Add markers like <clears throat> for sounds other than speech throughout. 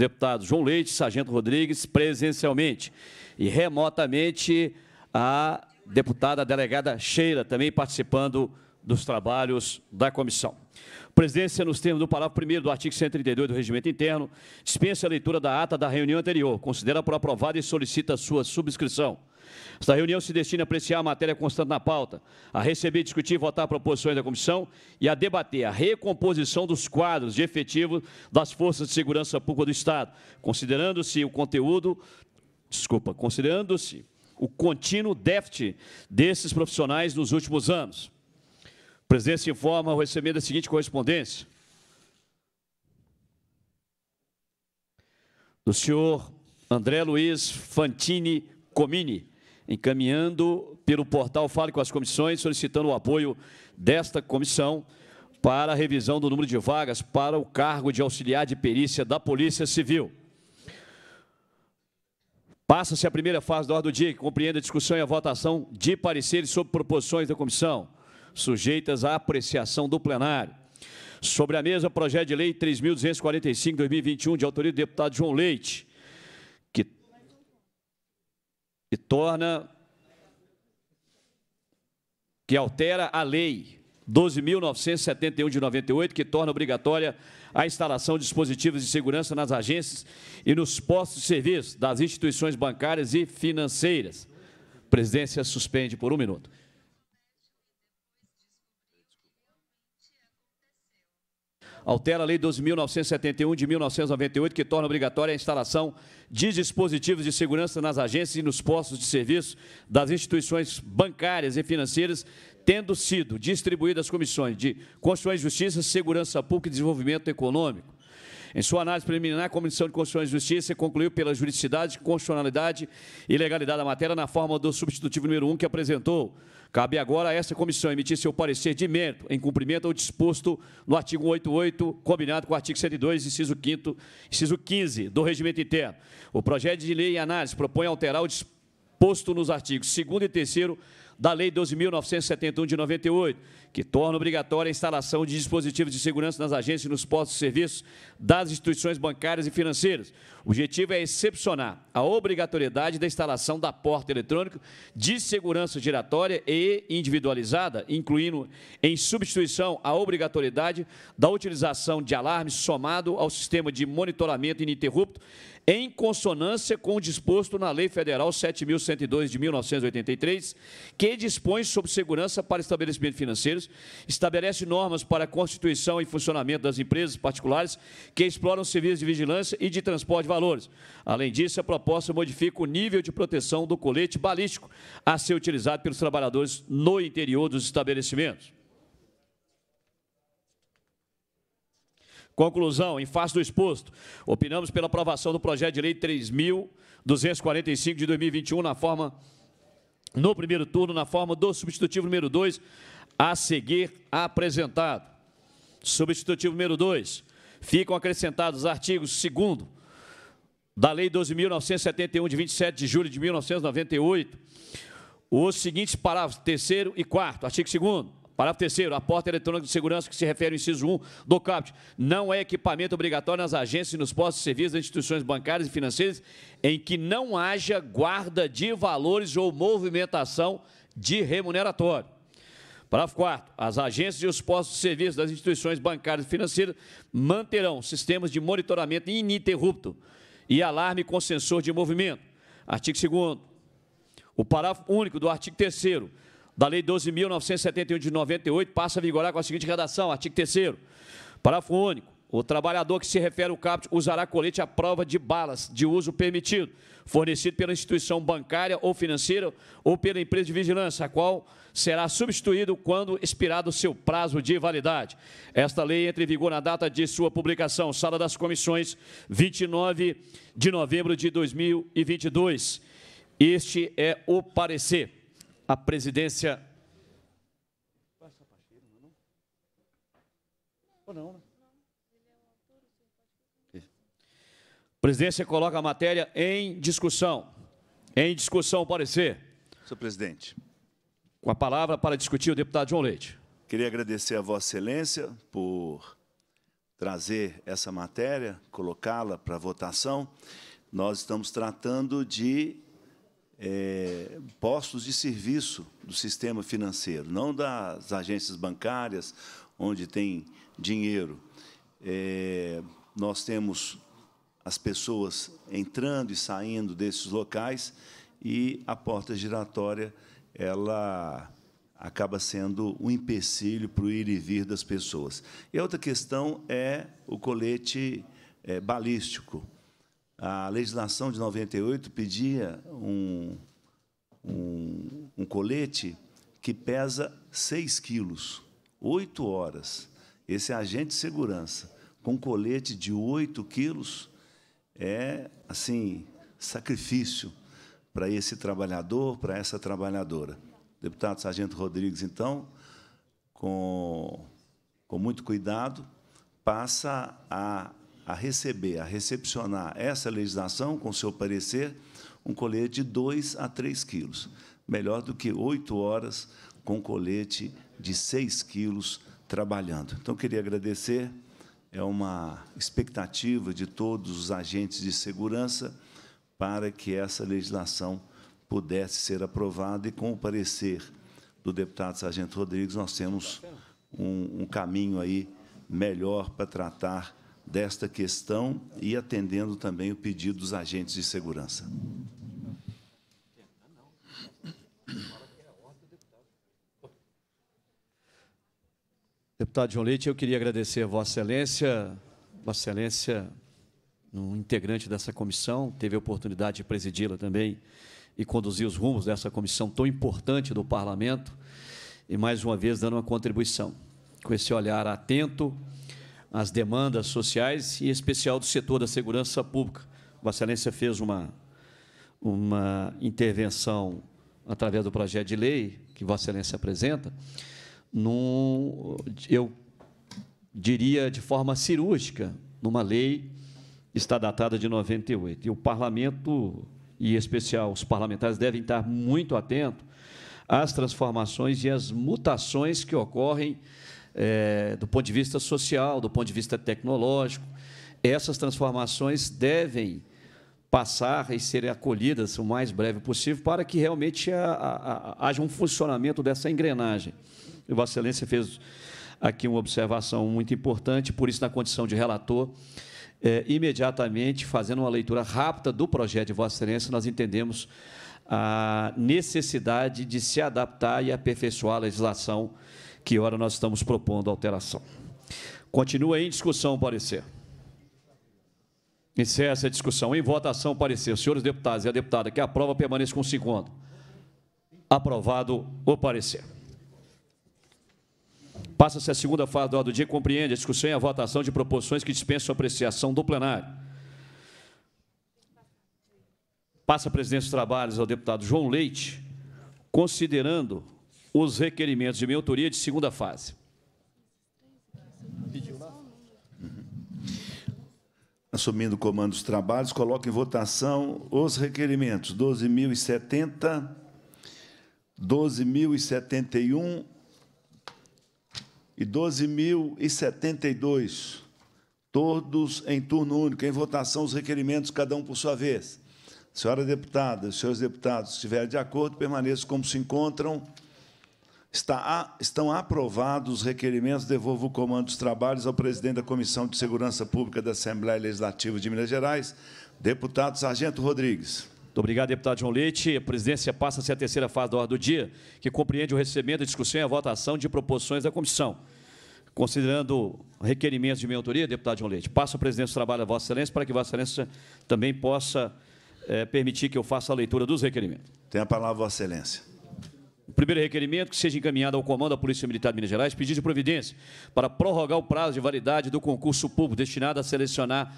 deputados João Leite, Sargento Rodrigues, presencialmente. E remotamente a deputada delegada Cheira, também participando dos trabalhos da comissão. presidência, nos termos do parágrafo 1 do artigo 132 do Regimento Interno, dispensa a leitura da ata da reunião anterior, considera por aprovada e solicita sua subscrição. Esta reunião se destina a apreciar a matéria constante na pauta, a receber, discutir e votar proposições da comissão e a debater a recomposição dos quadros de efetivo das Forças de Segurança Pública do Estado, considerando-se o conteúdo, desculpa, considerando-se o contínuo déficit desses profissionais nos últimos anos. O presidente se informa ao receber a seguinte correspondência. Do senhor André Luiz Fantini Comini, encaminhando pelo portal Fale com as Comissões, solicitando o apoio desta comissão para a revisão do número de vagas para o cargo de auxiliar de perícia da Polícia Civil. Passa-se a primeira fase da ordem do dia, que compreende a discussão e a votação de pareceres sobre proposições da comissão, sujeitas à apreciação do plenário. Sobre a mesa, projeto de lei 3.245-2021, de autoria do deputado João Leite, que torna, que altera a lei 12.971 de 98, que torna obrigatória a instalação de dispositivos de segurança nas agências e nos postos de serviço das instituições bancárias e financeiras. A presidência suspende por um minuto. altera a Lei 12.971 de 1998, que torna obrigatória a instalação de dispositivos de segurança nas agências e nos postos de serviço das instituições bancárias e financeiras, tendo sido distribuídas as comissões de Constituição e Justiça, Segurança Pública e Desenvolvimento Econômico. Em sua análise preliminar, a Comissão de Constituição e Justiça concluiu pela juridicidade, constitucionalidade e legalidade da matéria na forma do substitutivo número 1 um que apresentou Cabe agora a essa comissão emitir seu parecer de mérito em cumprimento ao disposto no artigo 88, combinado com o artigo 102, inciso 5 inciso 15 do regimento interno. O projeto de lei em análise propõe alterar o disposto nos artigos 2 e 3 da Lei 12.971 de 98, que torna obrigatória a instalação de dispositivos de segurança nas agências e nos postos de serviço das instituições bancárias e financeiras. O objetivo é excepcionar a obrigatoriedade da instalação da porta eletrônica de segurança giratória e individualizada, incluindo em substituição a obrigatoriedade da utilização de alarme somado ao sistema de monitoramento ininterrupto em consonância com o disposto na Lei Federal 7102 de 1983, que dispõe sobre segurança para estabelecimentos financeiros, estabelece normas para a constituição e funcionamento das empresas particulares que exploram serviços de vigilância e de transporte de valores. Além disso, a proposta modifica o nível de proteção do colete balístico a ser utilizado pelos trabalhadores no interior dos estabelecimentos. Conclusão, em face do exposto, opinamos pela aprovação do projeto de lei 3.245 de 2021 na forma no primeiro turno, na forma do substitutivo número 2, a seguir apresentado. Substitutivo número 2. Ficam acrescentados os artigos 2 da Lei 12.971, de 27 de julho de 1998, os seguintes parágrafos, terceiro e quarto. Artigo 2 Parágrafo terceiro, a porta eletrônica de segurança que se refere ao inciso 1 do CAPT não é equipamento obrigatório nas agências e nos postos de serviço das instituições bancárias e financeiras em que não haja guarda de valores ou movimentação de remuneratório. Parágrafo 4. As agências e os postos de serviço das instituições bancárias e financeiras manterão sistemas de monitoramento ininterrupto e alarme com sensor de movimento. Artigo 2. O parágrafo único do artigo 3 da Lei 12.971 de 98 passa a vigorar com a seguinte redação, artigo 3 parágrafo único. O trabalhador que se refere ao CAPT usará colete à prova de balas de uso permitido, fornecido pela instituição bancária ou financeira ou pela empresa de vigilância, a qual será substituído quando expirado seu prazo de validade. Esta lei entra em vigor na data de sua publicação, Sala das Comissões, 29 de novembro de 2022. Este é o parecer a presidência. Ou né? Presidência coloca a matéria em discussão. Em discussão, parecer. Senhor presidente. Com a palavra para discutir o deputado João Leite. Queria agradecer a Vossa Excelência por trazer essa matéria, colocá-la para votação. Nós estamos tratando de é, postos de serviço do sistema financeiro, não das agências bancárias, onde tem dinheiro. É, nós temos as pessoas entrando e saindo desses locais e a porta giratória ela acaba sendo um empecilho para o ir e vir das pessoas. E outra questão é o colete é, balístico a legislação de 98 pedia um, um, um colete que pesa 6 quilos, 8 horas. Esse é agente de segurança com colete de 8 quilos é, assim, sacrifício para esse trabalhador, para essa trabalhadora. Deputado Sargento Rodrigues, então, com, com muito cuidado, passa a a receber, a recepcionar essa legislação, com seu parecer, um colete de 2 a 3 quilos. Melhor do que oito horas com colete de 6 quilos trabalhando. Então, queria agradecer. É uma expectativa de todos os agentes de segurança para que essa legislação pudesse ser aprovada e, com o parecer do deputado Sargento Rodrigues, nós temos um, um caminho aí melhor para tratar desta questão e atendendo também o pedido dos agentes de segurança. Deputado João Leite, eu queria agradecer a Vossa Excelência, Vossa Excelência, um integrante dessa comissão, teve a oportunidade de presidi-la também e conduzir os rumos dessa comissão tão importante do Parlamento, e mais uma vez dando uma contribuição, com esse olhar atento, as demandas sociais e em especial do setor da segurança pública. Vossa Excelência fez uma, uma intervenção através do projeto de lei que Vossa Excelência apresenta, num, eu diria de forma cirúrgica, numa lei está datada de 98. E o parlamento, e em especial os parlamentares, devem estar muito atentos às transformações e às mutações que ocorrem é, do ponto de vista social, do ponto de vista tecnológico. Essas transformações devem passar e serem acolhidas o mais breve possível para que realmente a, a, a, haja um funcionamento dessa engrenagem. E Vossa Excelência fez aqui uma observação muito importante, por isso, na condição de relator, é, imediatamente, fazendo uma leitura rápida do projeto de Vossa Excelência, nós entendemos a necessidade de se adaptar e aperfeiçoar a legislação que hora nós estamos propondo alteração. Continua em discussão o parecer. Encerra essa discussão. Em votação, parecer. Senhores deputados e a deputada que aprova, permaneça com o segundo. Aprovado o parecer. Passa-se a segunda fase ordem do dia, compreende a discussão e a votação de proposições que dispensam apreciação do plenário. Passa a presidência dos trabalhos ao deputado João Leite, considerando os requerimentos de minha autoria de segunda fase. Uhum. Assumindo o comando dos trabalhos, coloco em votação os requerimentos 12.070, 12.071 e 12.072, todos em turno único. Em votação, os requerimentos, cada um por sua vez. Senhora deputada, senhores deputados, se estiverem de acordo, permaneçam como se encontram. Está, estão aprovados os requerimentos, devolvo o comando dos trabalhos ao presidente da Comissão de Segurança Pública da Assembleia Legislativa de Minas Gerais, deputado Sargento Rodrigues. Muito obrigado, deputado João Leite. A presidência passa-se à terceira fase da ordem do dia, que compreende o recebimento, a discussão e a votação de proposições da comissão. Considerando requerimentos de minha autoria, deputado João Leite, passo a presidência do trabalho a Vossa Excelência para que Vossa Excelência também possa é, permitir que eu faça a leitura dos requerimentos. Tem a palavra, Vossa Excelência. O primeiro requerimento que seja encaminhado ao Comando da Polícia Militar de Minas Gerais pedido de providência para prorrogar o prazo de validade do concurso público destinado a selecionar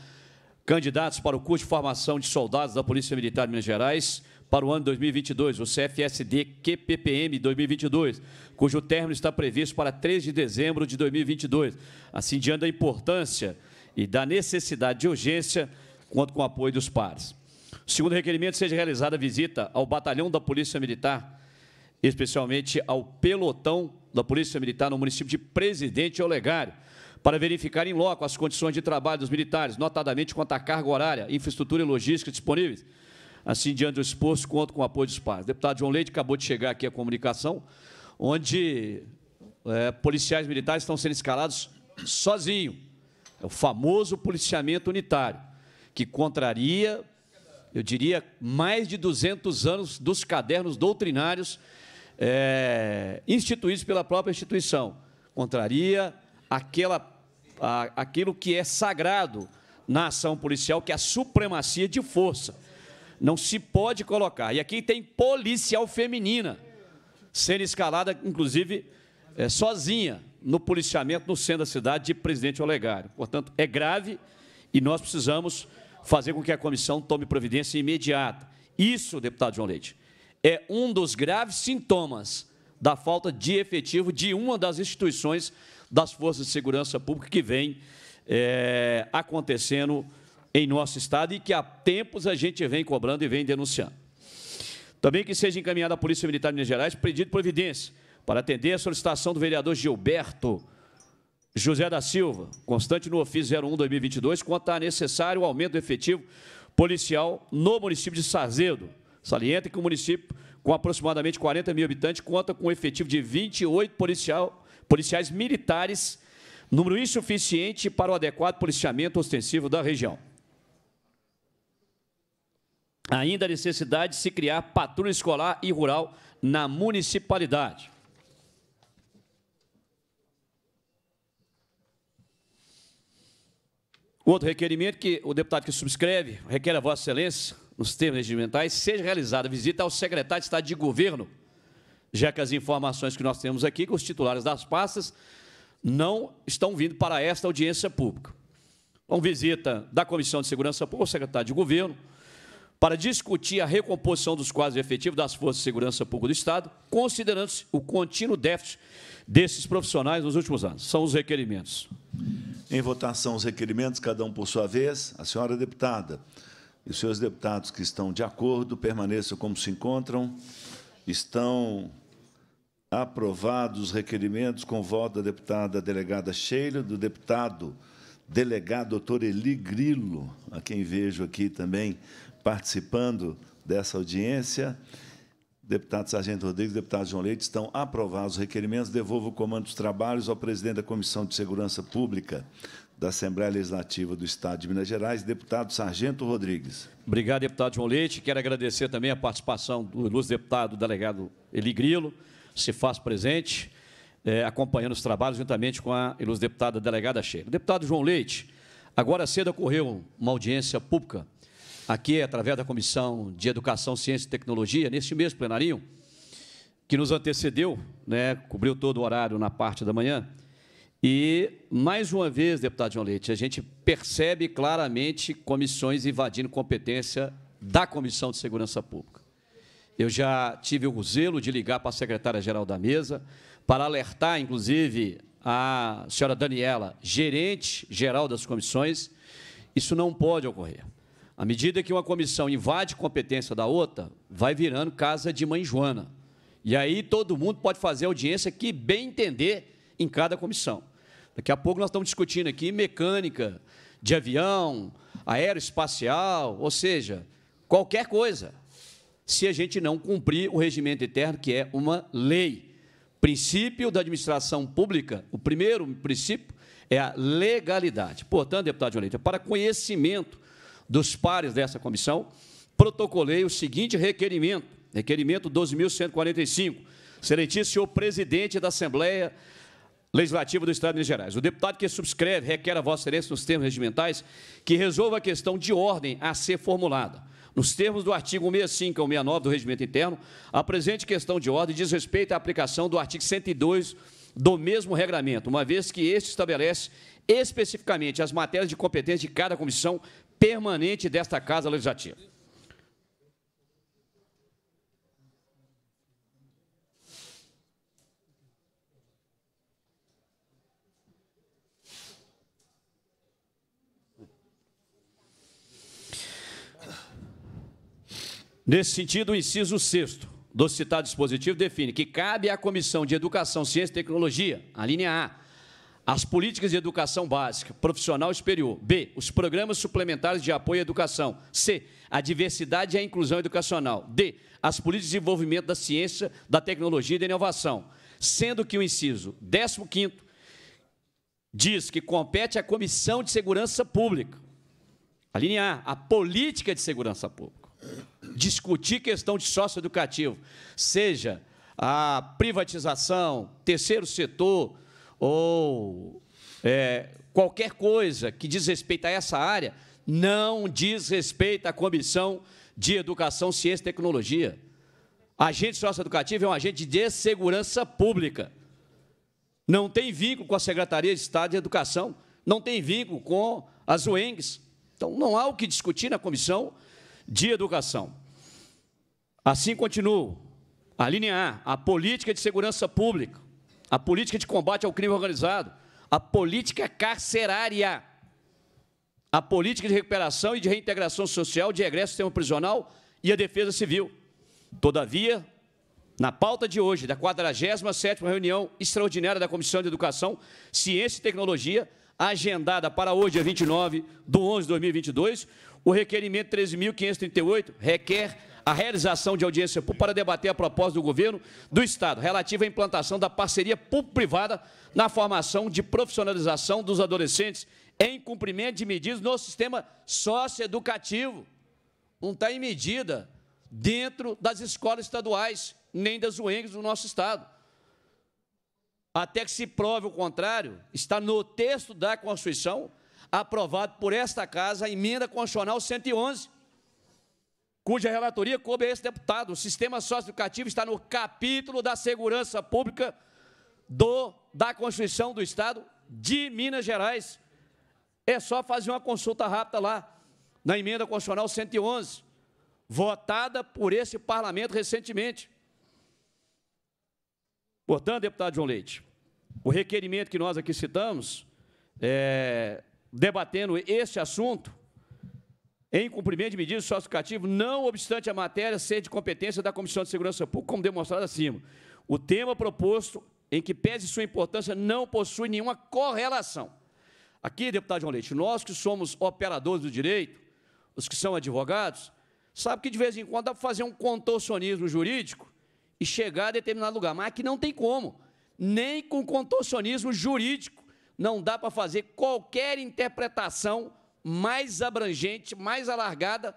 candidatos para o curso de formação de soldados da Polícia Militar de Minas Gerais para o ano 2022, o CFSD QPPM 2022, cujo término está previsto para 3 de dezembro de 2022. Assim, diante da importância e da necessidade de urgência, quanto com o apoio dos pares. O segundo requerimento seja realizada a visita ao Batalhão da Polícia Militar especialmente ao pelotão da Polícia Militar no município de Presidente Olegário, para verificar em loco as condições de trabalho dos militares, notadamente quanto à carga horária, infraestrutura e logística disponíveis. Assim, diante do exposto, conto com o apoio dos pais. deputado João Leite acabou de chegar aqui à comunicação, onde é, policiais militares estão sendo escalados sozinho. É o famoso policiamento unitário, que contraria, eu diria, mais de 200 anos dos cadernos doutrinários é, instituídos pela própria instituição. Contraria aquela, a, aquilo que é sagrado na ação policial, que é a supremacia de força. Não se pode colocar. E aqui tem policial feminina sendo escalada, inclusive, é, sozinha no policiamento no centro da cidade de Presidente Olegário. Portanto, é grave e nós precisamos fazer com que a comissão tome providência imediata. Isso, deputado João Leite, é um dos graves sintomas da falta de efetivo de uma das instituições das forças de segurança pública que vem é, acontecendo em nosso Estado e que há tempos a gente vem cobrando e vem denunciando. Também que seja encaminhada à Polícia Militar de Minas Gerais pedido de providência para atender a solicitação do vereador Gilberto José da Silva, constante no ofício 01-2022, quanto a necessário aumento do efetivo policial no município de Sazedo, Salienta que o município, com aproximadamente 40 mil habitantes, conta com um efetivo de 28 policial, policiais militares, número insuficiente para o adequado policiamento ostensivo da região. Ainda a necessidade de se criar patrulha escolar e rural na municipalidade. Outro requerimento que o deputado que subscreve requer a Vossa Excelência nos termos regimentais, seja realizada visita ao secretário de Estado de Governo, já que as informações que nós temos aqui, que os titulares das pastas não estão vindo para esta audiência pública. Então, visita da Comissão de Segurança Pública ao secretário de Governo, para discutir a recomposição dos quadros efetivos das Forças de Segurança Pública do Estado, considerando-se o contínuo déficit desses profissionais nos últimos anos. São os requerimentos. Em votação, os requerimentos, cada um por sua vez. A senhora deputada. E os senhores deputados que estão de acordo permaneçam como se encontram. Estão aprovados os requerimentos com voto da deputada delegada Sheila, do deputado delegado doutor Eli Grilo, a quem vejo aqui também participando dessa audiência. Deputado Sargento Rodrigues, deputado João Leite, estão aprovados os requerimentos. Devolvo o comando dos trabalhos ao presidente da Comissão de Segurança Pública da Assembleia Legislativa do Estado de Minas Gerais, deputado Sargento Rodrigues. Obrigado, deputado João Leite. Quero agradecer também a participação do ilustre deputado delegado Eli Grilo, se faz presente, eh, acompanhando os trabalhos juntamente com a ilustre deputada delegada Sheila. Deputado João Leite, agora cedo ocorreu uma audiência pública aqui, através da Comissão de Educação, Ciência e Tecnologia, neste mesmo plenarinho, que nos antecedeu, né, cobriu todo o horário na parte da manhã, e, mais uma vez, deputado João Leite, a gente percebe claramente comissões invadindo competência da Comissão de Segurança Pública. Eu já tive o zelo de ligar para a secretária-geral da mesa para alertar, inclusive, a senhora Daniela, gerente geral das comissões, isso não pode ocorrer. À medida que uma comissão invade competência da outra, vai virando casa de mãe Joana. E aí todo mundo pode fazer audiência que bem entender em cada comissão. Daqui a pouco nós estamos discutindo aqui mecânica de avião, aeroespacial, ou seja, qualquer coisa, se a gente não cumprir o regimento interno, que é uma lei. Princípio da administração pública, o primeiro princípio é a legalidade. Portanto, deputado Jolita, para conhecimento dos pares dessa comissão, protocolei o seguinte requerimento, requerimento 12.145. Excelentíssimo senhor presidente da Assembleia Legislativo do Estado de Minas Gerais. O deputado que subscreve requer a Vossa Excelência, nos termos regimentais, que resolva a questão de ordem a ser formulada. Nos termos do artigo 165 ao 169 do Regimento Interno, a presente questão de ordem diz respeito à aplicação do artigo 102 do mesmo regramento, uma vez que este estabelece especificamente as matérias de competência de cada comissão permanente desta Casa Legislativa. Nesse sentido, o inciso 6 do citado dispositivo define que cabe à Comissão de Educação, Ciência e Tecnologia, a linha A, as políticas de educação básica, profissional e superior. B, os programas suplementares de apoio à educação. C, a diversidade e a inclusão educacional. D, as políticas de desenvolvimento da ciência, da tecnologia e da inovação. Sendo que o inciso 15 diz que compete à Comissão de Segurança Pública, a linha A, a política de segurança pública discutir questão de sócio educativo, seja a privatização, terceiro setor ou é, qualquer coisa que diz respeito a essa área, não diz respeito à Comissão de Educação, Ciência e Tecnologia. Agente socioeducativo é um agente de segurança pública. Não tem vínculo com a Secretaria de Estado de Educação, não tem vínculo com as UENGs. Então, não há o que discutir na comissão de educação. Assim continuo. A linha A, a política de segurança pública, a política de combate ao crime organizado, a política carcerária, a política de recuperação e de reintegração social de regresso do sistema prisional e a defesa civil. Todavia, na pauta de hoje, da 47ª reunião extraordinária da Comissão de Educação, Ciência e Tecnologia, agendada para hoje, dia 29 de 11 de 2022, o requerimento 13.538 requer a realização de audiência pública para debater a proposta do governo do Estado relativa à implantação da parceria público-privada na formação de profissionalização dos adolescentes em cumprimento de medidas no sistema socioeducativo. Não está em medida dentro das escolas estaduais, nem das UENGs do nosso Estado. Até que se prove o contrário, está no texto da Constituição, aprovado por esta casa a emenda constitucional 111, cuja relatoria coube a esse deputado. O sistema socioeducativo está no capítulo da segurança pública do, da Constituição do Estado de Minas Gerais. É só fazer uma consulta rápida lá, na emenda constitucional 111, votada por esse parlamento recentemente. Portanto, deputado João Leite, o requerimento que nós aqui citamos é, debatendo este assunto, em cumprimento de medidas socioeducativas, não obstante a matéria ser de competência da Comissão de Segurança Pública, como demonstrado acima. O tema proposto, em que pese sua importância, não possui nenhuma correlação. Aqui, deputado João Leite, nós que somos operadores do direito, os que são advogados, sabe que de vez em quando dá para fazer um contorcionismo jurídico e chegar a determinado lugar, mas aqui não tem como, nem com contorcionismo jurídico não dá para fazer qualquer interpretação mais abrangente, mais alargada,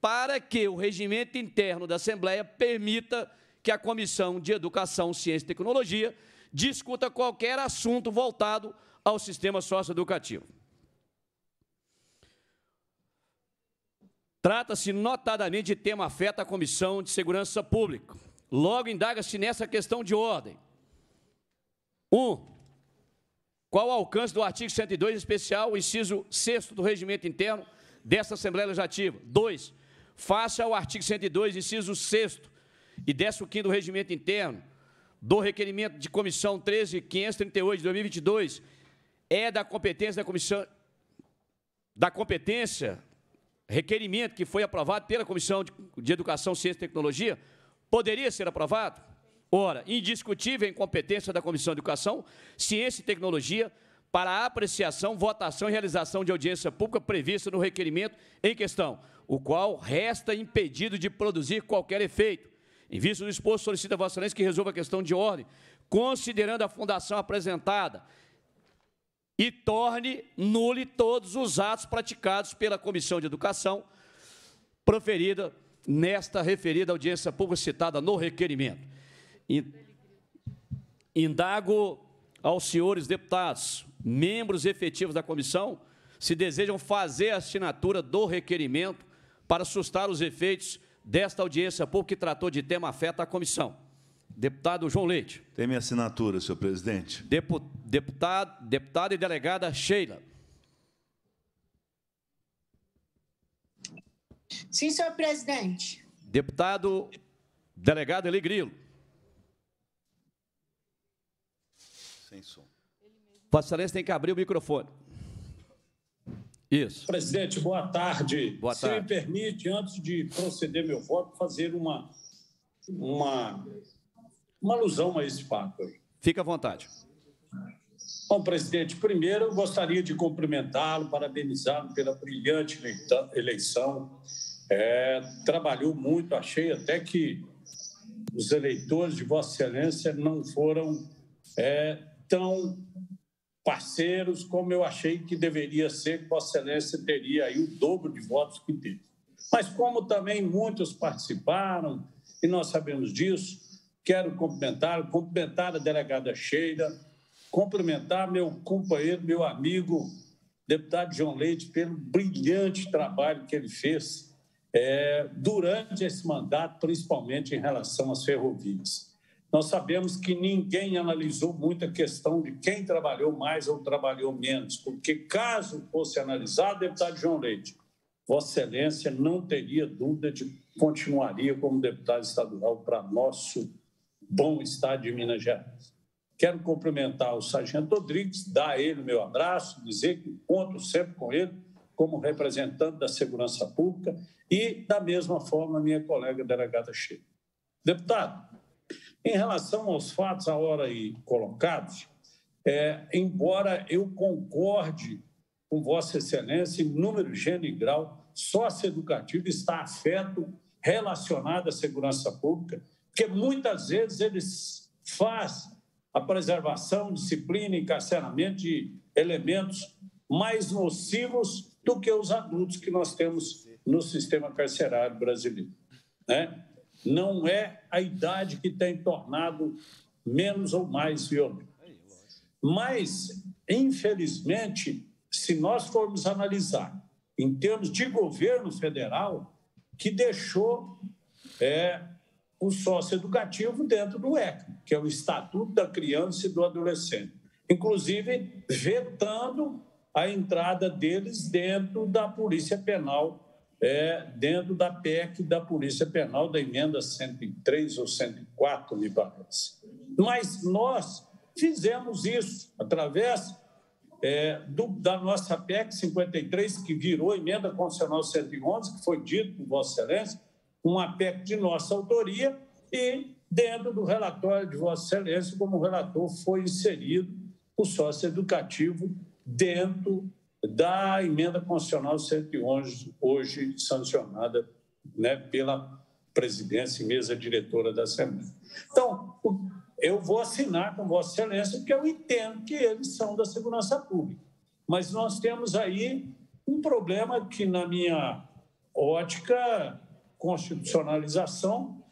para que o regimento interno da Assembleia permita que a Comissão de Educação, Ciência e Tecnologia discuta qualquer assunto voltado ao sistema socioeducativo. Trata-se notadamente de tema afeta a Comissão de Segurança Pública. Logo, indaga-se nessa questão de ordem. Um, qual o alcance do artigo 102, especial, inciso 6 do regimento interno desta Assembleia Legislativa? 2. Face ao artigo 102, inciso 6 e 15 do regimento interno, do requerimento de comissão 13.538 de 2022, é da competência da comissão, da competência, requerimento que foi aprovado pela Comissão de Educação, Ciência e Tecnologia, poderia ser aprovado? Ora, indiscutível a incompetência da Comissão de Educação, Ciência e Tecnologia para a apreciação, votação e realização de audiência pública prevista no requerimento em questão, o qual resta impedido de produzir qualquer efeito. Em vista do exposto, solicito a Vossa Excelência que resolva a questão de ordem, considerando a fundação apresentada e torne nule todos os atos praticados pela Comissão de Educação proferida nesta referida audiência pública citada no requerimento. Indago aos senhores deputados, membros efetivos da comissão, se desejam fazer a assinatura do requerimento para sustar os efeitos desta audiência pública que tratou de tema afeta à comissão. Deputado João Leite. Tem minha assinatura, senhor presidente. Depu deputado, deputada e delegada Sheila. Sim, senhor presidente. Deputado, delegado Eli Grilo. Sem som. Vossa Excelência tem que abrir o microfone. Isso. Presidente, boa tarde. Boa Se tarde. me permite, antes de proceder meu voto, fazer uma, uma, uma alusão a esse fato. Aí. Fica à vontade. Bom, presidente, primeiro eu gostaria de cumprimentá-lo, parabenizá-lo pela brilhante eleição. É, trabalhou muito, achei até que os eleitores de Vossa Excelência não foram é, tão parceiros como eu achei que deveria ser, Vossa Excelência teria aí o dobro de votos que teve. Mas como também muitos participaram, e nós sabemos disso, quero cumprimentar, cumprimentar a delegada Sheila, cumprimentar meu companheiro, meu amigo, deputado João Leite, pelo brilhante trabalho que ele fez é, durante esse mandato, principalmente em relação às ferrovias. Nós sabemos que ninguém analisou muito a questão de quem trabalhou mais ou trabalhou menos, porque caso fosse analisado, deputado João Leite, Vossa Excelência não teria dúvida de que continuaria como deputado estadual para nosso bom estado de Minas Gerais. Quero cumprimentar o Sargento Rodrigues, dar a ele o meu abraço, dizer que conto sempre com ele como representante da segurança pública e, da mesma forma, minha colega delegada Sheila. Deputado, em relação aos fatos, a hora aí colocados, é, embora eu concorde com Vossa Excelência em número, gênero e grau, educativo está afeto relacionado à segurança pública, porque muitas vezes eles fazem a preservação, disciplina e encarceramento de elementos mais nocivos do que os adultos que nós temos no sistema carcerário brasileiro. Né? não é a idade que tem tornado menos ou mais violento. Mas, infelizmente, se nós formos analisar em termos de governo federal, que deixou é, o sócio educativo dentro do ECA, que é o Estatuto da Criança e do Adolescente, inclusive vetando a entrada deles dentro da Polícia Penal é, dentro da PEC da Polícia Penal, da emenda 103 ou 104, me parece. Mas nós fizemos isso através é, do, da nossa PEC 53, que virou emenda constitucional 111, que foi dito por Vossa Excelência, uma PEC de nossa autoria, e dentro do relatório de Vossa Excelência, como relator, foi inserido o sócio educativo dentro da emenda constitucional 111, hoje sancionada né, pela presidência e mesa diretora da Assembleia. Então, eu vou assinar com Vossa Excelência, porque eu entendo que eles são da segurança pública. Mas nós temos aí um problema que, na minha ótica, constitucionalização,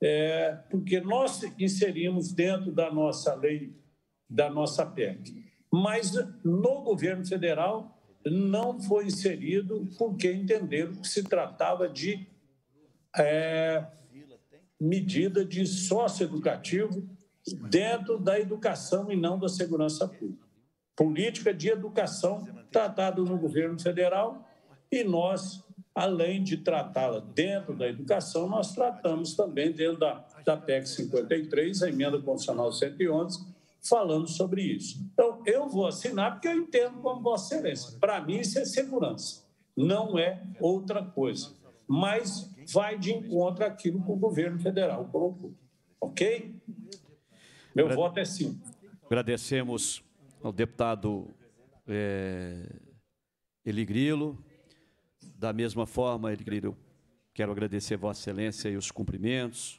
é, porque nós inserimos dentro da nossa lei, da nossa PEC. Mas no governo federal, não foi inserido porque entenderam que se tratava de é, medida de sócio-educativo dentro da educação e não da segurança pública. Política de educação tratada no governo federal e nós, além de tratá-la dentro da educação, nós tratamos também dentro da, da PEC 53, a emenda constitucional 111, falando sobre isso. Então, eu vou assinar porque eu entendo como Vossa Excelência. Para mim, isso é segurança, não é outra coisa. Mas vai de encontro àquilo que o governo federal colocou. Ok? Meu Agrade... voto é sim. Agradecemos ao deputado é, Eli Grilo. Da mesma forma, Eli Grilo, quero agradecer Vossa Excelência e os cumprimentos,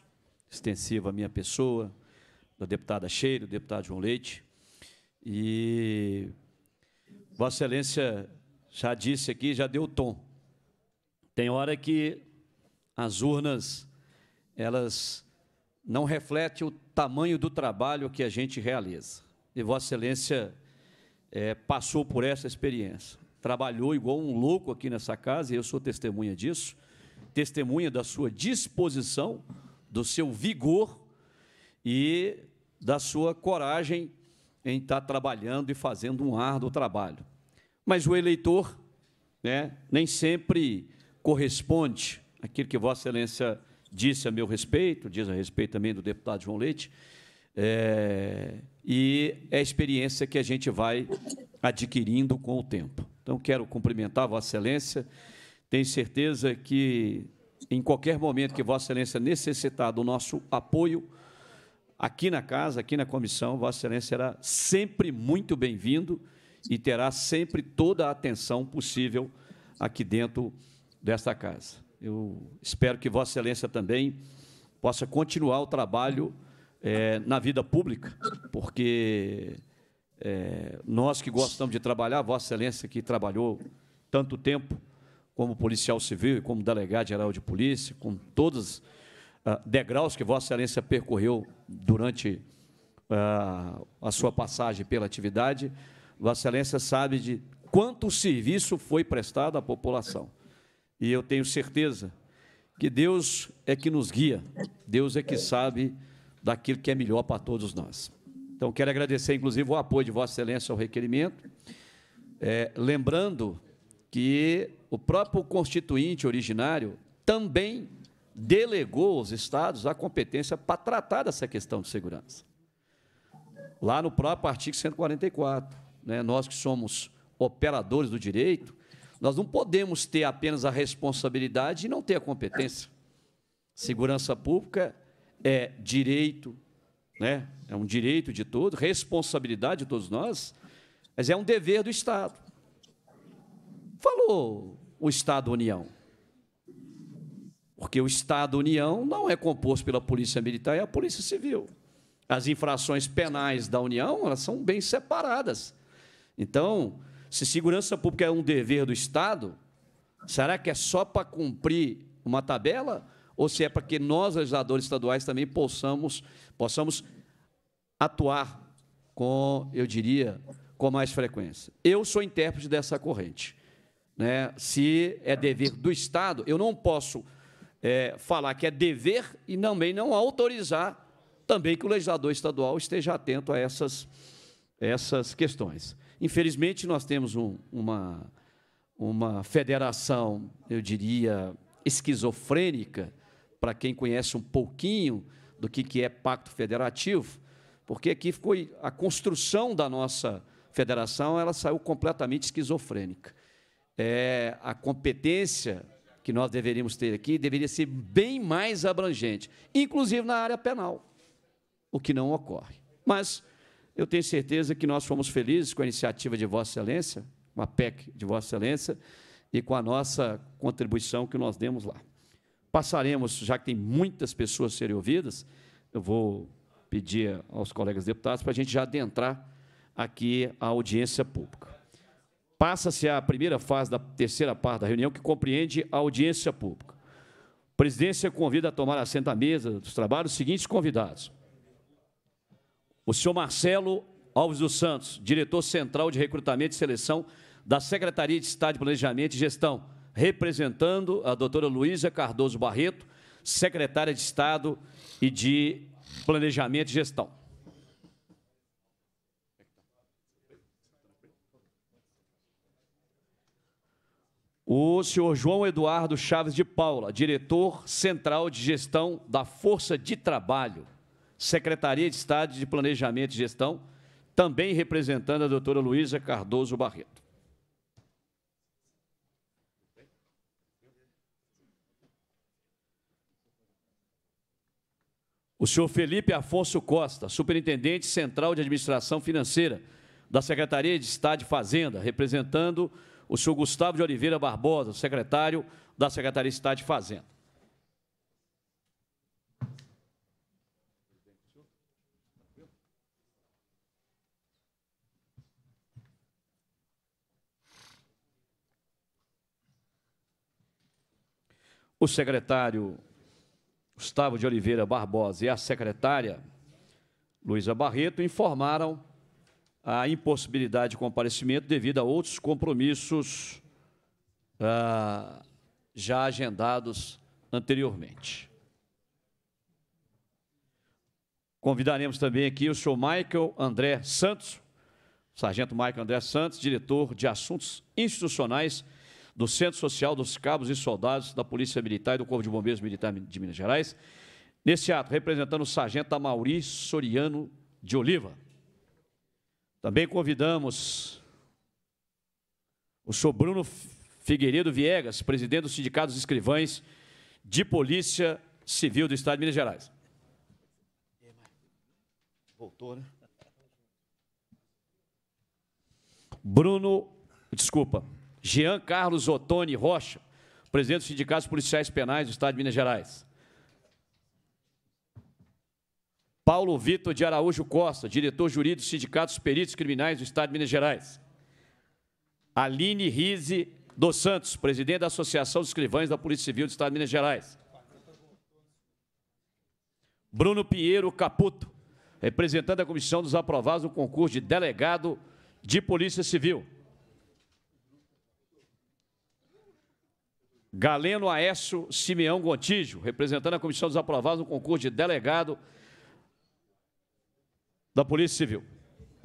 extensiva à minha pessoa da deputada Cheiro, do deputado João Leite. E Vossa Excelência já disse aqui, já deu o tom. Tem hora que as urnas, elas não refletem o tamanho do trabalho que a gente realiza. E Vossa Excelência é, passou por essa experiência. Trabalhou igual um louco aqui nessa casa, e eu sou testemunha disso, testemunha da sua disposição, do seu vigor, e da sua coragem em estar tá trabalhando e fazendo um árduo trabalho. Mas o eleitor né, nem sempre corresponde àquilo que Vossa Excelência disse a meu respeito, diz a respeito também do deputado João Leite, é, e é a experiência que a gente vai adquirindo com o tempo. Então, quero cumprimentar Vossa Excelência. Tenho certeza que, em qualquer momento que Vossa Excelência necessitar do nosso apoio, aqui na casa, aqui na comissão, Vossa Excelência será sempre muito bem-vindo e terá sempre toda a atenção possível aqui dentro desta casa. Eu espero que Vossa Excelência também possa continuar o trabalho é, na vida pública, porque é, nós que gostamos de trabalhar, Vossa Excelência que trabalhou tanto tempo como policial civil e como delegado geral de polícia, com todas as ah, degraus que Vossa Excelência percorreu durante ah, a sua passagem pela atividade, Vossa Excelência sabe de quanto serviço foi prestado à população. E eu tenho certeza que Deus é que nos guia, Deus é que sabe daquilo que é melhor para todos nós. Então, quero agradecer, inclusive, o apoio de Vossa Excelência ao requerimento, é, lembrando que o próprio constituinte originário também delegou aos estados a competência para tratar dessa questão de segurança. Lá no próprio artigo 144, né, nós que somos operadores do direito, nós não podemos ter apenas a responsabilidade e não ter a competência. Segurança pública é direito, né, é um direito de todos, responsabilidade de todos nós, mas é um dever do Estado. Falou o Estado-União. Porque o Estado União não é composto pela Polícia Militar e é a Polícia Civil. As infrações penais da União elas são bem separadas. Então, se segurança pública é um dever do Estado, será que é só para cumprir uma tabela? Ou se é para que nós, legisladores estaduais, também possamos, possamos atuar com, eu diria, com mais frequência? Eu sou intérprete dessa corrente. Né? Se é dever do Estado, eu não posso é, falar que é dever e também não autorizar também que o legislador estadual esteja atento a essas, essas questões. Infelizmente, nós temos um, uma, uma federação, eu diria, esquizofrênica, para quem conhece um pouquinho do que, que é pacto federativo, porque aqui ficou a construção da nossa federação, ela saiu completamente esquizofrênica. É, a competência que nós deveríamos ter aqui deveria ser bem mais abrangente, inclusive na área penal, o que não ocorre. Mas eu tenho certeza que nós fomos felizes com a iniciativa de Vossa Excelência, com a PEC de Vossa Excelência e com a nossa contribuição que nós demos lá. Passaremos, já que tem muitas pessoas a serem ouvidas, eu vou pedir aos colegas deputados para a gente já adentrar aqui a audiência pública. Passa-se a primeira fase da terceira parte da reunião, que compreende a audiência pública. A presidência convida a tomar assento à mesa dos trabalhos os seguintes convidados. O senhor Marcelo Alves dos Santos, diretor central de recrutamento e seleção da Secretaria de Estado de Planejamento e Gestão, representando a doutora Luísa Cardoso Barreto, secretária de Estado e de Planejamento e Gestão. o senhor João Eduardo Chaves de Paula, diretor central de gestão da Força de Trabalho, Secretaria de Estado de Planejamento e Gestão, também representando a doutora Luísa Cardoso Barreto. O senhor Felipe Afonso Costa, superintendente central de administração financeira da Secretaria de Estado de Fazenda, representando o senhor Gustavo de Oliveira Barbosa, secretário da Secretaria de Estado de Fazenda. O secretário Gustavo de Oliveira Barbosa e a secretária Luísa Barreto informaram a impossibilidade de comparecimento devido a outros compromissos ah, já agendados anteriormente. Convidaremos também aqui o senhor Michael André Santos, sargento Michael André Santos, diretor de assuntos institucionais do Centro Social dos Cabos e Soldados da Polícia Militar e do Corpo de Bombeiros Militar de Minas Gerais, nesse ato, representando o sargento Amauri Soriano de Oliva. Também convidamos o senhor Bruno Figueiredo Viegas, presidente do Sindicato dos Escrivães de Polícia Civil do Estado de Minas Gerais. Voltou, né? Bruno, desculpa, Jean Carlos Ottoni Rocha, presidente do Sindicato dos Policiais Penais do Estado de Minas Gerais. Paulo Vitor de Araújo Costa, diretor jurídico do Sindicato dos Peritos Criminais do Estado de Minas Gerais. Aline Rize dos Santos, presidente da Associação dos Escrivães da Polícia Civil do Estado de Minas Gerais. Bruno Pinheiro Caputo, representante da Comissão dos Aprovados no concurso de delegado de Polícia Civil. Galeno Aécio Simeão Gontijo, representando a Comissão dos Aprovados no concurso de delegado de da Polícia Civil. A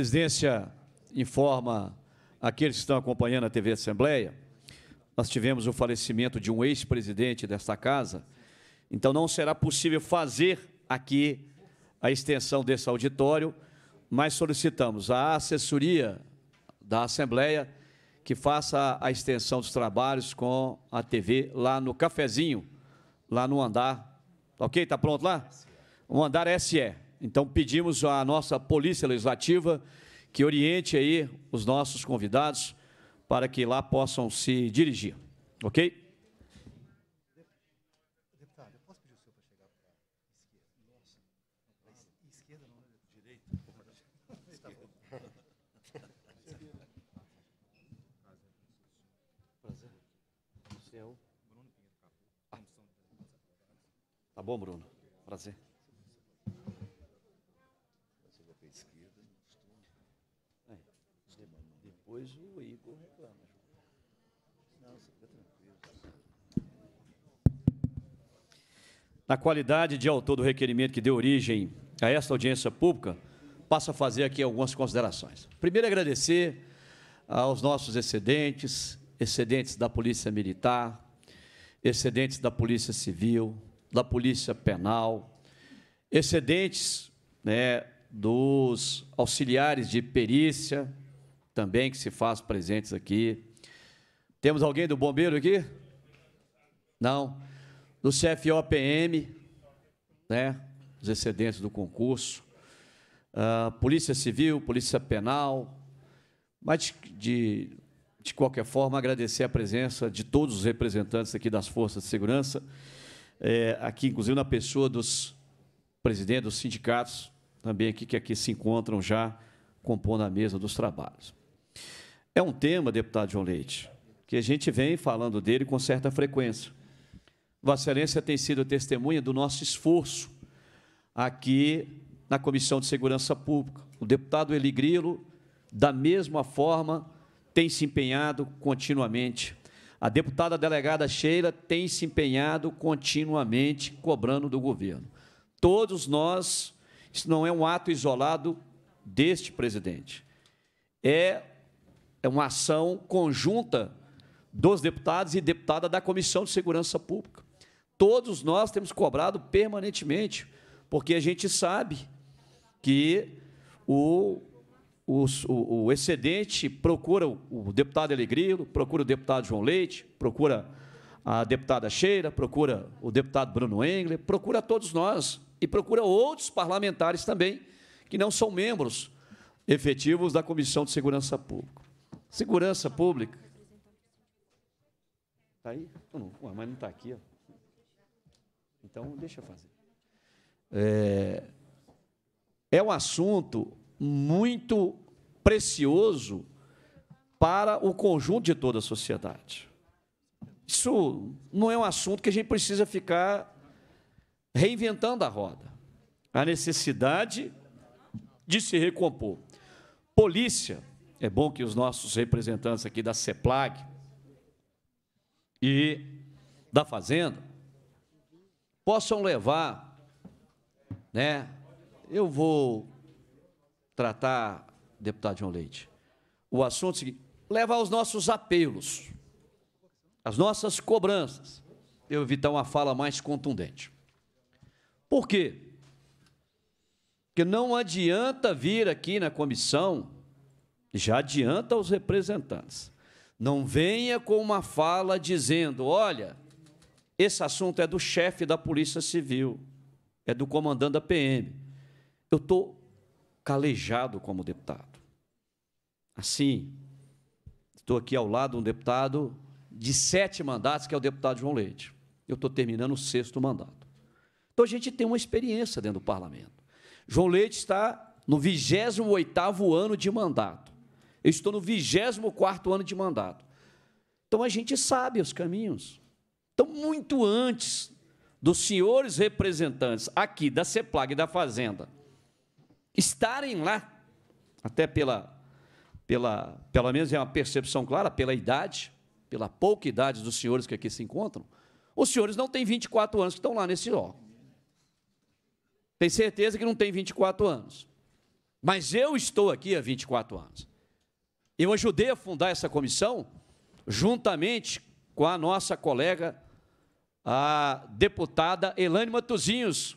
presidência informa aqueles que estão acompanhando a TV Assembleia, nós tivemos o falecimento de um ex-presidente desta casa, então não será possível fazer aqui a extensão desse auditório, mas solicitamos à assessoria da Assembleia que faça a extensão dos trabalhos com a TV lá no cafezinho, lá no andar. Ok? Está pronto lá? O andar é SE. Então pedimos à nossa Polícia Legislativa que oriente aí os nossos convidados para que lá possam se dirigir. Ok? Tá bom, Bruno? Prazer. Depois o Igor reclama. Não, você fica tranquilo. Tá Na qualidade de autor do requerimento que deu origem a esta audiência pública, passo a fazer aqui algumas considerações. Primeiro, agradecer aos nossos excedentes, excedentes da Polícia Militar, excedentes da Polícia Civil, da Polícia Penal, excedentes né, dos auxiliares de perícia, também que se faz presentes aqui. Temos alguém do bombeiro aqui? Não. Do CFOPM, né, os excedentes do concurso. Uh, Polícia Civil, Polícia Penal, mas de, de qualquer forma, agradecer a presença de todos os representantes aqui das forças de segurança é, aqui, inclusive na pessoa dos presidentes dos sindicatos, também aqui que aqui se encontram já compondo a mesa dos trabalhos. É um tema, deputado João Leite, que a gente vem falando dele com certa frequência. Vossa Excelência tem sido testemunha do nosso esforço aqui na Comissão de Segurança Pública. O deputado Eli Grilo, da mesma forma, tem se empenhado continuamente a deputada delegada Sheila tem se empenhado continuamente cobrando do governo. Todos nós, isso não é um ato isolado deste presidente. É, é uma ação conjunta dos deputados e deputada da Comissão de Segurança Pública. Todos nós temos cobrado permanentemente, porque a gente sabe que o o, o, excedente procura o, o deputado Elegrilo, procura o deputado João Leite, procura a deputada Cheira, procura o deputado Bruno Engler, procura todos nós e procura outros parlamentares também que não são membros efetivos da Comissão de Segurança Pública. Segurança Pública. Está aí? ué, mas não está aqui. Ó. Então, deixa eu fazer. É, é um assunto muito precioso para o conjunto de toda a sociedade. Isso não é um assunto que a gente precisa ficar reinventando a roda. A necessidade de se recompor. Polícia, é bom que os nossos representantes aqui da CEPLAG e da Fazenda possam levar, né? Eu vou tratar deputado João Leite, o assunto é seguinte: levar os nossos apelos, as nossas cobranças, eu evitar então uma fala mais contundente. Por quê? Porque não adianta vir aqui na comissão, já adianta aos representantes. Não venha com uma fala dizendo: olha, esse assunto é do chefe da Polícia Civil, é do comandante da PM. Eu estou calejado como deputado assim, estou aqui ao lado de um deputado de sete mandatos, que é o deputado João Leite. Eu estou terminando o sexto mandato. Então, a gente tem uma experiência dentro do parlamento. João Leite está no 28º ano de mandato. Eu estou no 24º ano de mandato. Então, a gente sabe os caminhos. Então, muito antes dos senhores representantes aqui da CEPLAG e da Fazenda estarem lá, até pela pela, pelo menos é uma percepção clara, pela idade, pela pouca idade dos senhores que aqui se encontram, os senhores não têm 24 anos que estão lá nesse ó. Tem certeza que não tem 24 anos. Mas eu estou aqui há 24 anos. Eu ajudei a fundar essa comissão juntamente com a nossa colega, a deputada Elane Matuzinhos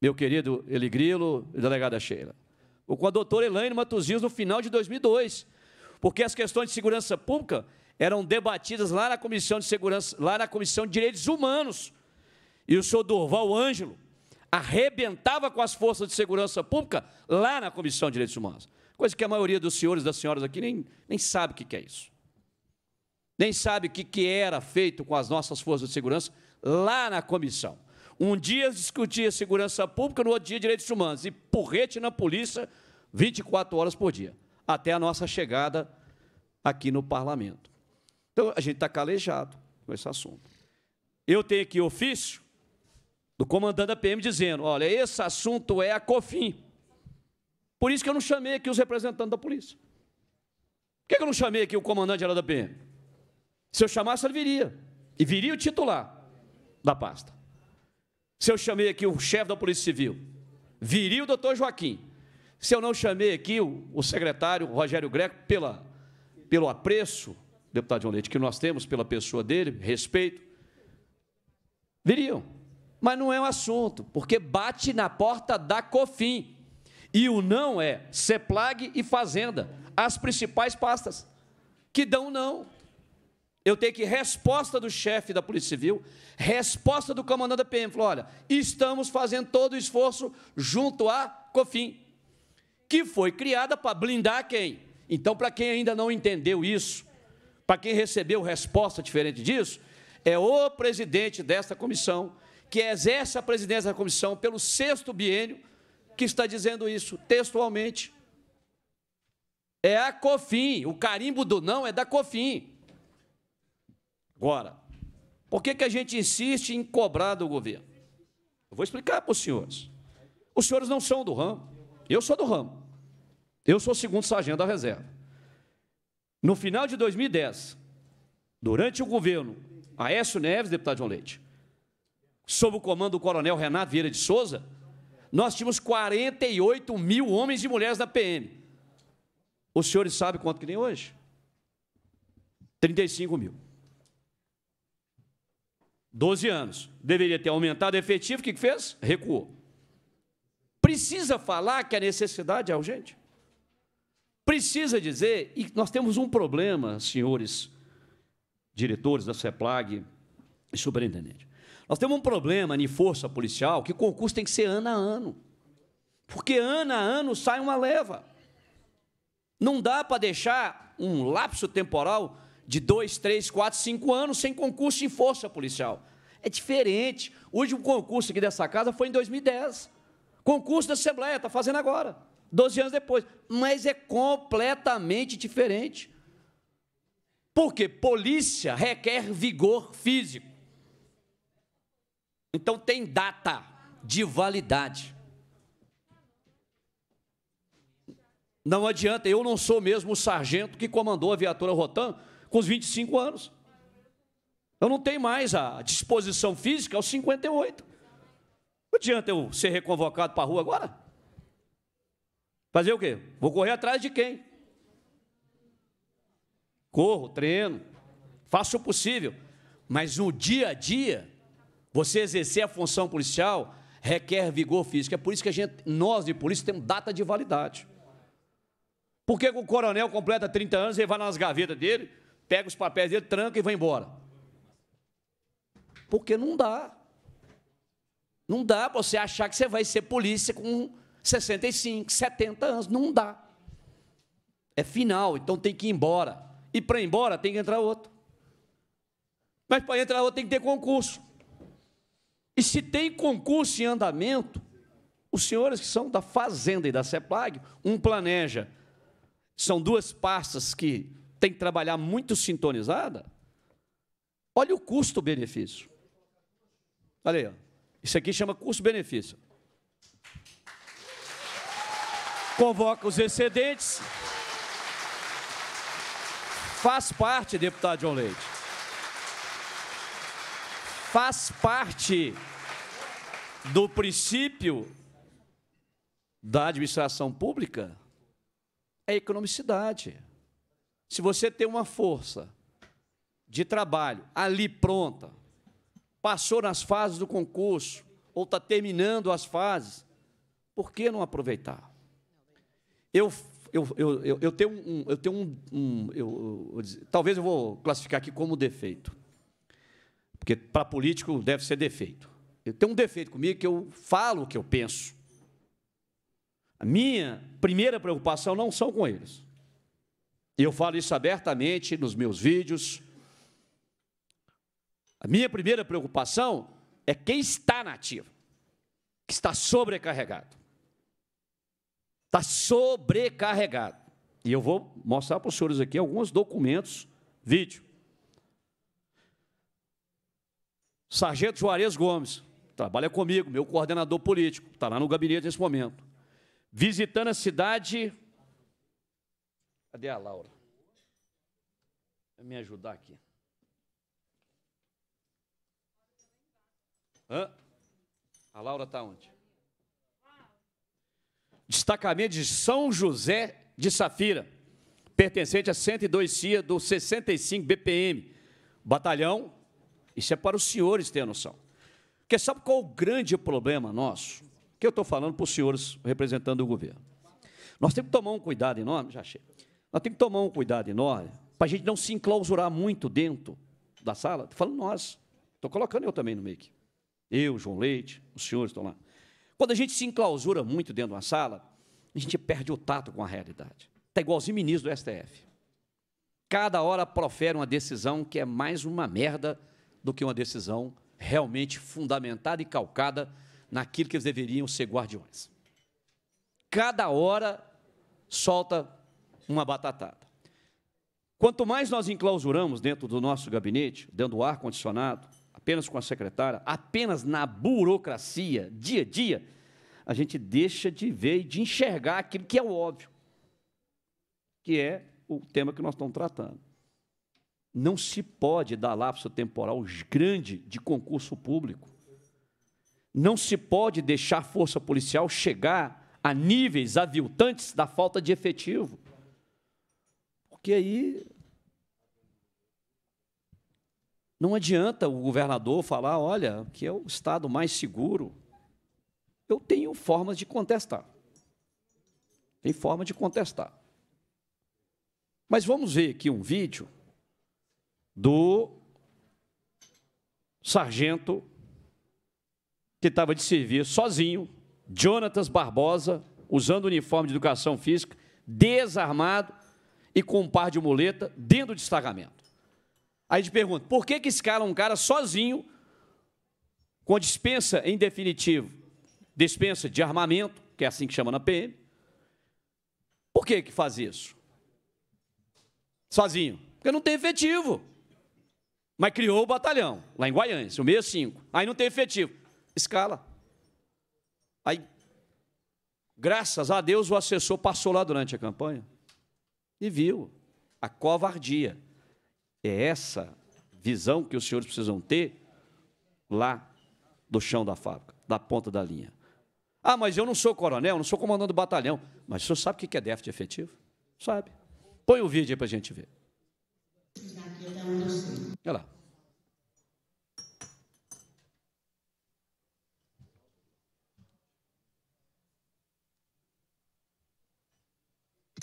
meu querido Eligrilo e delegada Sheila com a doutora Elaine Matuzinhos no final de 2002, porque as questões de segurança pública eram debatidas lá na Comissão de Segurança, lá na Comissão de Direitos Humanos. E o senhor Durval Ângelo arrebentava com as forças de segurança pública lá na Comissão de Direitos Humanos. Coisa que a maioria dos senhores e das senhoras aqui nem, nem sabe o que é isso. Nem sabe o que era feito com as nossas forças de segurança lá na comissão. Um dia discutia segurança pública, no outro dia direitos humanos. E porrete na polícia 24 horas por dia, até a nossa chegada aqui no parlamento. Então, a gente está calejado com esse assunto. Eu tenho aqui ofício do comandante da PM dizendo: olha, esse assunto é a COFIM. Por isso que eu não chamei aqui os representantes da polícia. Por que eu não chamei aqui o comandante geral da PM? Se eu chamasse, ele viria. E viria o titular da pasta. Se eu chamei aqui o chefe da Polícia Civil, viria o doutor Joaquim. Se eu não chamei aqui o, o secretário Rogério Greco pela, pelo apreço, deputado João Leite, que nós temos pela pessoa dele, respeito, viriam. Mas não é um assunto, porque bate na porta da COFIM. E o não é CEPLAG e Fazenda, as principais pastas, que dão não eu tenho que resposta do chefe da Polícia Civil, resposta do comandante da PM, falou, olha, estamos fazendo todo o esforço junto à COFIN, que foi criada para blindar quem? Então, para quem ainda não entendeu isso, para quem recebeu resposta diferente disso, é o presidente desta comissão, que exerce a presidência da comissão pelo sexto biênio, que está dizendo isso textualmente. É a COFIN, o carimbo do não é da COFIN. Agora, por que, que a gente insiste em cobrar do governo? Eu vou explicar para os senhores. Os senhores não são do ramo. Eu sou do ramo. Eu sou segundo sargento da reserva. No final de 2010, durante o governo Aécio Neves, deputado João Leite, sob o comando do coronel Renato Vieira de Souza, nós tínhamos 48 mil homens e mulheres da PM. Os senhores sabem quanto que tem hoje? 35 mil. 12 anos. Deveria ter aumentado o efetivo, o que fez? Recuou. Precisa falar que a necessidade é urgente. Precisa dizer, e nós temos um problema, senhores diretores da CEPLAG e superintendente. Nós temos um problema em força policial que concurso tem que ser ano a ano. Porque ano a ano sai uma leva. Não dá para deixar um lapso temporal de dois, três, quatro, cinco anos sem concurso em força policial. É diferente. O último concurso aqui dessa casa foi em 2010. Concurso da Assembleia, está fazendo agora, 12 anos depois. Mas é completamente diferente. Porque polícia requer vigor físico. Então tem data de validade. Não adianta, eu não sou mesmo o sargento que comandou a viatura Rotan, com os 25 anos. Eu não tenho mais a disposição física aos é 58. Não adianta eu ser reconvocado para a rua agora? Fazer o quê? Vou correr atrás de quem? Corro, treino, faço o possível. Mas no dia a dia, você exercer a função policial requer vigor físico. É por isso que a gente, nós de polícia temos data de validade. Por que o coronel completa 30 anos e vai nas gavetas dele pega os papéis dele, tranca e vai embora. Porque não dá. Não dá você achar que você vai ser polícia com 65, 70 anos. Não dá. É final, então tem que ir embora. E para ir embora tem que entrar outro. Mas para entrar outro tem que ter concurso. E se tem concurso em andamento, os senhores que são da Fazenda e da CEPLAG, um planeja. São duas pastas que tem que trabalhar muito sintonizada, olha o custo-benefício. Olha aí, ó. isso aqui chama custo-benefício. Convoca os excedentes. Faz parte, deputado John Leite. Faz parte do princípio da administração pública é economicidade. Se você tem uma força de trabalho ali pronta, passou nas fases do concurso, ou está terminando as fases, por que não aproveitar? Eu, eu, eu, eu, eu tenho um. Eu tenho um, um eu, eu, eu, talvez eu vou classificar aqui como defeito. Porque para político deve ser defeito. Eu tenho um defeito comigo que eu falo o que eu penso. A minha primeira preocupação não são com eles e eu falo isso abertamente nos meus vídeos, a minha primeira preocupação é quem está na ativa, que está sobrecarregado. Está sobrecarregado. E eu vou mostrar para os senhores aqui alguns documentos, vídeo. Sargento Juarez Gomes, trabalha comigo, meu coordenador político, está lá no gabinete nesse momento. Visitando a cidade Cadê a Laura? Vai me ajudar aqui. Hã? A Laura está onde? Destacamento de São José de Safira, pertencente a 102 CIA do 65 BPM. Batalhão, isso é para os senhores terem noção. Porque sabe qual é o grande problema nosso? Que eu estou falando para os senhores representando o governo. Nós temos que tomar um cuidado enorme, já chega. Nós temos que tomar um cuidado enorme para a gente não se enclausurar muito dentro da sala. Estou falando nós. Estou colocando eu também no meio. Aqui. Eu, João Leite, os senhores estão lá. Quando a gente se enclausura muito dentro de uma sala, a gente perde o tato com a realidade. Está igualzinho ministro do STF. Cada hora profere uma decisão que é mais uma merda do que uma decisão realmente fundamentada e calcada naquilo que eles deveriam ser guardiões. Cada hora solta uma batatada. Quanto mais nós enclausuramos dentro do nosso gabinete, dentro do ar-condicionado, apenas com a secretária, apenas na burocracia, dia a dia, a gente deixa de ver e de enxergar aquilo que é o óbvio, que é o tema que nós estamos tratando. Não se pode dar lapso temporal grande de concurso público. Não se pode deixar a força policial chegar a níveis aviltantes da falta de efetivo. Porque aí não adianta o governador falar, olha, que é o estado mais seguro. Eu tenho formas de contestar. Tem forma de contestar. Mas vamos ver aqui um vídeo do sargento que estava de serviço sozinho, Jonatas Barbosa, usando o uniforme de educação física, desarmado, e com um par de muleta dentro do destacamento. Aí te pergunta, por que, que escala é um cara sozinho, com dispensa em definitivo, dispensa de armamento, que é assim que chama na PM? Por que, que faz isso? Sozinho? Porque não tem efetivo. Mas criou o batalhão, lá em Guiança, o 65. Aí não tem efetivo. Escala. Aí, graças a Deus, o assessor passou lá durante a campanha e viu a covardia. É essa visão que os senhores precisam ter lá do chão da fábrica, da ponta da linha. Ah, mas eu não sou coronel, não sou comandante do batalhão. Mas o senhor sabe o que é déficit efetivo? Sabe. Põe o vídeo aí para a gente ver. É Olha lá.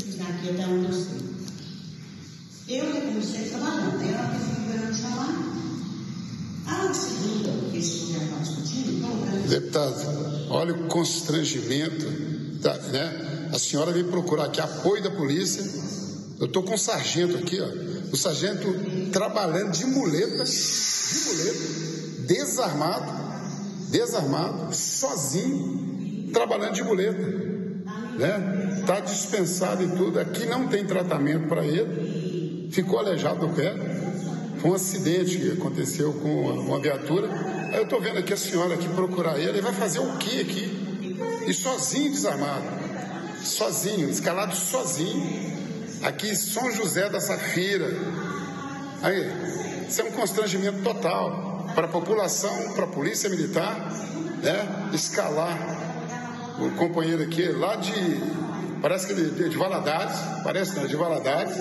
e aqui até onde eu sei. Eu já comecei trabalhando, aí né? ela teve que me chamar. A segunda, que esse lugar está discutindo, então, Deputada, olha o constrangimento, né? A senhora veio procurar aqui apoio da polícia. Eu estou com o sargento aqui, ó. O sargento trabalhando de muleta, de muleta, desarmado, desarmado, sozinho, trabalhando de muleta, né? está dispensado e tudo. Aqui não tem tratamento para ele, ficou aleijado o pé. Foi um acidente que aconteceu com uma viatura. Aí eu estou vendo aqui a senhora aqui procurar ele, ele vai fazer o que aqui? E sozinho desarmado, sozinho, escalado sozinho. Aqui em São José da Safira. Aí, isso é um constrangimento total para a população, para a polícia militar, né? Escalar o companheiro aqui lá de parece que é de Valadares, parece não, é de Valadares,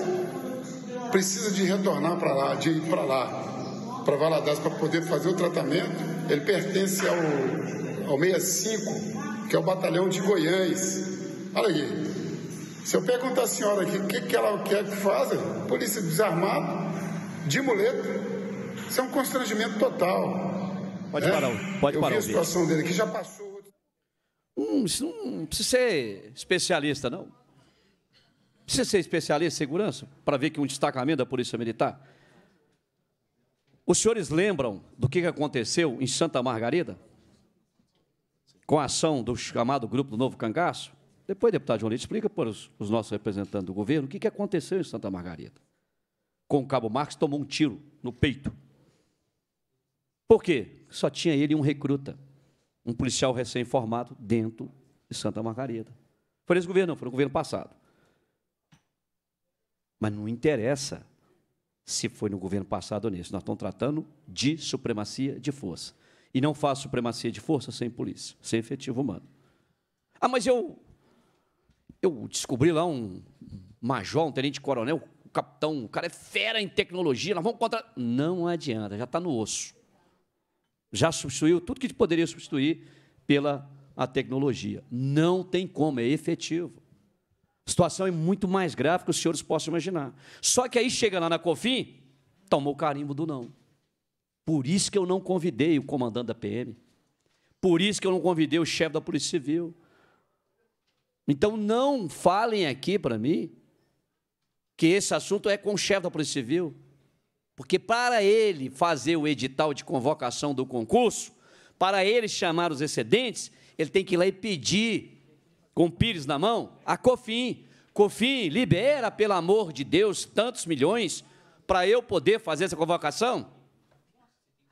precisa de retornar para lá, de ir para lá, para Valadares, para poder fazer o tratamento. Ele pertence ao, ao 65, que é o batalhão de Goiás. Olha aí. Se eu perguntar à senhora aqui o que, que ela quer que faça, polícia desarmada, de muleta, isso é um constrangimento total. Pode né? parar, pode eu parar. Vi a situação dele que já passou. Hum, isso não precisa ser especialista, não. Precisa ser especialista em segurança para ver que um destacamento da Polícia Militar. Os senhores lembram do que aconteceu em Santa Margarida? Com a ação do chamado Grupo do Novo Cangaço? Depois, deputado João Leite, explica para os, os nossos representantes do governo o que, que aconteceu em Santa Margarida. Com o Cabo Marques, tomou um tiro no peito. Por quê? Só tinha ele um recruta um policial recém-formado dentro de Santa Margarida. Foi esse governo, não, foi no governo passado. Mas não interessa se foi no governo passado ou nesse. Nós estamos tratando de supremacia de força. E não faz supremacia de força sem polícia, sem efetivo humano. Ah, mas eu eu descobri lá um major, um tenente-coronel, um capitão, o um cara é fera em tecnologia, nós vamos contra... Não adianta, já está no osso. Já substituiu tudo que poderia substituir pela a tecnologia. Não tem como, é efetivo. A situação é muito mais grave que os senhores possam imaginar. Só que aí chega lá na COFIN, tomou o carimbo do não. Por isso que eu não convidei o comandante da PM. Por isso que eu não convidei o chefe da Polícia Civil. Então não falem aqui para mim que esse assunto é com o chefe da Polícia Civil, porque para ele fazer o edital de convocação do concurso, para ele chamar os excedentes, ele tem que ir lá e pedir, com o Pires na mão, a COFIM. COFIM, libera, pelo amor de Deus, tantos milhões para eu poder fazer essa convocação?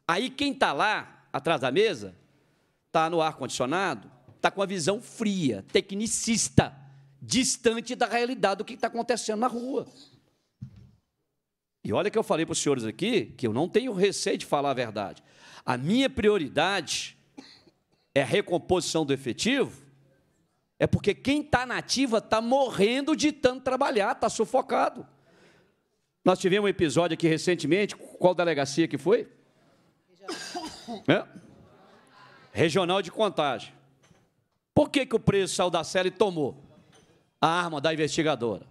Aí quem está lá, atrás da mesa, está no ar-condicionado, está com a visão fria, tecnicista, distante da realidade do que está acontecendo na rua. E olha que eu falei para os senhores aqui que eu não tenho receio de falar a verdade. A minha prioridade é a recomposição do efetivo, é porque quem está nativa está morrendo de tanto trabalhar, está sufocado. Nós tivemos um episódio aqui recentemente, qual delegacia que foi? Regional, <coughs> é? Regional de contagem. Por que, que o preso saiu da cela e tomou a arma da investigadora?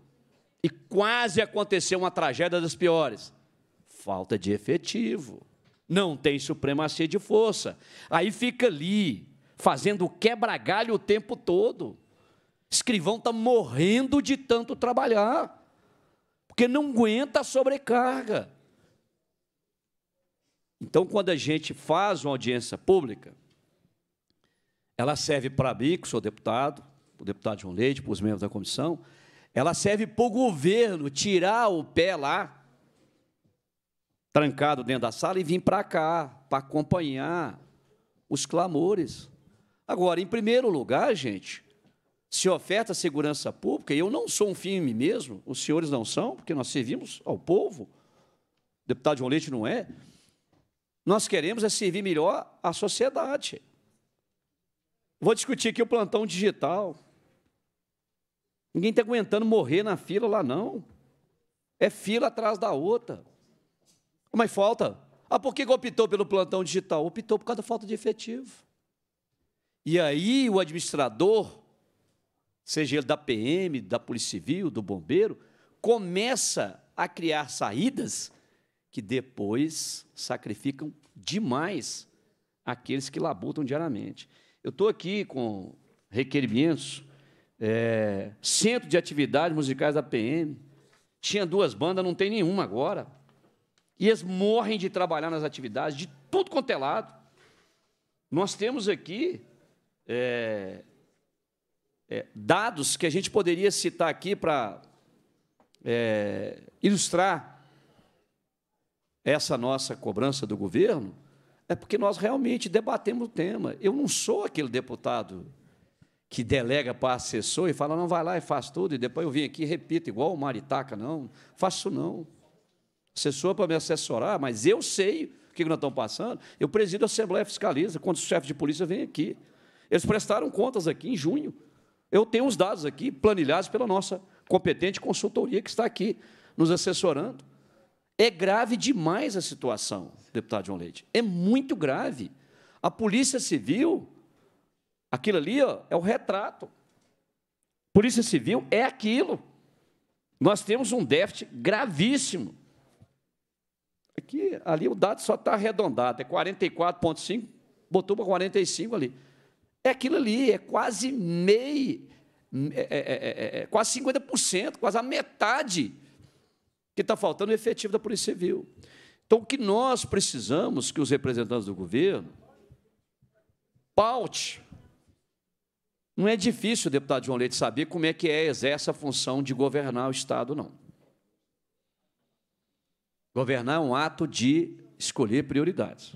E quase aconteceu uma tragédia das piores. Falta de efetivo. Não tem supremacia de força. Aí fica ali, fazendo quebra-galho o tempo todo. Escrivão está morrendo de tanto trabalhar, porque não aguenta a sobrecarga. Então, quando a gente faz uma audiência pública, ela serve para mim, que sou deputado, o deputado João Leite, para os membros da comissão, ela serve para o governo tirar o pé lá, trancado dentro da sala, e vir para cá, para acompanhar os clamores. Agora, em primeiro lugar, gente, se oferta segurança pública, e eu não sou um filme mesmo, os senhores não são, porque nós servimos ao povo, o deputado João Leite não é, nós queremos é servir melhor a sociedade. Vou discutir aqui o plantão digital, Ninguém está aguentando morrer na fila lá, não. É fila atrás da outra. Mas falta. Ah, por que optou pelo plantão digital? Optou por causa da falta de efetivo. E aí o administrador, seja ele da PM, da Polícia Civil, do Bombeiro, começa a criar saídas que depois sacrificam demais aqueles que labutam diariamente. Eu estou aqui com requerimentos é, centro de atividades musicais da PM. Tinha duas bandas, não tem nenhuma agora. E eles morrem de trabalhar nas atividades, de tudo quanto é lado. Nós temos aqui é, é, dados que a gente poderia citar aqui para é, ilustrar essa nossa cobrança do governo, é porque nós realmente debatemos o tema. Eu não sou aquele deputado que delega para assessor e fala, não, vai lá e faz tudo, e depois eu vim aqui e repito, igual o Maritaca, não, faço não. Assessor para me assessorar, mas eu sei o que nós estamos passando. Eu presido a Assembleia Fiscaliza, quando o chefe de polícia vem aqui. Eles prestaram contas aqui em junho. Eu tenho os dados aqui, planilhados pela nossa competente consultoria que está aqui nos assessorando. É grave demais a situação, deputado João Leite. É muito grave. A Polícia Civil Aquilo ali ó, é o retrato. Polícia Civil é aquilo. Nós temos um déficit gravíssimo. Aqui, ali o dado só está arredondado, é 44,5, botou para 45 ali. É aquilo ali, é quase meio, é, é, é, quase 50%, quase a metade que está faltando o efetivo da Polícia Civil. Então, o que nós precisamos que os representantes do governo paute não é difícil, deputado João Leite, saber como é que é exerce a função de governar o Estado, não. Governar é um ato de escolher prioridades.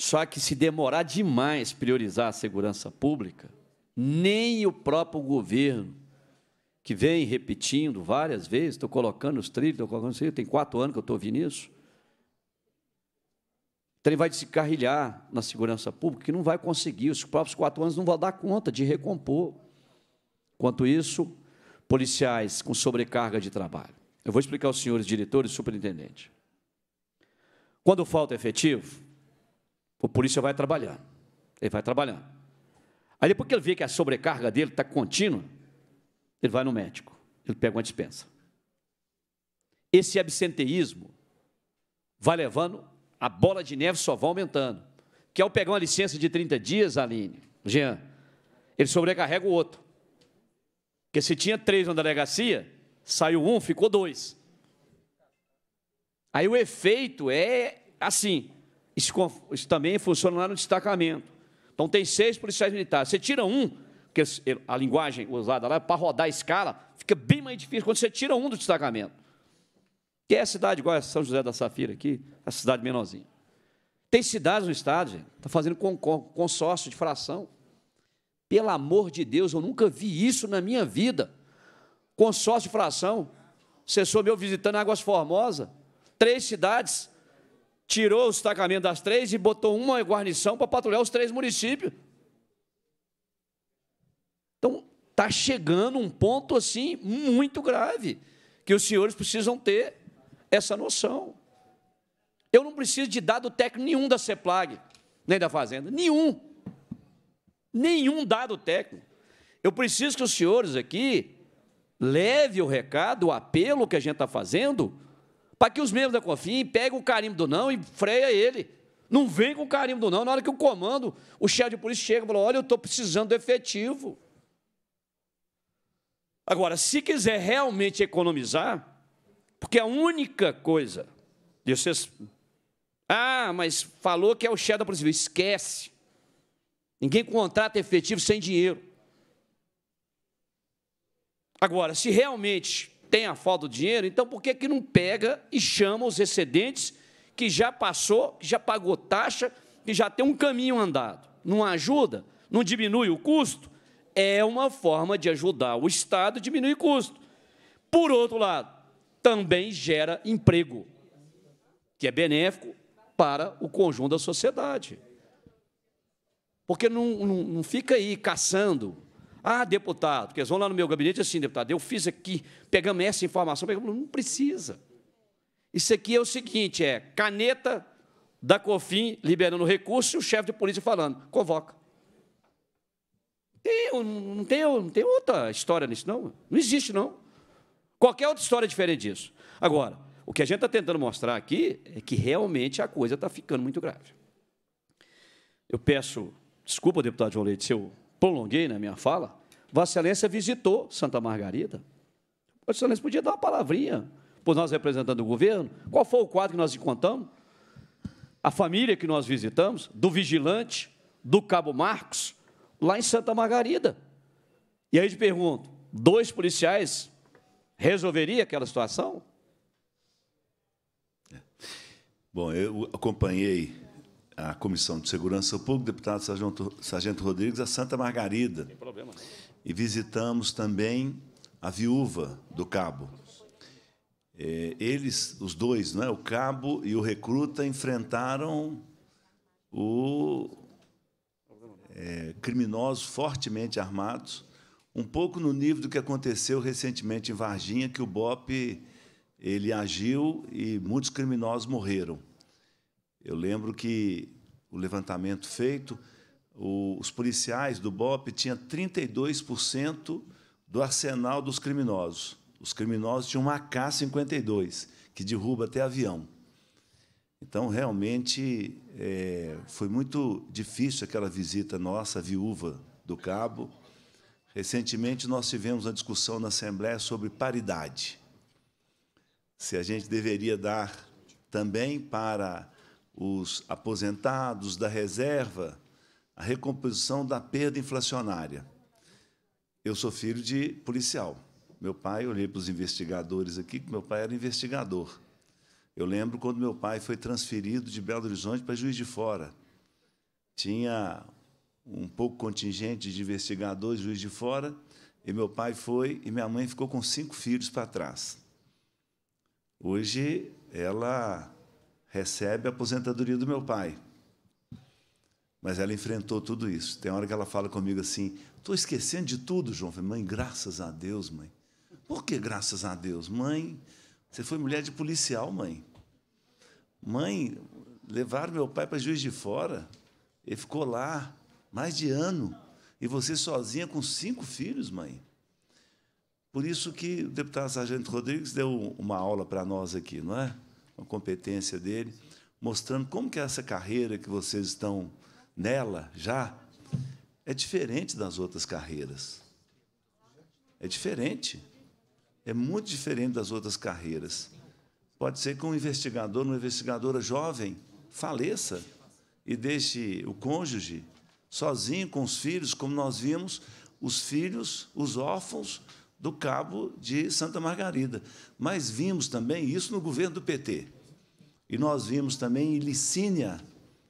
Só que se demorar demais priorizar a segurança pública, nem o próprio governo, que vem repetindo várias vezes, estou colocando os trilhos, estou colocando os trilhos, tem quatro anos que eu estou ouvindo isso, então ele vai descarrilhar na segurança pública que não vai conseguir, os próprios quatro anos não vão dar conta de recompor. Quanto isso, policiais com sobrecarga de trabalho. Eu vou explicar aos senhores diretores e superintendente. Quando falta efetivo, o polícia vai trabalhando. Ele vai trabalhando. Aí depois que ele vê que a sobrecarga dele está contínua, ele vai no médico, ele pega uma dispensa. Esse absenteísmo vai levando a bola de neve só vai aumentando. Que ao pegar uma licença de 30 dias, Aline, Jean, ele sobrecarrega o outro. Porque se tinha três na delegacia, saiu um, ficou dois. Aí o efeito é assim. Isso, isso também funciona lá no destacamento. Então tem seis policiais militares. Você tira um, porque a linguagem usada lá, é para rodar a escala, fica bem mais difícil quando você tira um do destacamento. Que é a cidade igual a São José da Safira aqui, a cidade menorzinha. Tem cidades no estado, gente, está fazendo consórcio de fração. Pelo amor de Deus, eu nunca vi isso na minha vida. Consórcio de fração. soube meu visitando Águas Formosa, três cidades, tirou o destacamento das três e botou uma guarnição para patrulhar os três municípios. Então, está chegando um ponto assim muito grave que os senhores precisam ter essa noção. Eu não preciso de dado técnico nenhum da CEPLAG, nem da Fazenda, nenhum. Nenhum dado técnico. Eu preciso que os senhores aqui levem o recado, o apelo que a gente está fazendo, para que os membros da COFIN peguem o carimbo do não e freia ele. Não vem com o carimbo do não. Na hora que o comando, o chefe de polícia chega e fala: olha, eu estou precisando de efetivo. Agora, se quiser realmente economizar, porque a única coisa, e vocês, ah, mas falou que é o chefe da Polícia esquece. Ninguém contrata efetivo sem dinheiro. Agora, se realmente tem a falta do dinheiro, então por que, que não pega e chama os excedentes que já passou, que já pagou taxa, que já tem um caminho andado? Não ajuda? Não diminui o custo? É uma forma de ajudar o Estado a diminuir custo. Por outro lado, também gera emprego, que é benéfico para o conjunto da sociedade. Porque não, não, não fica aí caçando. Ah, deputado, porque eles vão lá no meu gabinete assim, deputado, eu fiz aqui, pegamos essa informação, pegamos, não precisa. Isso aqui é o seguinte, é caneta da COFIN liberando recurso e o chefe de polícia falando, convoca. Tem, não, tem, não tem outra história nisso, não. Não existe, não. Qualquer outra história é diferente disso. Agora, o que a gente está tentando mostrar aqui é que realmente a coisa está ficando muito grave. Eu peço desculpa, deputado João Leite, se eu prolonguei na né, minha fala. Vossa Excelência visitou Santa Margarida. Vossa Excelência podia dar uma palavrinha por nós representando o governo. Qual foi o quadro que nós encontramos? A família que nós visitamos, do vigilante, do Cabo Marcos, lá em Santa Margarida. E aí eu te pergunto: dois policiais resolveria aquela situação? É. Bom, eu acompanhei a Comissão de Segurança Pública, deputado Sargento, Sargento Rodrigues, a Santa Margarida. Tem problema. E visitamos também a viúva do cabo. É, eles, os dois, não é? o cabo e o recruta, enfrentaram o é, criminosos fortemente armados um pouco no nível do que aconteceu recentemente em Varginha, que o BOP ele agiu e muitos criminosos morreram. Eu lembro que o levantamento feito, os policiais do BOP tinham 32% do arsenal dos criminosos. Os criminosos tinham uma k 52 que derruba até avião. Então, realmente, é, foi muito difícil aquela visita nossa, viúva do Cabo, Recentemente, nós tivemos uma discussão na Assembleia sobre paridade. Se a gente deveria dar também para os aposentados da reserva a recomposição da perda inflacionária. Eu sou filho de policial. Meu pai, eu olhei para os investigadores aqui, que meu pai era investigador. Eu lembro quando meu pai foi transferido de Belo Horizonte para Juiz de Fora. Tinha um pouco contingente de investigadores, juiz de fora, e meu pai foi e minha mãe ficou com cinco filhos para trás. Hoje ela recebe a aposentadoria do meu pai. Mas ela enfrentou tudo isso. Tem hora que ela fala comigo assim: estou esquecendo de tudo, João. Eu falei, mãe, graças a Deus, mãe. Por que graças a Deus? Mãe, você foi mulher de policial, mãe. Mãe, levaram meu pai para juiz de fora. Ele ficou lá mais de ano. E você sozinha com cinco filhos, mãe. Por isso que o deputado Sargento Rodrigues deu uma aula para nós aqui, não é? Uma competência dele, mostrando como que essa carreira que vocês estão nela já é diferente das outras carreiras. É diferente. É muito diferente das outras carreiras. Pode ser que um investigador, uma investigadora jovem, faleça e deixe o cônjuge sozinho com os filhos, como nós vimos os filhos, os órfãos do cabo de Santa Margarida. Mas vimos também isso no governo do PT. E nós vimos também em Licínia,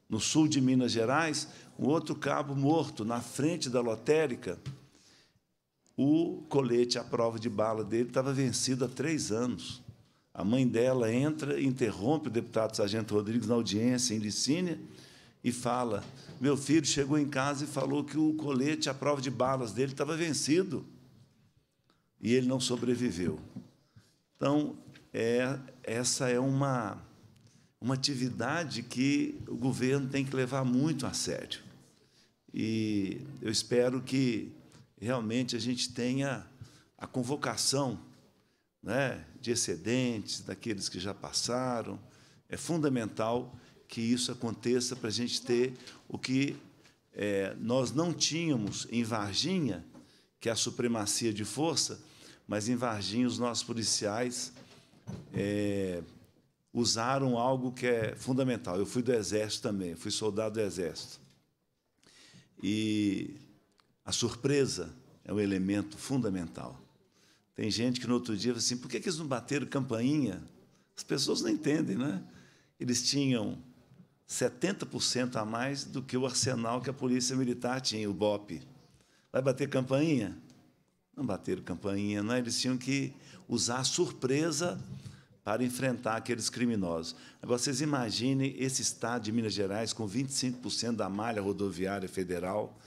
no sul de Minas Gerais, um outro cabo morto na frente da lotérica. O colete à prova de bala dele estava vencido há três anos. A mãe dela entra, interrompe o deputado Sargento Rodrigues na audiência em Licínia e fala: Meu filho chegou em casa e falou que o colete, a prova de balas dele, estava vencido. E ele não sobreviveu. Então, é, essa é uma, uma atividade que o governo tem que levar muito a sério. E eu espero que realmente a gente tenha a convocação né, de excedentes, daqueles que já passaram. É fundamental que isso aconteça para a gente ter o que é, nós não tínhamos em Varginha, que é a supremacia de força, mas em Varginha os nossos policiais é, usaram algo que é fundamental. Eu fui do Exército também, fui soldado do Exército. E a surpresa é um elemento fundamental. Tem gente que no outro dia fala assim: por que, que eles não bateram campainha? As pessoas não entendem, né? Eles tinham 70% a mais do que o arsenal que a Polícia Militar tinha, o BOP. Vai bater campainha? Não bateram campainha, não. Eles tinham que usar a surpresa para enfrentar aqueles criminosos. Agora, vocês imaginem esse estado de Minas Gerais com 25% da malha rodoviária federal,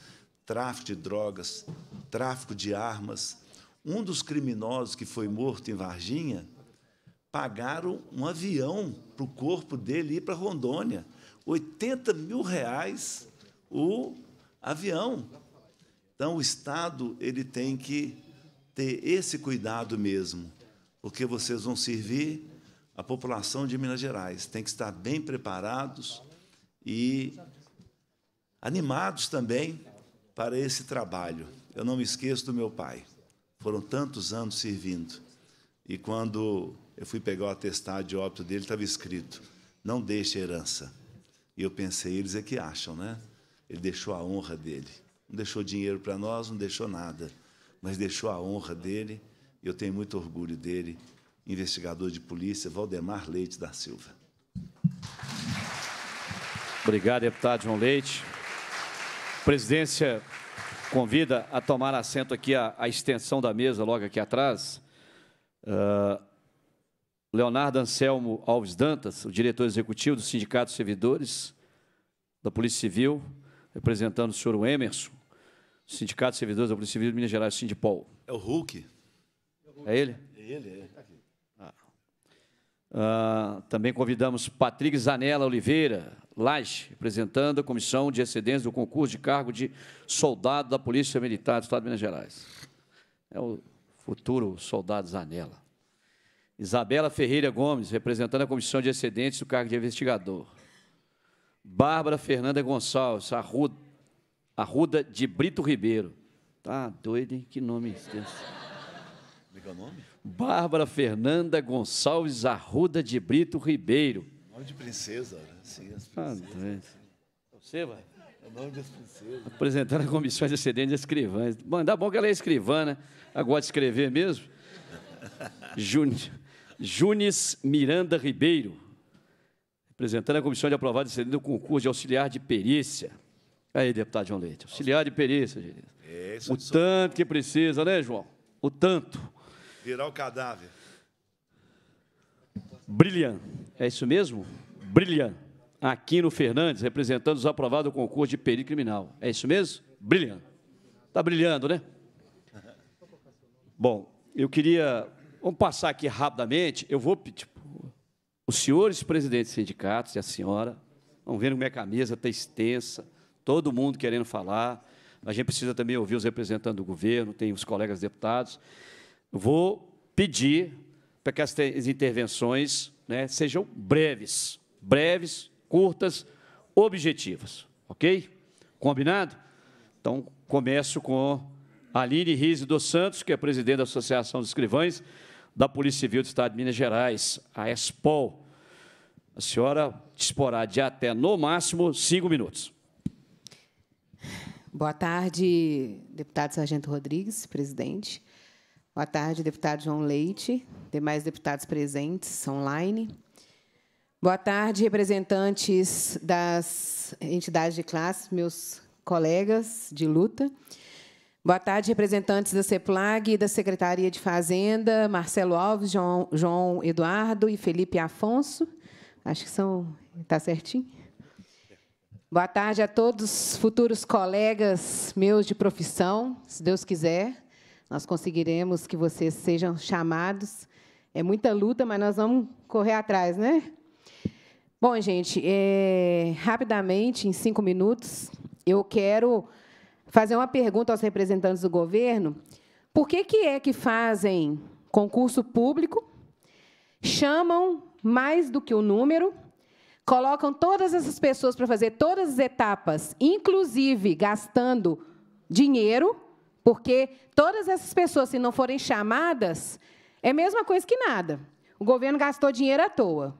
tráfico de drogas, tráfico de armas. Um dos criminosos que foi morto em Varginha pagaram um avião para o corpo dele ir para Rondônia. 80 mil reais o avião. Então, o Estado ele tem que ter esse cuidado mesmo, porque vocês vão servir a população de Minas Gerais. Tem que estar bem preparados e animados também para esse trabalho. Eu não me esqueço do meu pai. Foram tantos anos servindo. E quando eu fui pegar o atestado de óbito dele, estava escrito: não deixe herança. E eu pensei, eles é que acham, né? Ele deixou a honra dele. Não deixou dinheiro para nós, não deixou nada, mas deixou a honra dele. E eu tenho muito orgulho dele, investigador de polícia, Valdemar Leite da Silva. Obrigado, deputado João Leite. presidência convida a tomar assento aqui a, a extensão da mesa, logo aqui atrás. Uh, Leonardo Anselmo Alves Dantas, o diretor executivo do Sindicato de Servidores da Polícia Civil, representando o senhor Emerson, Sindicato de Servidores da Polícia Civil de Minas Gerais, Sindipol. É o Hulk? É ele? É ele, é. Ah. Ah, também convidamos Patrick Zanella Oliveira, Laje, representando a Comissão de Excedentes do Concurso de Cargo de Soldado da Polícia Militar do Estado de Minas Gerais. É o futuro soldado Zanella. Isabela Ferreira Gomes, representando a Comissão de Excedentes do cargo de investigador. Bárbara Fernanda Gonçalves, Arruda, Arruda de Brito Ribeiro. Tá doido, hein? Que nome é esse? Liga é o nome? Bárbara Fernanda Gonçalves Arruda de Brito Ribeiro. Nome de princesa, né? Sim, as Ah, Você vai? É o nome das princesas. Apresentando a comissão de excedentes de escrivãs. Bom, dá bom que ela é escrivã, né? Agora de escrever mesmo. <laughs> Júnior. Junes Miranda Ribeiro, representando a Comissão de Aprovado e Cedido do Concurso de Auxiliar de Perícia. Aí, deputado João Leite, auxiliar de perícia, gente. o é tanto que precisa, né, João? O tanto. Virar o cadáver. Brilhant. É isso mesmo? Brilhant. Aquino Fernandes, representando os aprovados do concurso de perito criminal. É isso mesmo? Brilhando. Está brilhando, né? <laughs> Bom, eu queria vamos passar aqui rapidamente. Eu vou pedir. Tipo, os senhores presidentes de sindicatos e a senhora Estão vendo como é que a está extensa, todo mundo querendo falar. A gente precisa também ouvir os representantes do governo, tem os colegas deputados. Vou pedir para que as intervenções né, sejam breves, breves, curtas, objetivas. Ok? Combinado? Então, começo com a Aline Rize dos Santos, que é presidente da Associação dos Escrivães, da Polícia Civil do Estado de Minas Gerais, a ESPOL. A senhora disporá de até, no máximo, cinco minutos. Boa tarde, deputado Sargento Rodrigues, presidente. Boa tarde, deputado João Leite, demais deputados presentes online. Boa tarde, representantes das entidades de classe, meus colegas de luta. Boa tarde, representantes da CEPLAG e da Secretaria de Fazenda, Marcelo Alves, João, João Eduardo e Felipe Afonso. Acho que são. Está certinho? Boa tarde a todos, futuros colegas meus de profissão. Se Deus quiser, nós conseguiremos que vocês sejam chamados. É muita luta, mas nós vamos correr atrás, né? Bom, gente, é, rapidamente, em cinco minutos, eu quero fazer uma pergunta aos representantes do governo. Por que, que é que fazem concurso público, chamam mais do que o número, colocam todas essas pessoas para fazer todas as etapas, inclusive gastando dinheiro, porque todas essas pessoas, se não forem chamadas, é a mesma coisa que nada. O governo gastou dinheiro à toa.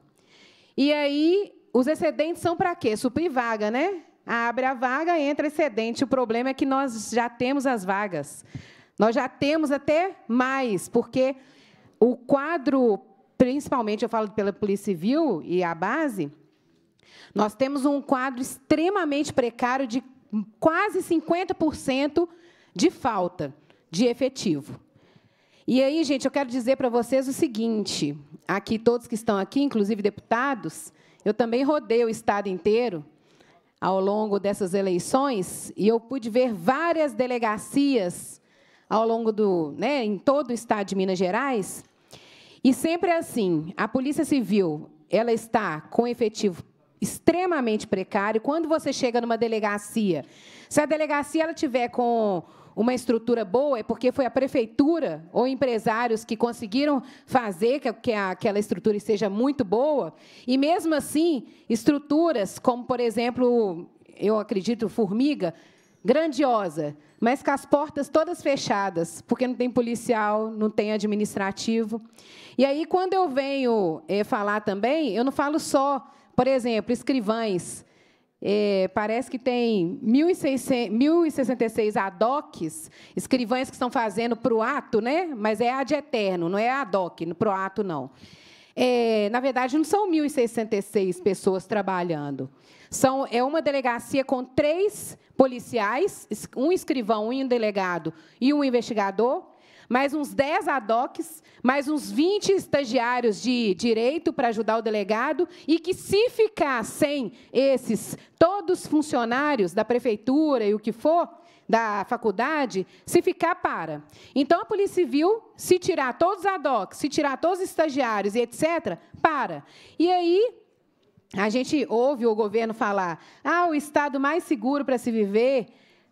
E aí, os excedentes são para quê? Suprir vaga, né? abre a vaga, entra excedente. O problema é que nós já temos as vagas. Nós já temos até mais, porque o quadro, principalmente eu falo pela Polícia Civil e a base, nós temos um quadro extremamente precário de quase 50% de falta de efetivo. E aí, gente, eu quero dizer para vocês o seguinte: aqui, todos que estão aqui, inclusive deputados, eu também rodei o Estado inteiro ao longo dessas eleições e eu pude ver várias delegacias ao longo do, né, em todo o estado de Minas Gerais. E sempre é assim, a Polícia Civil, ela está com efetivo extremamente precário. Quando você chega numa delegacia, se a delegacia ela tiver com uma estrutura boa é porque foi a prefeitura ou empresários que conseguiram fazer que, que aquela estrutura seja muito boa. E mesmo assim, estruturas como, por exemplo, eu acredito, Formiga, grandiosa, mas com as portas todas fechadas, porque não tem policial, não tem administrativo. E aí, quando eu venho é, falar também, eu não falo só, por exemplo, escrivães. É, parece que tem 1.066 adocs, escrivães que estão fazendo para o ato, né? mas é ad eterno, não é adoc, para o ato, não. É, na verdade, não são 1.066 pessoas trabalhando. São, é uma delegacia com três policiais, um escrivão um delegado e um investigador, mais uns 10 adocs, mais uns 20 estagiários de direito para ajudar o delegado, e que se ficar sem esses todos funcionários da prefeitura e o que for, da faculdade, se ficar, para. Então, a Polícia Civil, se tirar todos os adocs, se tirar todos os estagiários e etc., para. E aí, a gente ouve o governo falar: ah, o estado mais seguro para se viver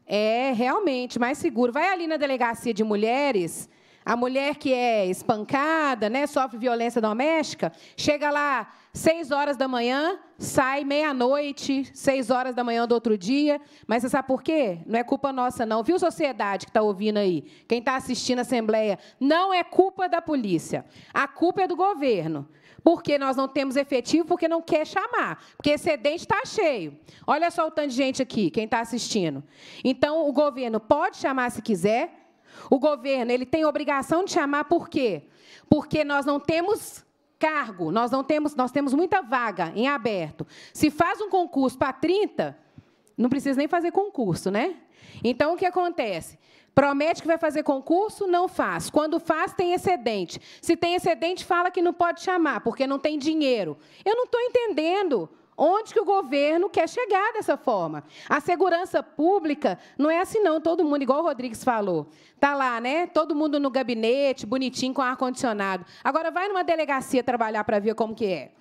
é realmente mais seguro. Vai ali na delegacia de mulheres, a mulher que é espancada, né, sofre violência doméstica, chega lá seis horas da manhã, sai meia-noite, seis horas da manhã do outro dia. Mas você sabe por quê? Não é culpa nossa, não. Viu, sociedade que está ouvindo aí? Quem está assistindo a Assembleia? Não é culpa da polícia. A culpa é do governo. Porque nós não temos efetivo, porque não quer chamar. Porque excedente está cheio. Olha só o tanto de gente aqui, quem está assistindo. Então, o governo pode chamar se quiser. O governo ele tem obrigação de chamar por quê? Porque nós não temos cargo, nós não temos, nós temos muita vaga em aberto. Se faz um concurso para 30, não precisa nem fazer concurso, né? Então, o que acontece? Promete que vai fazer concurso, não faz. Quando faz, tem excedente. Se tem excedente, fala que não pode chamar, porque não tem dinheiro. Eu não estou entendendo onde que o governo quer chegar dessa forma. A segurança pública não é assim, não. Todo mundo, igual o Rodrigues falou, está lá, né? Todo mundo no gabinete, bonitinho, com ar-condicionado. Agora, vai numa delegacia trabalhar para ver como que é.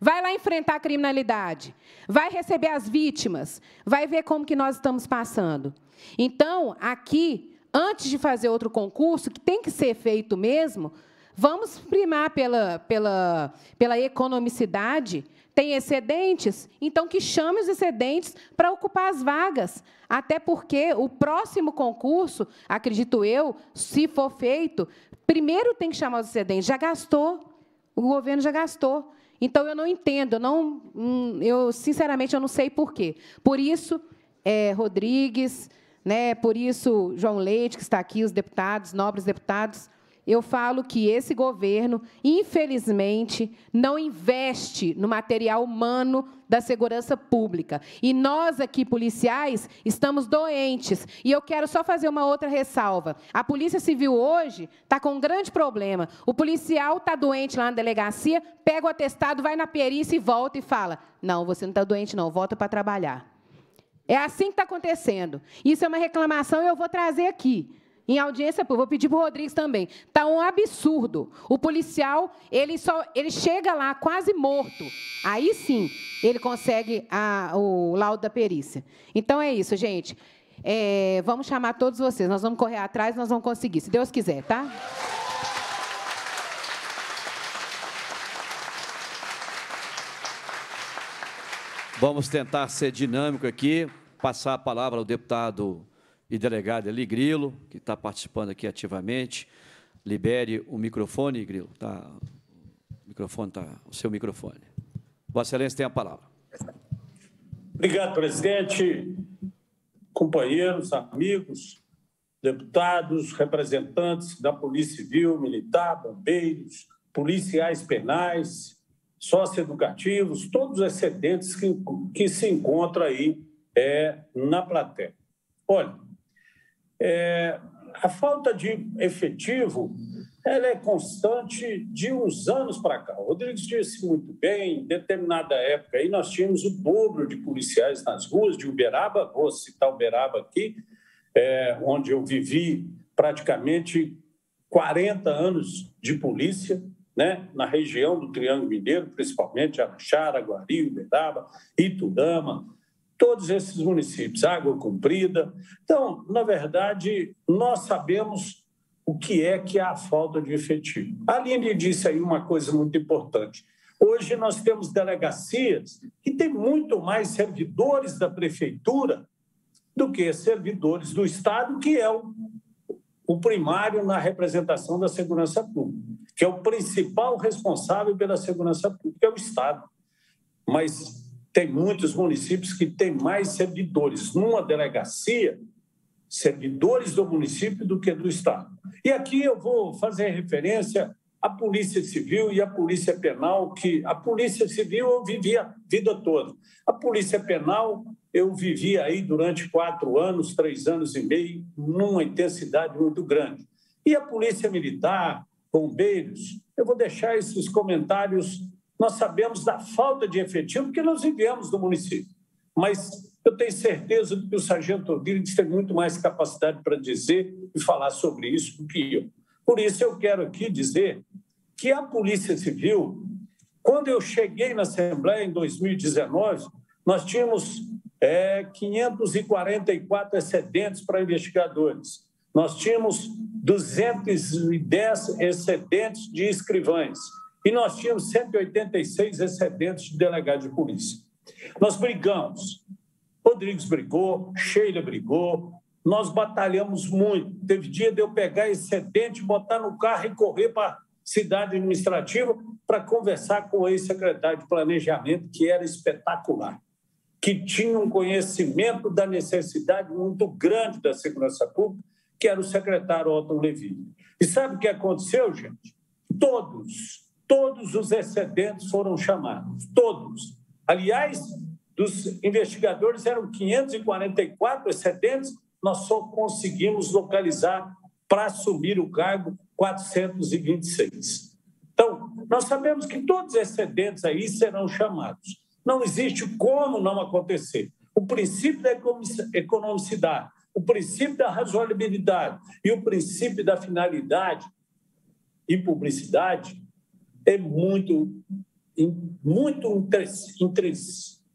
Vai lá enfrentar a criminalidade, vai receber as vítimas, vai ver como que nós estamos passando. Então, aqui, antes de fazer outro concurso, que tem que ser feito mesmo, vamos primar pela, pela, pela economicidade. Tem excedentes? Então, que chame os excedentes para ocupar as vagas. Até porque o próximo concurso, acredito eu, se for feito, primeiro tem que chamar os excedentes. Já gastou, o governo já gastou. Então, eu não entendo, eu, não, hum, eu sinceramente, eu não sei por quê. Por isso, é, Rodrigues, né? Por isso, João Leite, que está aqui, os deputados, nobres deputados, eu falo que esse governo, infelizmente, não investe no material humano da segurança pública. E nós aqui, policiais, estamos doentes. E eu quero só fazer uma outra ressalva. A Polícia Civil hoje está com um grande problema. O policial está doente lá na delegacia, pega o atestado, vai na perícia e volta e fala: Não, você não está doente, não, volta para trabalhar. É assim que está acontecendo. Isso é uma reclamação e eu vou trazer aqui. Em audiência, vou pedir para o Rodrigues também. Está um absurdo. O policial, ele só, ele chega lá quase morto. Aí sim, ele consegue a, o laudo da perícia. Então é isso, gente. É, vamos chamar todos vocês. Nós vamos correr atrás, nós vamos conseguir, se Deus quiser, tá? Vamos tentar ser dinâmico aqui passar a palavra ao deputado e delegado Eli Grilo, que está participando aqui ativamente. Libere o microfone, Grilo. Tá, o microfone está. O seu microfone. Vossa Excelência tem a palavra. Obrigado, presidente, companheiros, amigos, deputados, representantes da Polícia Civil, Militar, bombeiros, policiais penais, Educativos, todos os excedentes que, que se encontram aí é, na plateia. Olha, é, a falta de efetivo ela é constante de uns anos para cá. O Rodrigues disse muito bem, em determinada época aí nós tínhamos o dobro de policiais nas ruas de Uberaba, vou citar Uberaba aqui, é, onde eu vivi praticamente 40 anos de polícia, né, na região do Triângulo Mineiro, principalmente Araxara, Guari, Uberaba, Iturama, todos esses municípios, Água Comprida. Então, na verdade, nós sabemos o que é que é a falta de efetivo. A Aline disse aí uma coisa muito importante. Hoje nós temos delegacias que têm muito mais servidores da prefeitura do que servidores do Estado, que é o, o primário na representação da segurança pública, que é o principal responsável pela segurança pública, é o Estado. Mas tem muitos municípios que têm mais servidores numa delegacia, servidores do município do que do Estado. E aqui eu vou fazer referência à Polícia Civil e à Polícia Penal, que a Polícia Civil eu vivi a vida toda. A Polícia Penal eu vivi aí durante quatro anos, três anos e meio, numa intensidade muito grande. E a Polícia Militar, bombeiros, eu vou deixar esses comentários nós sabemos da falta de efetivo que nós vivemos no município. Mas eu tenho certeza de que o sargento Odires tem muito mais capacidade para dizer e falar sobre isso do que eu. Por isso, eu quero aqui dizer que a Polícia Civil, quando eu cheguei na Assembleia em 2019, nós tínhamos é, 544 excedentes para investigadores. Nós tínhamos 210 excedentes de escrivães e nós tínhamos 186 excedentes de delegados de polícia. Nós brigamos. Rodrigues brigou, Sheila brigou, nós batalhamos muito. Teve dia de eu pegar excedente, botar no carro e correr para a cidade administrativa para conversar com o ex-secretário de Planejamento, que era espetacular, que tinha um conhecimento da necessidade muito grande da segurança pública, que era o secretário Otto Levine. E sabe o que aconteceu, gente? Todos todos os excedentes foram chamados, todos. Aliás, dos investigadores eram 544 excedentes, nós só conseguimos localizar para assumir o cargo 426. Então, nós sabemos que todos os excedentes aí serão chamados. Não existe como não acontecer. O princípio da economicidade, o princípio da razoabilidade e o princípio da finalidade e publicidade é muito, muito,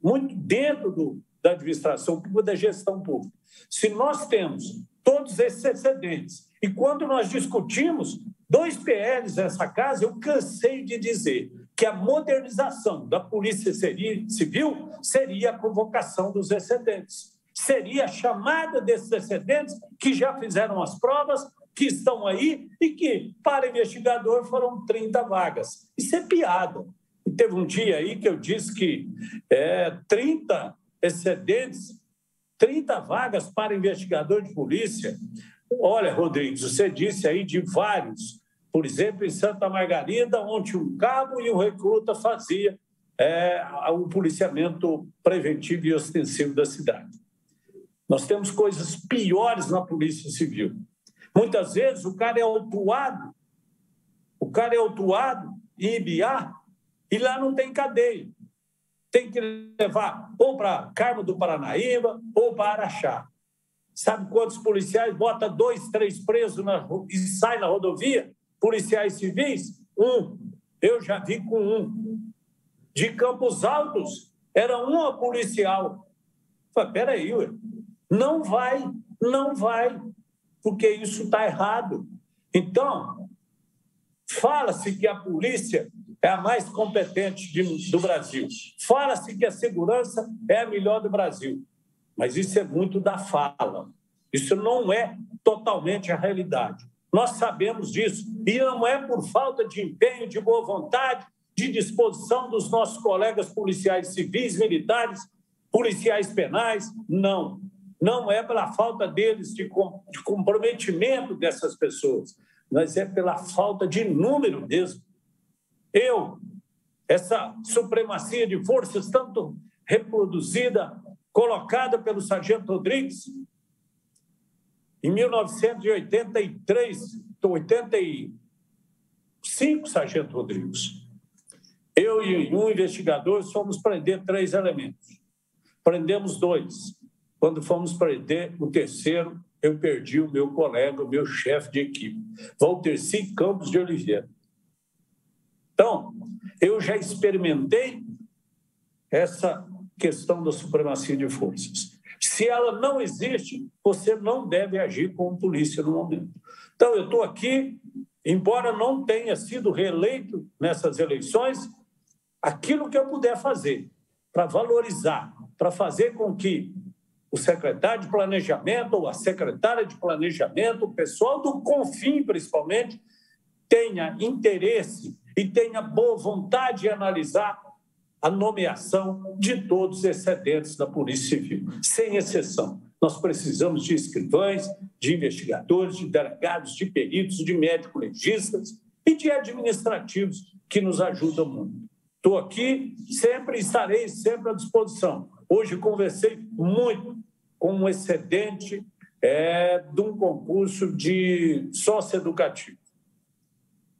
muito dentro do, da administração pública, da gestão pública. Se nós temos todos esses excedentes, e quando nós discutimos dois PLs nessa casa, eu cansei de dizer que a modernização da Polícia Civil seria a convocação dos excedentes. Seria a chamada desses excedentes que já fizeram as provas, que estão aí e que, para investigador, foram 30 vagas. Isso é piada. E teve um dia aí que eu disse que é, 30 excedentes, 30 vagas para investigador de polícia. Olha, Rodrigues, você disse aí de vários. Por exemplo, em Santa Margarida, onde um cabo e um recruta fazia é, o policiamento preventivo e ostensivo da cidade. Nós temos coisas piores na Polícia Civil. Muitas vezes o cara é autuado, o cara é autuado em Ibiá e lá não tem cadeia. Tem que levar ou para Carmo do Paranaíba ou para Araxá. Sabe quantos policiais bota dois, três presos na, e sai na rodovia? Policiais civis? Um. Eu já vi com um. De Campos Altos, era uma policial. Falei, peraí, ué. não vai, não vai porque isso está errado. Então, fala-se que a polícia é a mais competente de, do Brasil, fala-se que a segurança é a melhor do Brasil, mas isso é muito da fala. Isso não é totalmente a realidade. Nós sabemos disso. E não é por falta de empenho, de boa vontade, de disposição dos nossos colegas policiais civis, militares, policiais penais. Não não é pela falta deles, de, com, de comprometimento dessas pessoas, mas é pela falta de número mesmo. Eu, essa supremacia de forças tanto reproduzida, colocada pelo sargento Rodrigues, em 1983, 85, sargento Rodrigues, eu e um investigador fomos prender três elementos. Prendemos dois. Quando fomos perder o terceiro, eu perdi o meu colega, o meu chefe de equipe, Valterci Campos de Oliveira. Então, eu já experimentei essa questão da supremacia de forças. Se ela não existe, você não deve agir como polícia no momento. Então, eu estou aqui, embora não tenha sido reeleito nessas eleições, aquilo que eu puder fazer para valorizar, para fazer com que o secretário de planejamento ou a secretária de planejamento, o pessoal do CONFIM, principalmente, tenha interesse e tenha boa vontade de analisar a nomeação de todos os excedentes da Polícia Civil, sem exceção. Nós precisamos de escrivães, de investigadores, de delegados, de peritos, de médicos legistas e de administrativos que nos ajudam muito. Estou aqui sempre estarei sempre à disposição. Hoje conversei muito com um excedente é, de um concurso de sócio educativo.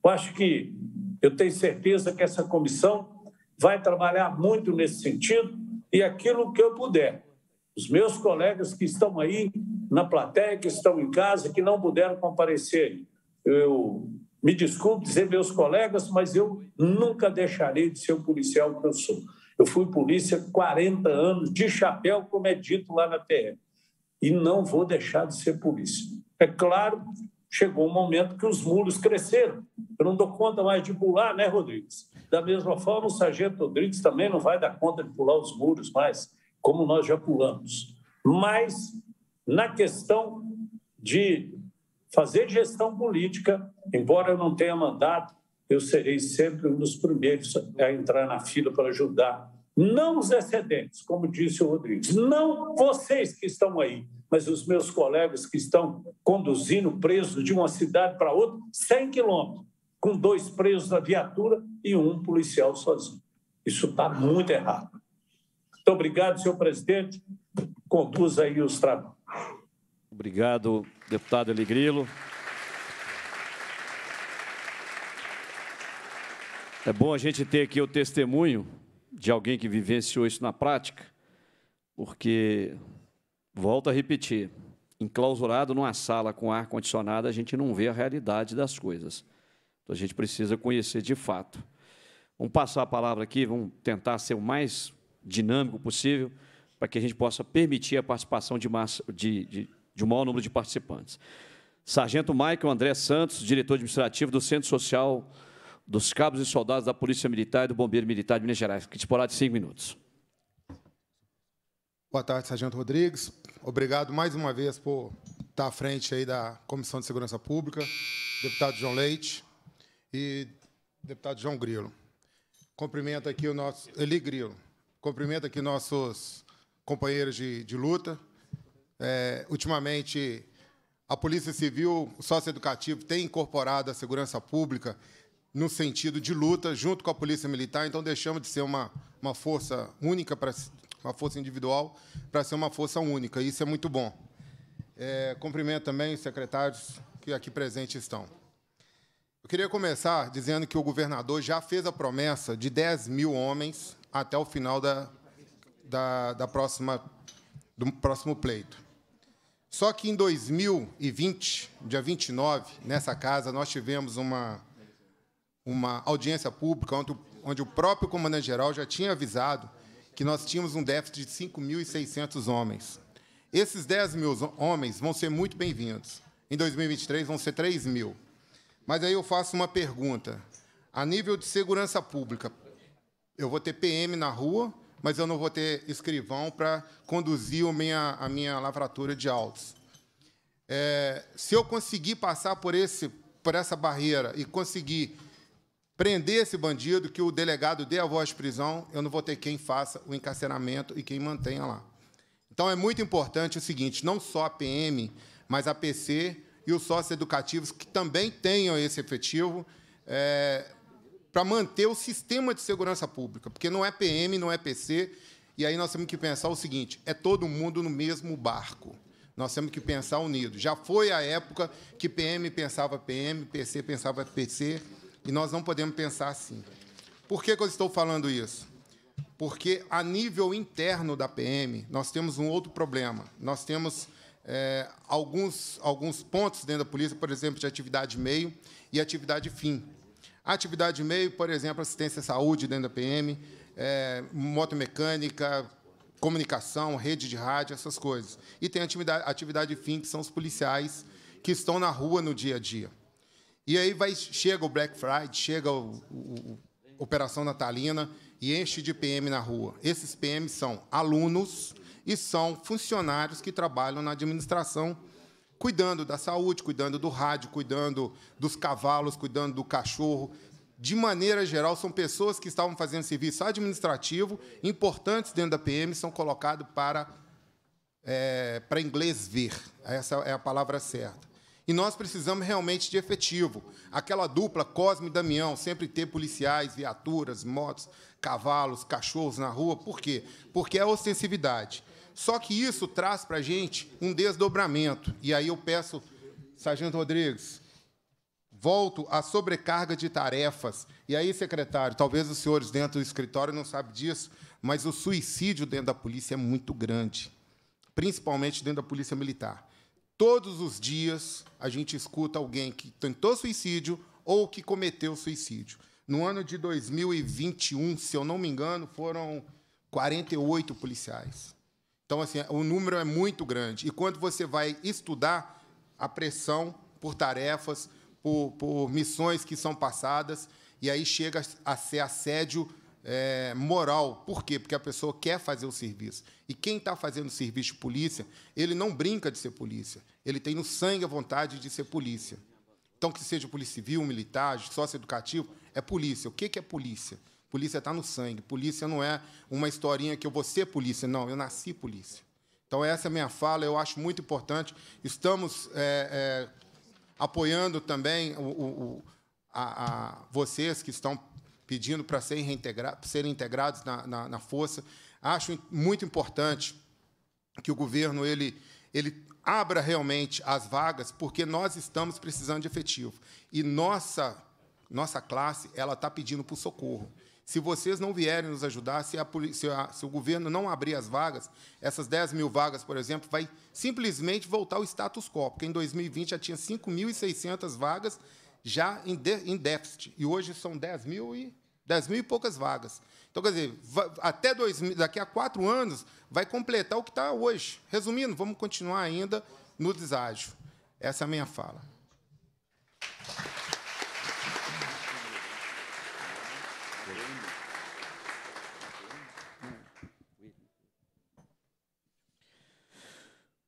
acho que, eu tenho certeza que essa comissão vai trabalhar muito nesse sentido e aquilo que eu puder. Os meus colegas que estão aí na plateia, que estão em casa, que não puderam comparecer, eu me desculpe dizer meus colegas, mas eu nunca deixarei de ser o policial que eu sou. Eu fui polícia 40 anos, de chapéu, como é dito lá na TR. E não vou deixar de ser polícia. É claro, chegou um momento que os muros cresceram. Eu não dou conta mais de pular, né, Rodrigues? Da mesma forma, o sargento Rodrigues também não vai dar conta de pular os muros mais, como nós já pulamos. Mas, na questão de fazer gestão política, embora eu não tenha mandato, eu serei sempre um dos primeiros a entrar na fila para ajudar não os excedentes, como disse o Rodrigues, não vocês que estão aí, mas os meus colegas que estão conduzindo presos de uma cidade para outra, 100 quilômetros, com dois presos na viatura e um policial sozinho. Isso está muito errado. Muito obrigado, senhor presidente. conduza aí os trabalhos. Obrigado, deputado Eligrilo. É bom a gente ter aqui o testemunho de alguém que vivenciou isso na prática, porque, volto a repetir, enclausurado numa sala com ar-condicionado, a gente não vê a realidade das coisas. Então, a gente precisa conhecer de fato. Vamos passar a palavra aqui, vamos tentar ser o mais dinâmico possível, para que a gente possa permitir a participação de, massa, de, de, de um maior número de participantes. Sargento Michael André Santos, diretor administrativo do Centro Social dos cabos e soldados da Polícia Militar e do Bombeiro Militar de Minas Gerais. Que disporá de cinco minutos. Boa tarde, Sargento Rodrigues. Obrigado mais uma vez por estar à frente aí da Comissão de Segurança Pública, deputado João Leite e deputado João Grilo. Cumprimento aqui o nosso... Eli Grilo. Cumprimento aqui nossos companheiros de, de luta. É, ultimamente, a Polícia Civil, o sócio educativo, tem incorporado a segurança pública no sentido de luta junto com a Polícia Militar, então deixamos de ser uma, uma força única, para uma força individual, para ser uma força única. Isso é muito bom. É, cumprimento também os secretários que aqui presentes estão. Eu queria começar dizendo que o governador já fez a promessa de 10 mil homens até o final da, da, da próxima, do próximo pleito. Só que em 2020, dia 29, nessa casa, nós tivemos uma uma audiência pública onde, onde o próprio comandante-geral já tinha avisado que nós tínhamos um déficit de 5.600 homens. Esses 10 mil homens vão ser muito bem-vindos. Em 2023 vão ser 3 mil. Mas aí eu faço uma pergunta. A nível de segurança pública, eu vou ter PM na rua, mas eu não vou ter escrivão para conduzir a minha, a minha lavratura de autos. É, se eu conseguir passar por, esse, por essa barreira e conseguir prender esse bandido, que o delegado dê a voz de prisão, eu não vou ter quem faça o encarceramento e quem mantenha lá. Então é muito importante o seguinte: não só a PM, mas a PC e os sócios educativos que também tenham esse efetivo é, para manter o sistema de segurança pública, porque não é PM, não é PC, e aí nós temos que pensar o seguinte: é todo mundo no mesmo barco. Nós temos que pensar unido. Já foi a época que PM pensava PM, PC pensava PC, e nós não podemos pensar assim. Por que, que eu estou falando isso? Porque, a nível interno da PM, nós temos um outro problema. Nós temos é, alguns, alguns pontos dentro da polícia, por exemplo, de atividade meio e atividade fim. atividade meio, por exemplo, assistência à saúde dentro da PM, é, motomecânica, comunicação, rede de rádio, essas coisas. E tem a atividade, atividade fim, que são os policiais que estão na rua no dia a dia. E aí vai, chega o Black Friday, chega o, o, o Operação Natalina e enche de PM na rua. Esses PMs são alunos e são funcionários que trabalham na administração, cuidando da saúde, cuidando do rádio, cuidando dos cavalos, cuidando do cachorro. De maneira geral, são pessoas que estavam fazendo serviço administrativo, importantes dentro da PM, são colocados para, é, para inglês ver. Essa é a palavra certa. E nós precisamos realmente de efetivo. Aquela dupla Cosme e Damião sempre ter policiais, viaturas, motos, cavalos, cachorros na rua. Por quê? Porque é ostensividade. Só que isso traz para a gente um desdobramento. E aí eu peço, Sargento Rodrigues, volto à sobrecarga de tarefas. E aí, secretário, talvez os senhores dentro do escritório não sabem disso, mas o suicídio dentro da polícia é muito grande, principalmente dentro da polícia militar. Todos os dias a gente escuta alguém que tentou suicídio ou que cometeu suicídio. No ano de 2021, se eu não me engano, foram 48 policiais. Então, assim, o número é muito grande. E quando você vai estudar a pressão por tarefas, por, por missões que são passadas, e aí chega a ser assédio é, moral. Por quê? Porque a pessoa quer fazer o serviço. E quem está fazendo o serviço de polícia, ele não brinca de ser polícia. Ele tem no sangue a vontade de ser polícia. Então, que seja polícia civil, militar, sócio-educativo, é polícia. O que é polícia? Polícia está no sangue. Polícia não é uma historinha que eu vou ser polícia. Não, eu nasci polícia. Então, essa é a minha fala, eu acho muito importante. Estamos é, é, apoiando também o, o, a, a vocês que estão pedindo para serem, reintegra serem integrados na, na, na, força. Acho muito importante que o governo ele, ele abra realmente as vagas, porque nós estamos precisando de efetivo. E nossa, nossa classe ela está pedindo por socorro. Se vocês não vierem nos ajudar, se, a, se, a, se, o governo não abrir as vagas, essas 10 mil vagas, por exemplo, vai simplesmente voltar ao status quo, porque em 2020 já tinha 5.600 vagas já em, de, em déficit, e hoje são 10 mil e 10 mil e poucas vagas. Então, quer dizer, até dois, daqui a quatro anos, vai completar o que está hoje. Resumindo, vamos continuar ainda no deságio. Essa é a minha fala.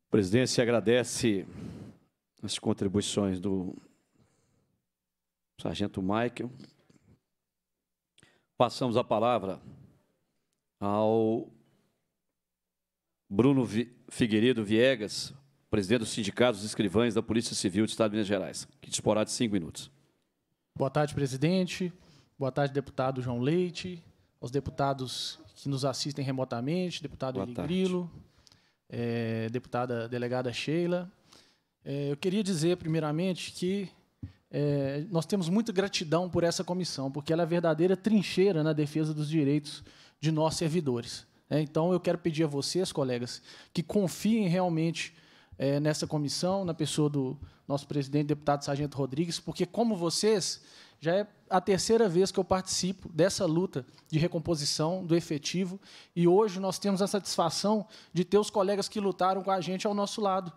A presidência agradece as contribuições do sargento Michael, Passamos a palavra ao Bruno Figueiredo Viegas, presidente do Sindicato dos Escrivães da Polícia Civil do Estado de Minas Gerais, que disporá de cinco minutos. Boa tarde, presidente. Boa tarde, deputado João Leite, aos deputados que nos assistem remotamente, deputado Boa Eli Grilo, é, deputada delegada Sheila. É, eu queria dizer, primeiramente, que é, nós temos muita gratidão por essa comissão, porque ela é a verdadeira trincheira na defesa dos direitos de nós servidores. É, então, eu quero pedir a vocês, colegas, que confiem realmente é, nessa comissão, na pessoa do nosso presidente, deputado Sargento Rodrigues, porque, como vocês, já é a terceira vez que eu participo dessa luta de recomposição do efetivo, e hoje nós temos a satisfação de ter os colegas que lutaram com a gente ao nosso lado.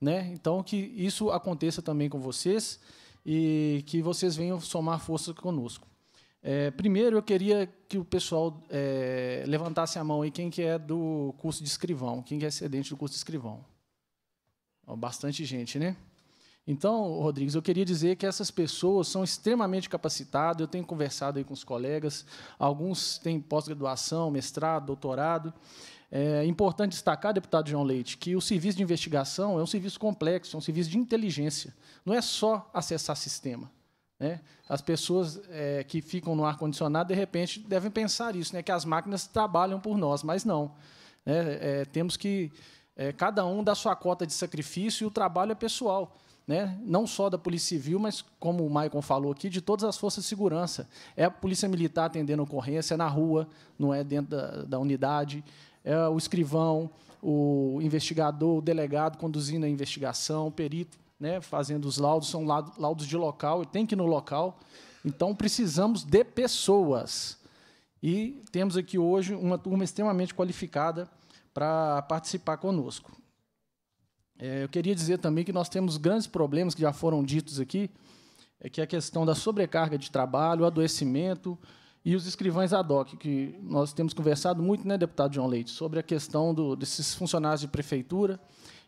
Né? Então, que isso aconteça também com vocês e que vocês venham somar força conosco. É, primeiro, eu queria que o pessoal é, levantasse a mão aí quem que é do curso de escrivão, quem que é excedente do curso de escrivão. bastante gente, né? Então, Rodrigues, eu queria dizer que essas pessoas são extremamente capacitadas. Eu tenho conversado aí com os colegas, alguns têm pós-graduação, mestrado, doutorado, é importante destacar, deputado João Leite, que o serviço de investigação é um serviço complexo, é um serviço de inteligência. Não é só acessar sistema. Né? As pessoas é, que ficam no ar-condicionado, de repente, devem pensar isso, né? que as máquinas trabalham por nós, mas não. Né? É, temos que é, cada um dá sua cota de sacrifício e o trabalho é pessoal. Né? não só da Polícia Civil, mas, como o Maicon falou aqui, de todas as forças de segurança. É a Polícia Militar atendendo ocorrência, é na rua, não é dentro da, da unidade é, o escrivão, o investigador, o delegado conduzindo a investigação, o perito né, fazendo os laudos, são laudos de local, e tem que ir no local. Então, precisamos de pessoas. E temos aqui hoje uma turma extremamente qualificada para participar conosco. É, eu queria dizer também que nós temos grandes problemas que já foram ditos aqui, é que é a questão da sobrecarga de trabalho, adoecimento, e os escrivães ad hoc, que nós temos conversado muito, né, deputado João Leite, sobre a questão do, desses funcionários de prefeitura.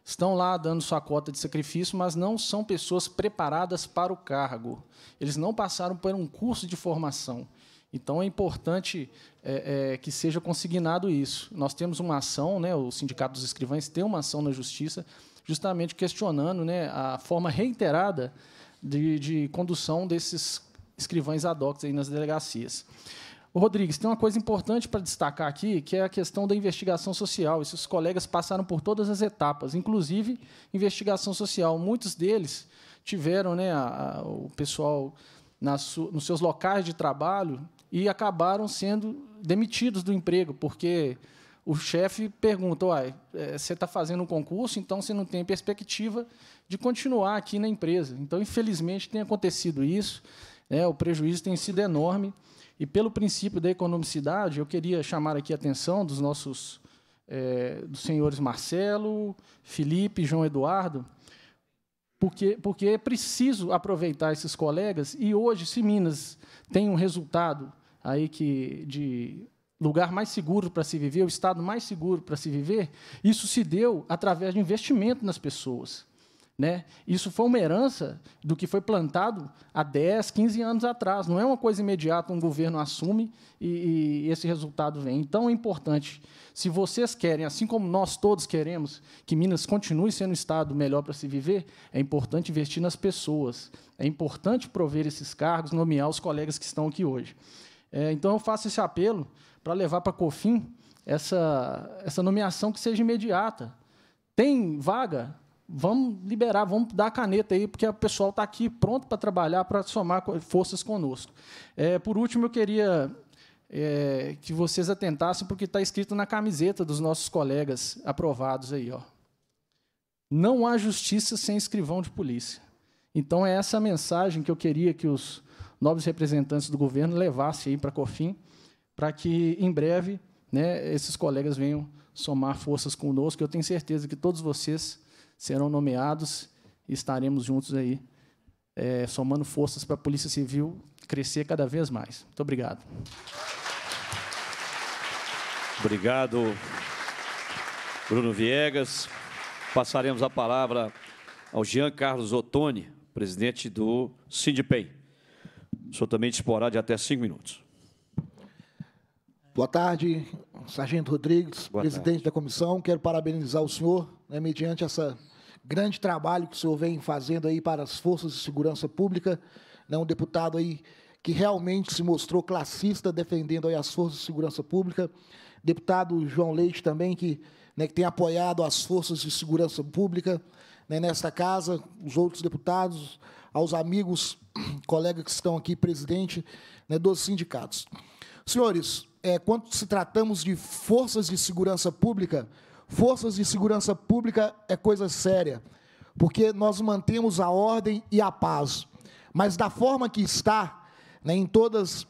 Estão lá dando sua cota de sacrifício, mas não são pessoas preparadas para o cargo. Eles não passaram por um curso de formação. Então é importante é, é, que seja consignado isso. Nós temos uma ação, né, o Sindicato dos Escrivães tem uma ação na Justiça, justamente questionando né, a forma reiterada de, de condução desses escrivães ad hoc aí nas delegacias. O Rodrigues, tem uma coisa importante para destacar aqui, que é a questão da investigação social. Esses colegas passaram por todas as etapas, inclusive investigação social. Muitos deles tiveram né, a, a, o pessoal nas, nos seus locais de trabalho e acabaram sendo demitidos do emprego, porque o chefe pergunta: Uai, é, você está fazendo um concurso, então você não tem perspectiva de continuar aqui na empresa. Então, infelizmente, tem acontecido isso. Né, o prejuízo tem sido enorme. E, pelo princípio da economicidade, eu queria chamar aqui a atenção dos nossos é, dos senhores Marcelo, Felipe, João Eduardo, porque, porque é preciso aproveitar esses colegas. E hoje, se Minas tem um resultado aí que de lugar mais seguro para se viver, o estado mais seguro para se viver, isso se deu através de investimento nas pessoas. Né? Isso foi uma herança do que foi plantado há 10, 15 anos atrás. Não é uma coisa imediata, um governo assume e, e esse resultado vem. Então é importante, se vocês querem, assim como nós todos queremos, que Minas continue sendo um estado melhor para se viver, é importante investir nas pessoas. É importante prover esses cargos, nomear os colegas que estão aqui hoje. É, então eu faço esse apelo para levar para a COFIN essa, essa nomeação que seja imediata. Tem vaga vamos liberar, vamos dar a caneta aí, porque o pessoal está aqui pronto para trabalhar, para somar forças conosco. É, por último, eu queria é, que vocês atentassem porque está escrito na camiseta dos nossos colegas aprovados aí, ó. Não há justiça sem escrivão de polícia. Então é essa mensagem que eu queria que os nobres representantes do governo levassem aí para a COFIN, para que em breve, né, esses colegas venham somar forças conosco. Eu tenho certeza que todos vocês serão nomeados e estaremos juntos aí, é, somando forças para a Polícia Civil crescer cada vez mais. Muito obrigado. Obrigado, Bruno Viegas. Passaremos a palavra ao Jean Carlos Ottoni, presidente do Sindipem. O senhor também disporá de até cinco minutos. Boa tarde, Sargento Rodrigues, Boa presidente tarde. da comissão. Quero parabenizar o senhor, né, mediante essa grande trabalho que o senhor vem fazendo aí para as forças de segurança pública, né? um deputado aí que realmente se mostrou classista defendendo aí as forças de segurança pública, deputado João Leite também que, né, que tem apoiado as forças de segurança pública né, nesta casa, os outros deputados, aos amigos, <clears throat> colegas que estão aqui, presidente né, dos sindicatos. Senhores, é, quando se tratamos de forças de segurança pública, Forças de segurança pública é coisa séria, porque nós mantemos a ordem e a paz. Mas da forma que está, né, em todas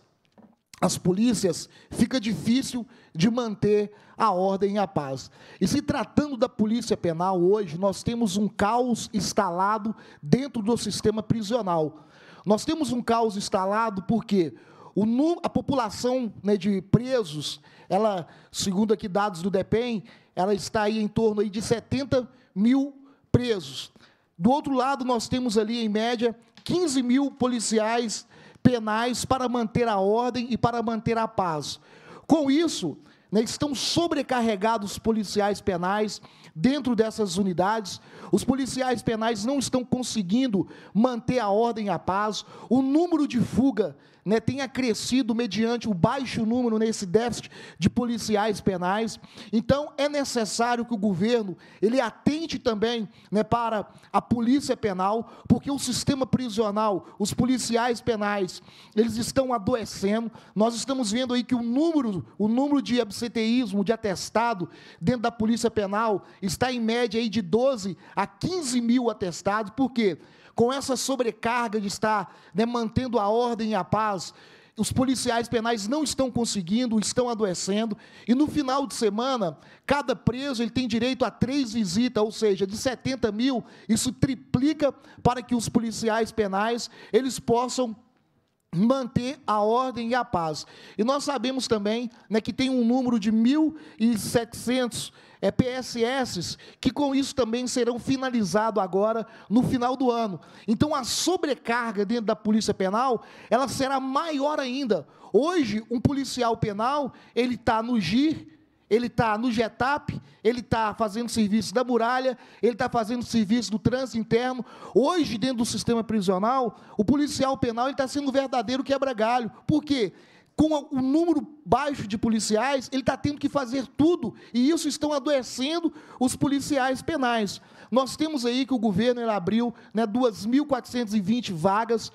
as polícias, fica difícil de manter a ordem e a paz. E se tratando da polícia penal hoje, nós temos um caos instalado dentro do sistema prisional. Nós temos um caos instalado porque o, a população né, de presos ela, segundo aqui dados do DEPEN, ela está aí em torno aí de 70 mil presos. Do outro lado, nós temos ali, em média, 15 mil policiais penais para manter a ordem e para manter a paz. Com isso, né, estão sobrecarregados os policiais penais dentro dessas unidades, os policiais penais não estão conseguindo manter a ordem e a paz, o número de fuga né, tenha crescido mediante o baixo número nesse déficit de policiais penais. Então, é necessário que o governo ele atente também né, para a polícia penal, porque o sistema prisional, os policiais penais, eles estão adoecendo. Nós estamos vendo aí que o número, o número de absenteísmo, de atestado dentro da polícia penal está em média aí de 12 a 15 mil atestados. Por quê? com essa sobrecarga de estar né, mantendo a ordem e a paz, os policiais penais não estão conseguindo, estão adoecendo. E no final de semana, cada preso ele tem direito a três visitas, ou seja, de 70 mil, isso triplica para que os policiais penais eles possam manter a ordem e a paz. E nós sabemos também né, que tem um número de 1.700 é, PSS, que com isso também serão finalizados agora no final do ano. Então a sobrecarga dentro da Polícia Penal, ela será maior ainda. Hoje, um policial penal, ele está no GIR, ele está no GETAP, ele está fazendo serviço da muralha, ele está fazendo serviço do trânsito interno. Hoje, dentro do sistema prisional, o policial penal está sendo um verdadeiro quebra-galho. Por quê? com o número baixo de policiais, ele está tendo que fazer tudo, e isso estão adoecendo os policiais penais. Nós temos aí que o governo ele abriu né, 2.420 vagas,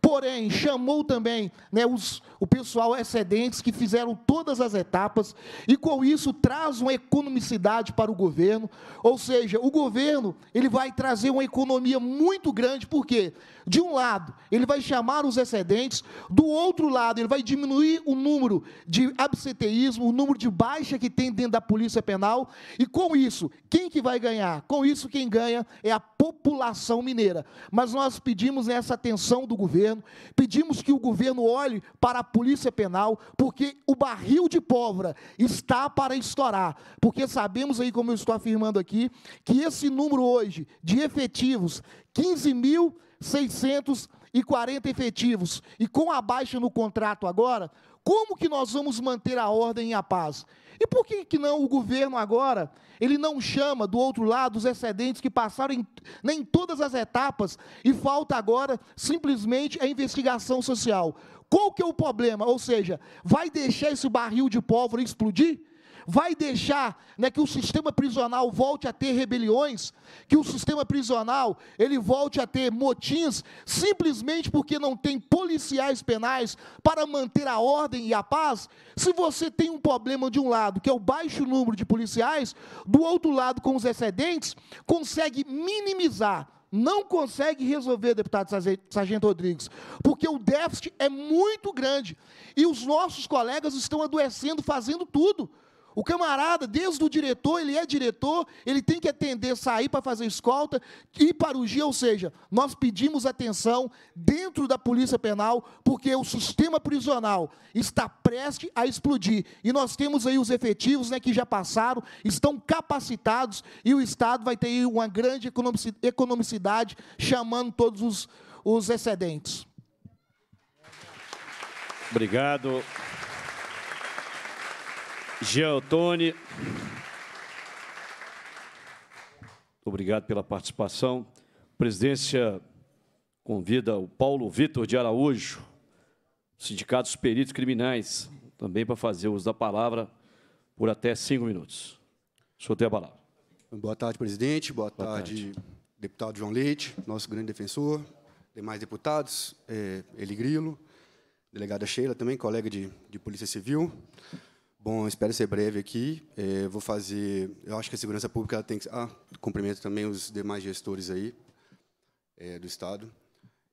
Porém, chamou também né, os, o pessoal excedentes que fizeram todas as etapas, e com isso traz uma economicidade para o governo, ou seja, o governo ele vai trazer uma economia muito grande, porque, de um lado, ele vai chamar os excedentes, do outro lado, ele vai diminuir o número de absenteísmo, o número de baixa que tem dentro da Polícia Penal, e com isso, quem que vai ganhar? Com isso, quem ganha é a população mineira. Mas nós pedimos essa atenção do governo, governo, pedimos que o governo olhe para a Polícia Penal, porque o barril de pólvora está para estourar. Porque sabemos aí, como eu estou afirmando aqui, que esse número hoje de efetivos, 15.640 efetivos, e com a baixa no contrato agora, como que nós vamos manter a ordem e a paz? E por que, que não o governo agora, ele não chama do outro lado os excedentes que passaram em, nem todas as etapas e falta agora simplesmente a investigação social? Qual que é o problema? Ou seja, vai deixar esse barril de pólvora explodir? vai deixar né, que o sistema prisional volte a ter rebeliões, que o sistema prisional ele volte a ter motins, simplesmente porque não tem policiais penais para manter a ordem e a paz? Se você tem um problema de um lado, que é o baixo número de policiais, do outro lado, com os excedentes, consegue minimizar não consegue resolver, deputado Sargento Rodrigues, porque o déficit é muito grande e os nossos colegas estão adoecendo fazendo tudo. O camarada, desde o diretor, ele é diretor, ele tem que atender, sair para fazer escolta, ir para o dia, ou seja, nós pedimos atenção dentro da Polícia Penal, porque o sistema prisional está prestes a explodir. E nós temos aí os efetivos né, que já passaram, estão capacitados, e o Estado vai ter aí uma grande economicidade, chamando todos os, os excedentes. Obrigado. Geotone. Obrigado pela participação. A presidência convida o Paulo Vitor de Araújo, Sindicato dos Peritos Criminais, também para fazer uso da palavra por até cinco minutos. O senhor tem a palavra. Boa tarde, presidente. Boa, Boa tarde, tarde, deputado João Leite, nosso grande defensor, demais deputados, é, Eli Grilo, delegada Sheila também, colega de, de Polícia Civil. Bom, espero ser breve aqui. É, vou fazer. Eu acho que a segurança pública tem que. Ah, cumprimento também os demais gestores aí é, do Estado.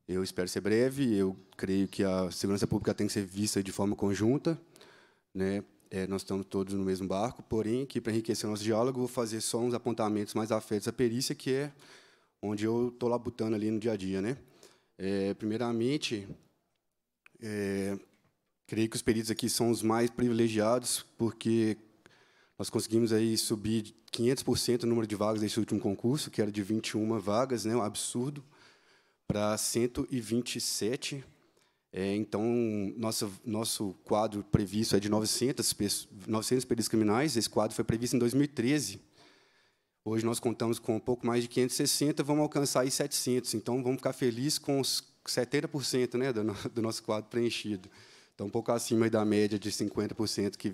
Eu espero ser breve. Eu creio que a segurança pública tem que ser vista de forma conjunta, né? É, nós estamos todos no mesmo barco. Porém, aqui para enriquecer o nosso diálogo, vou fazer só uns apontamentos mais afetos à perícia, que é onde eu estou labutando ali no dia a dia, né? primeiramente, Creio que os peritos aqui são os mais privilegiados, porque nós conseguimos aí subir 500% o número de vagas desse último concurso, que era de 21 vagas, né, um absurdo, para 127. É, então, nosso, nosso quadro previsto é de 900, 900 peritos criminais, esse quadro foi previsto em 2013. Hoje nós contamos com um pouco mais de 560, vamos alcançar aí 700. Então, vamos ficar felizes com os 70% né, do, do nosso quadro preenchido. Então, um pouco acima da média de 50% que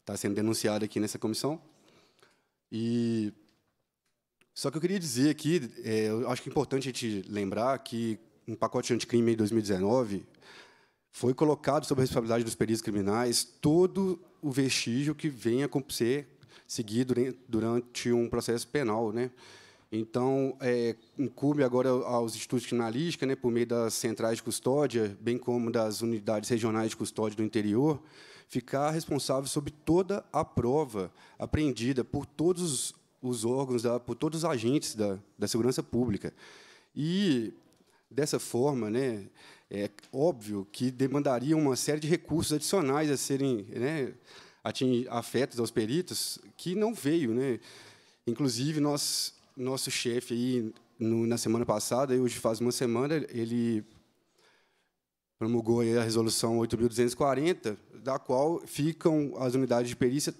está sendo denunciado aqui nessa comissão. E só que eu queria dizer aqui, é, eu acho que é importante a gente lembrar que um pacote anticrime em 2019 foi colocado sob a responsabilidade dos peritos criminais todo o vestígio que venha a ser seguido durante um processo penal, né? Então, é, agora aos estudos de né, por meio das centrais de custódia, bem como das unidades regionais de custódia do interior, ficar responsável sobre toda a prova apreendida por todos os órgãos, da, por todos os agentes da, da segurança pública. E, dessa forma, né, é óbvio que demandaria uma série de recursos adicionais a serem né, afetos aos peritos, que não veio. Né? Inclusive, nós nosso chefe aí no, na semana passada, e hoje faz uma semana, ele promulgou a resolução 8.240, da qual ficam as unidades de perícia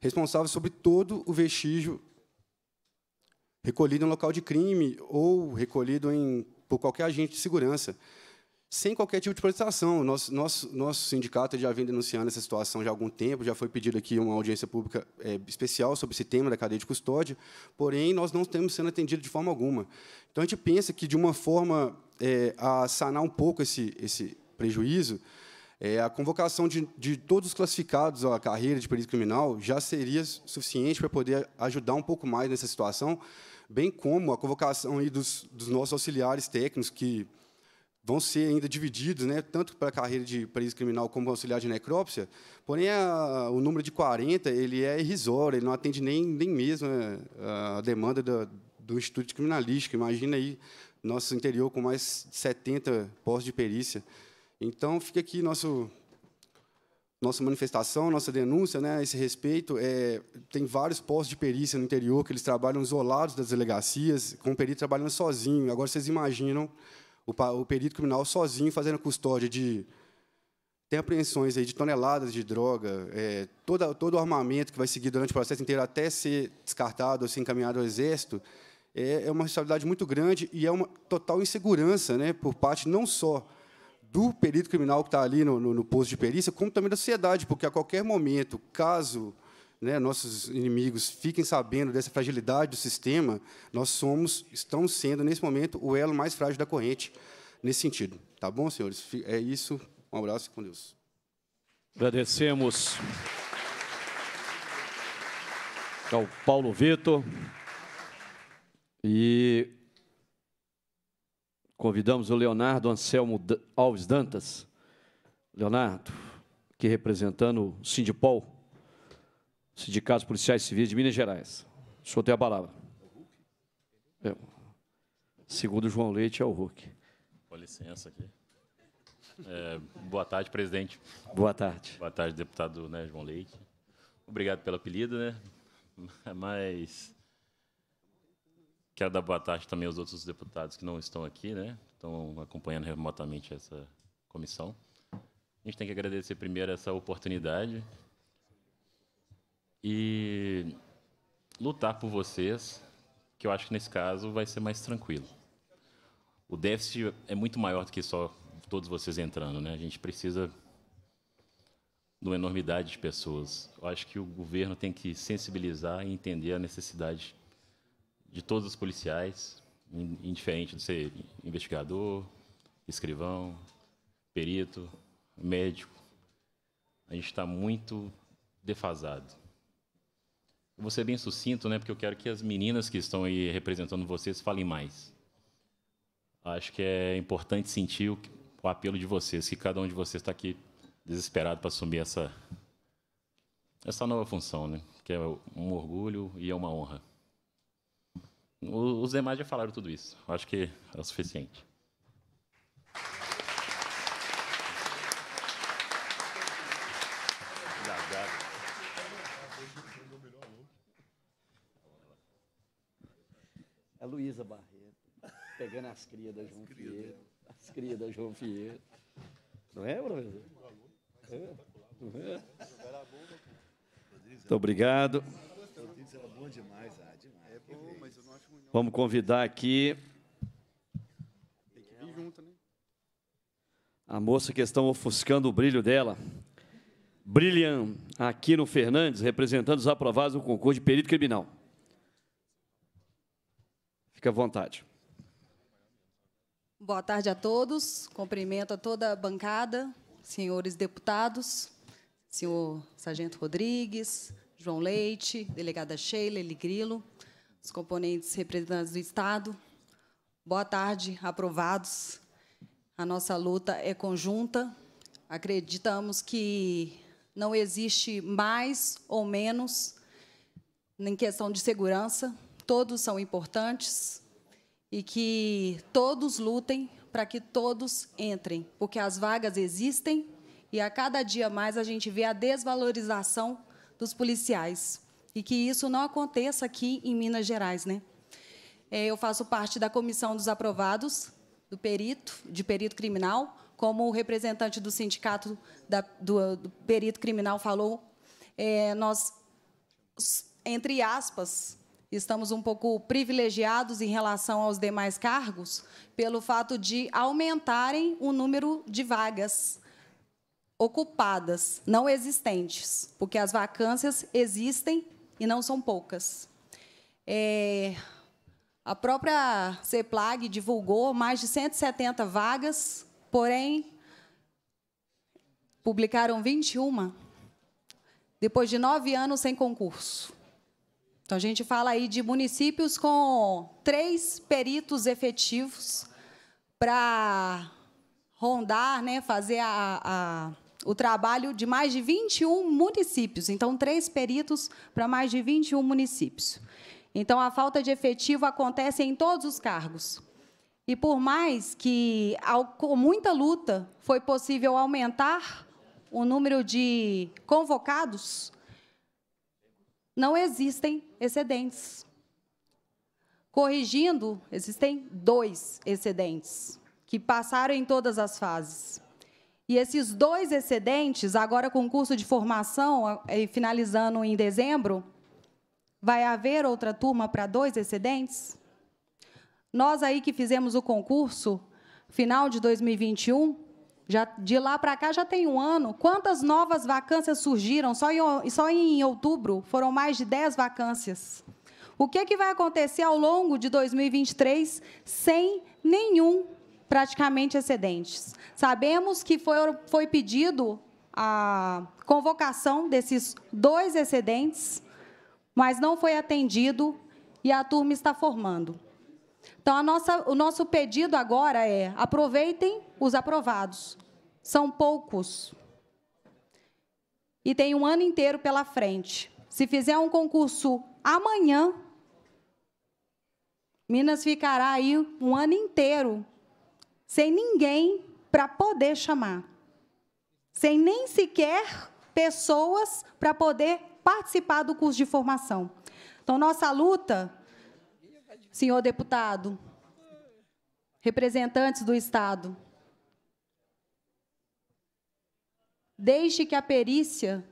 responsáveis sobre todo o vestígio recolhido em local de crime ou recolhido em, por qualquer agente de segurança sem qualquer tipo de protestação. Nosso, nosso, nosso sindicato já vem denunciando essa situação já há algum tempo, já foi pedido aqui uma audiência pública é, especial sobre esse tema da cadeia de custódia, porém, nós não estamos sendo atendidos de forma alguma. Então, a gente pensa que, de uma forma é, a sanar um pouco esse, esse prejuízo, é, a convocação de, de, todos os classificados à carreira de perito criminal já seria suficiente para poder ajudar um pouco mais nessa situação, bem como a convocação aí dos, dos nossos auxiliares técnicos que vão ser ainda divididos, né, tanto para a carreira de preso criminal como auxiliar de necrópsia, porém a, o número de 40 ele é irrisório, ele não atende nem, nem mesmo a, é, a demanda do Instituto de Criminalística. Imagina aí nosso interior com mais 70 postos de perícia. Então, fica aqui nosso, nossa manifestação, nossa denúncia né, a esse respeito. É, tem vários postos de perícia no interior que eles trabalham isolados das delegacias, com o perito trabalhando sozinho. Agora, vocês imaginam o, o perito criminal sozinho fazendo custódia de tem apreensões aí de toneladas de droga, é, toda, todo o armamento que vai seguir durante o processo inteiro até ser descartado ou ser encaminhado ao Exército, é, é, uma responsabilidade muito grande e é uma total insegurança né, por parte não só do perito criminal que está ali no, no, no posto de perícia, como também da sociedade, porque a qualquer momento, caso né, nossos inimigos fiquem sabendo dessa fragilidade do sistema, nós somos, estamos sendo, nesse momento, o elo mais frágil da corrente, nesse sentido. Tá bom, senhores? É isso. Um abraço e com Deus. Agradecemos ao Paulo Vitor e convidamos o Leonardo Anselmo Alves Dantas. Leonardo, que representando o Sindipol, Sindicatos Policiais Civis de Minas Gerais. O senhor tem a palavra. É. Segundo João Leite, é o Hulk. Com licença aqui. É, boa tarde, presidente. Boa tarde. Boa tarde, deputado né, João Leite. Obrigado pelo apelido, né? Mas quero dar boa tarde também aos outros deputados que não estão aqui, né? Estão acompanhando remotamente essa comissão. A gente tem que agradecer primeiro essa oportunidade e lutar por vocês, que eu acho que nesse caso vai ser mais tranquilo. O déficit é muito maior do que só todos vocês entrando, né? A gente precisa de uma enormidade de pessoas. Eu acho que o governo tem que sensibilizar e entender a necessidade de todos os policiais, indiferente de ser investigador, escrivão, perito, médico. A gente está muito defasado vou ser bem sucinto, né? Porque eu quero que as meninas que estão aí representando vocês falem mais. Acho que é importante sentir o, o apelo de vocês, que cada um de vocês está aqui desesperado para assumir essa essa nova função, né? Que é um orgulho e é uma honra. Os demais já falaram tudo isso. Acho que é o suficiente. Luísa Barreto, pegando as crias da João Fieira. As crias da João Fieira. Não é, professor? É. É. Muito obrigado. Vamos convidar aqui. Né? A moça que estão ofuscando o brilho dela. Brilham Aquino Fernandes, representando os aprovados no concurso de perito criminal. Fique à vontade. Boa tarde a todos. Cumprimento a toda a bancada, senhores deputados, senhor Sargento Rodrigues, João Leite, delegada Sheila Eligrilo, os componentes representantes do Estado. Boa tarde, aprovados. A nossa luta é conjunta. Acreditamos que não existe mais ou menos em questão de segurança todos são importantes e que todos lutem para que todos entrem, porque as vagas existem e a cada dia mais a gente vê a desvalorização dos policiais e que isso não aconteça aqui em Minas Gerais, né? É, eu faço parte da comissão dos aprovados do perito de perito criminal, como o representante do sindicato da, do, do, perito criminal falou, é, nós entre aspas estamos um pouco privilegiados em relação aos demais cargos, pelo fato de aumentarem o número de vagas ocupadas, não existentes, porque as vacâncias existem e não são poucas. É, a própria CEPLAG divulgou mais de 170 vagas, porém, publicaram 21, depois de nove anos sem concurso. Então, a gente fala aí de municípios com três peritos efetivos para rondar, né, fazer a, a, o trabalho de mais de 21 municípios. Então, três peritos para mais de 21 municípios. Então, a falta de efetivo acontece em todos os cargos. E por mais que, com muita luta, foi possível aumentar o número de convocados, não existem excedentes. Corrigindo, existem dois excedentes que passaram em todas as fases. E esses dois excedentes, agora com o curso de formação, finalizando em dezembro, vai haver outra turma para dois excedentes? Nós aí que fizemos o concurso, final de 2021, já, de lá para cá já tem um ano. Quantas novas vacâncias surgiram? Só em, só em outubro foram mais de 10 vacâncias. O que, é que vai acontecer ao longo de 2023 sem nenhum praticamente excedentes? Sabemos que foi, foi pedido a convocação desses dois excedentes, mas não foi atendido e a turma está formando. Então, nossa, o nosso pedido agora é aproveitem os aprovados, são poucos. E tem um ano inteiro pela frente. Se fizer um concurso amanhã, Minas ficará aí um ano inteiro sem ninguém para poder chamar, sem nem sequer pessoas para poder participar do curso de formação. Então, nossa luta, senhor deputado, representantes do Estado, Deixe que a perícia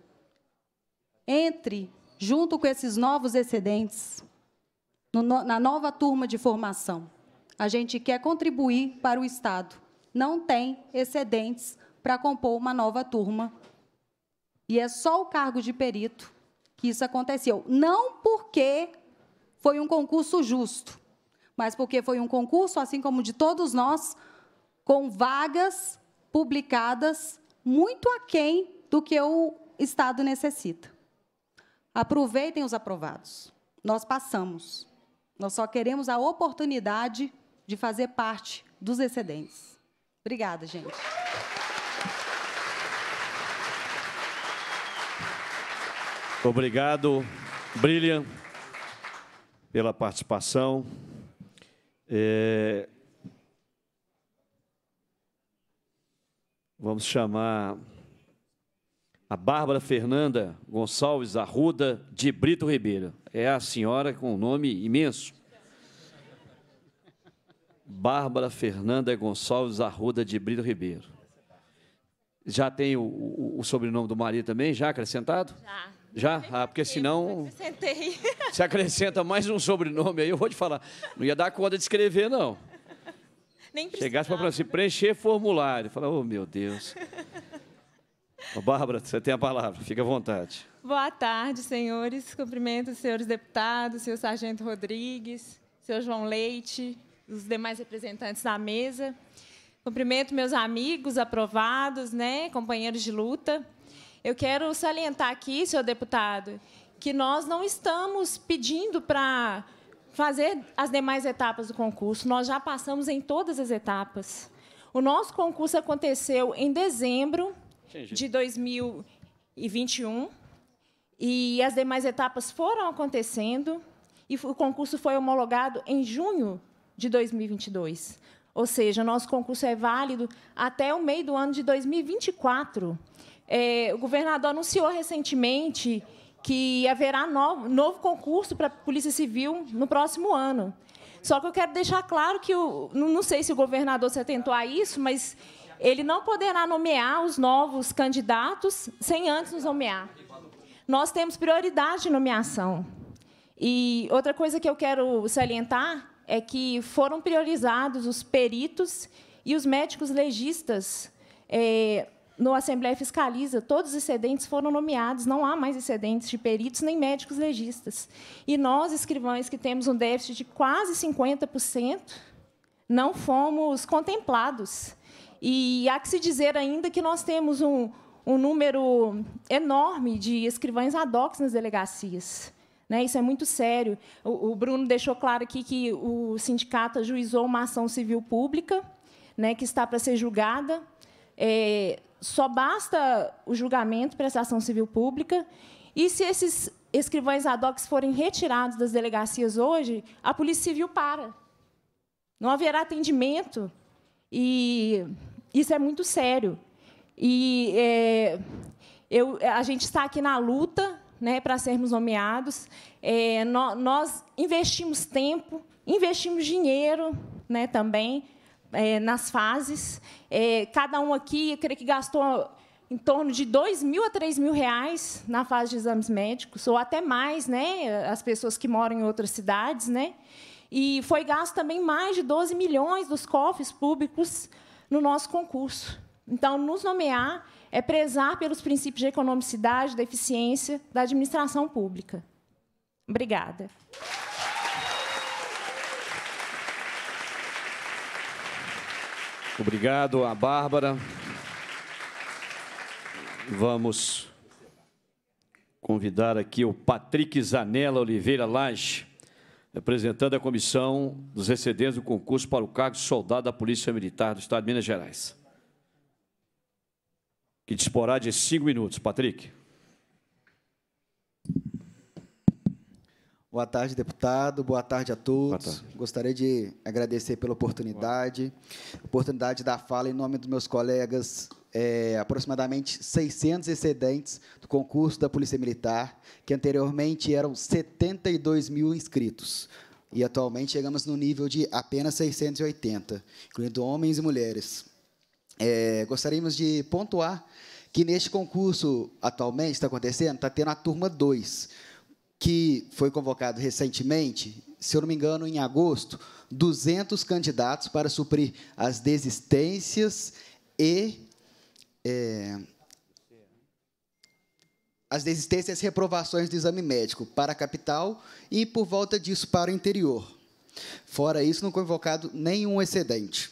entre junto com esses novos excedentes no, na nova turma de formação. A gente quer contribuir para o Estado. Não tem excedentes para compor uma nova turma. E é só o cargo de perito que isso aconteceu. Não porque foi um concurso justo, mas porque foi um concurso, assim como de todos nós, com vagas publicadas muito aquém do que o Estado necessita. Aproveitem os aprovados. Nós passamos. Nós só queremos a oportunidade de fazer parte dos excedentes. Obrigada, gente. Obrigado, Brilliant, pela participação. É... Vamos chamar a Bárbara Fernanda Gonçalves Arruda de Brito Ribeiro. É a senhora com um nome imenso. Bárbara Fernanda Gonçalves Arruda de Brito Ribeiro. Já tem o, o, o sobrenome do marido também, já acrescentado? Já. Já? Ah, porque senão. Acrescentei. Se acrescenta mais um sobrenome aí, eu vou te falar. Não ia dar conta de escrever, não nem Chegasse para se né? preencher formulário. Fala, oh, meu Deus. <laughs> Ô, Bárbara, você tem a palavra, fica à vontade. Boa tarde, senhores. Cumprimento os senhores deputados, senhor Sargento Rodrigues, senhor João Leite, os demais representantes da mesa. Cumprimento meus amigos aprovados, né, companheiros de luta. Eu quero salientar aqui, senhor deputado, que nós não estamos pedindo para fazer as demais etapas do concurso. Nós já passamos em todas as etapas. O nosso concurso aconteceu em dezembro de 2021 e as demais etapas foram acontecendo e o concurso foi homologado em junho de 2022. Ou seja, nosso concurso é válido até o meio do ano de 2024. É, o governador anunciou recentemente que haverá novo, novo concurso para a Polícia Civil no próximo ano. Só que eu quero deixar claro que, o não sei se o governador se atentou a isso, mas ele não poderá nomear os novos candidatos sem antes nos nomear. Nós temos prioridade de nomeação. E outra coisa que eu quero salientar é que foram priorizados os peritos e os médicos legistas. É, no Assembleia Fiscaliza, todos os excedentes foram nomeados, não há mais excedentes de peritos nem médicos legistas. E nós, escrivães, que temos um déficit de quase 50%, não fomos contemplados. E há que se dizer ainda que nós temos um, um número enorme de escrivães ad hoc nas delegacias. Né, isso é muito sério. O, o Bruno deixou claro aqui que o sindicato ajuizou uma ação civil pública, né, que está para ser julgada. É, só basta o julgamento, prestação civil pública, e se esses escrivães ad hoc forem retirados das delegacias hoje, a Polícia Civil para. Não haverá atendimento, e isso é muito sério. E é, eu, a gente está aqui na luta né, para sermos nomeados, é, no, nós investimos tempo, investimos dinheiro né, também, é, nas fases. É, cada um aqui, eu creio que gastou em torno de 2 mil a 3 mil reais na fase de exames médicos, ou até mais, né? as pessoas que moram em outras cidades. Né? E foi gasto também mais de 12 milhões dos cofres públicos no nosso concurso. Então, nos nomear é prezar pelos princípios de economicidade, da eficiência da administração pública. Obrigada. Obrigado a Bárbara. Vamos convidar aqui o Patrick Zanella Oliveira Lage, representando a comissão dos excedentes do concurso para o cargo de soldado da Polícia Militar do Estado de Minas Gerais. Que disporá de cinco minutos. Patrick. Boa tarde, deputado. Boa tarde a todos. Tarde. Gostaria de agradecer pela oportunidade, oportunidade da fala em nome dos meus colegas, é, aproximadamente 600 excedentes do concurso da Polícia Militar, que anteriormente eram 72 mil inscritos. E atualmente chegamos no nível de apenas 680, incluindo homens e mulheres. É, gostaríamos de pontuar que neste concurso, atualmente, está acontecendo, está tendo a turma 2 que foi convocado recentemente, se eu não me engano, em agosto, 200 candidatos para suprir as desistências e é, as desistências e reprovações do exame médico para a capital e, por volta disso, para o interior. Fora isso, não convocado nenhum excedente.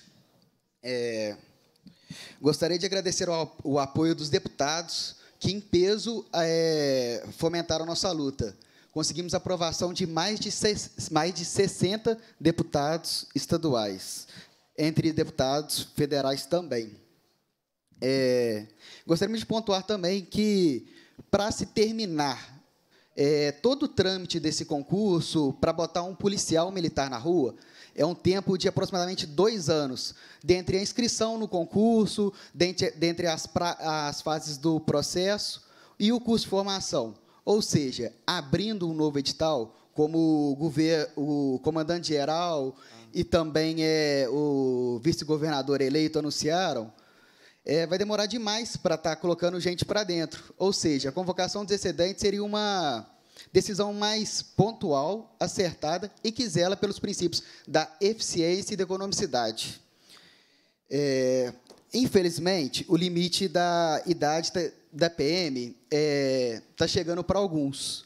É, gostaria de agradecer o, o, apoio dos deputados que, em peso, é, fomentaram nossa luta conseguimos aprovação de mais de, mais de 60 deputados estaduais, entre deputados federais também. É, gostaríamos de pontuar também que, para se terminar é, todo o trâmite desse concurso para botar um policial militar na rua é um tempo de aproximadamente dois anos, dentre a inscrição no concurso, dentre, dentre as, pra, as fases do processo e o curso de formação. Ou seja, abrindo um novo edital, como o, o comandante-geral e também é, o vice-governador eleito anunciaram, é, vai demorar demais para estar tá colocando gente para dentro. Ou seja, a convocação dos excedentes seria uma decisão mais pontual, acertada e que zela pelos princípios da eficiência e da economicidade. É, infelizmente, o limite da idade tá da PM está é, tá chegando para alguns.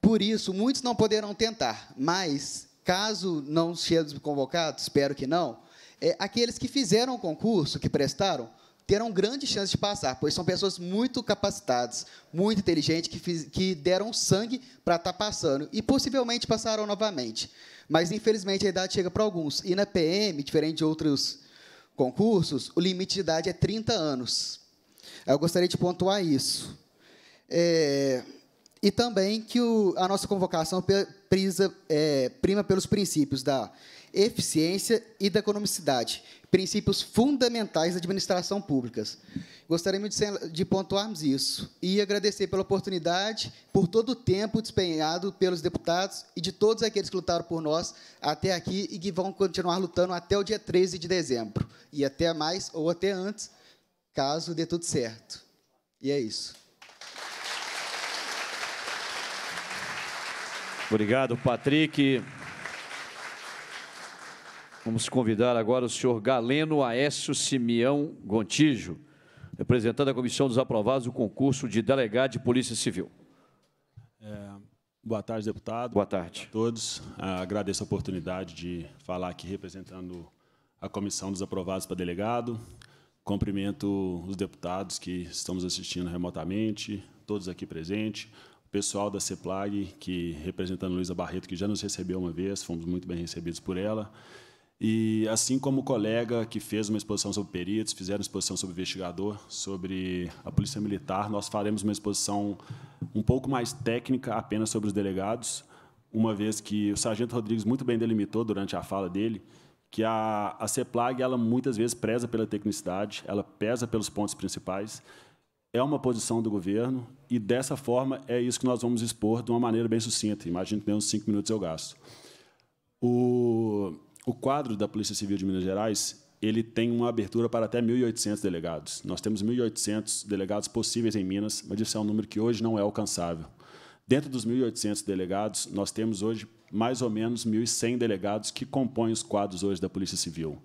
Por isso, muitos não poderão tentar, mas, caso não sejam convocados, espero que não, é, aqueles que fizeram o concurso, que prestaram, terão grande chance de passar, pois são pessoas muito capacitadas, muito inteligentes, que, fiz, que deram sangue para estar tá passando e possivelmente passaram novamente. Mas, infelizmente, a idade chega para alguns. E na PM, diferente de outros concursos, o limite de idade é 30 anos. Eu gostaria de pontuar isso. É, e também que o, a nossa convocação prisa, é, prima pelos princípios da eficiência e da economicidade, princípios fundamentais da administração pública. Gostaríamos de, de pontuarmos isso e agradecer pela oportunidade, por todo o tempo despenhado pelos deputados e de todos aqueles que lutaram por nós até aqui e que vão continuar lutando até o dia 13 de dezembro. E até mais ou até antes, caso dê tudo certo. E é isso. Obrigado, Patrick. Vamos convidar agora o senhor Galeno Aécio Simeão Gontijo, representando a comissão dos aprovados do concurso de delegado de Polícia Civil. É, boa tarde, deputado. Boa tarde. a todos. Ah, agradeço a oportunidade de falar aqui representando a comissão dos aprovados para delegado, Cumprimento os deputados que estamos assistindo remotamente, todos aqui presentes, o pessoal da CEPLAG, que representando Luiza Luísa Barreto, que já nos recebeu uma vez, fomos muito bem recebidos por ela. E assim como o colega que fez uma exposição sobre peritos, fizeram exposição sobre investigador, sobre a Polícia Militar, nós faremos uma exposição um pouco mais técnica apenas sobre os delegados, uma vez que o sargento Rodrigues muito bem delimitou durante a fala dele que a, a CEPLAG ela muitas vezes preza pela tecnicidade, ela pesa pelos pontos principais, é uma posição do governo e, dessa forma, é isso que nós vamos expor de uma maneira bem sucinta. Imagino que nem uns cinco minutos eu gasto. O, o quadro da Polícia Civil de Minas Gerais ele tem uma abertura para até 1.800 delegados. Nós temos 1.800 delegados possíveis em Minas, mas isso é um número que hoje não é alcançável. Dentro dos 1.800 delegados, nós temos hoje mais ou menos 1.100 delegados que compõem os quadros hoje da Polícia Civil.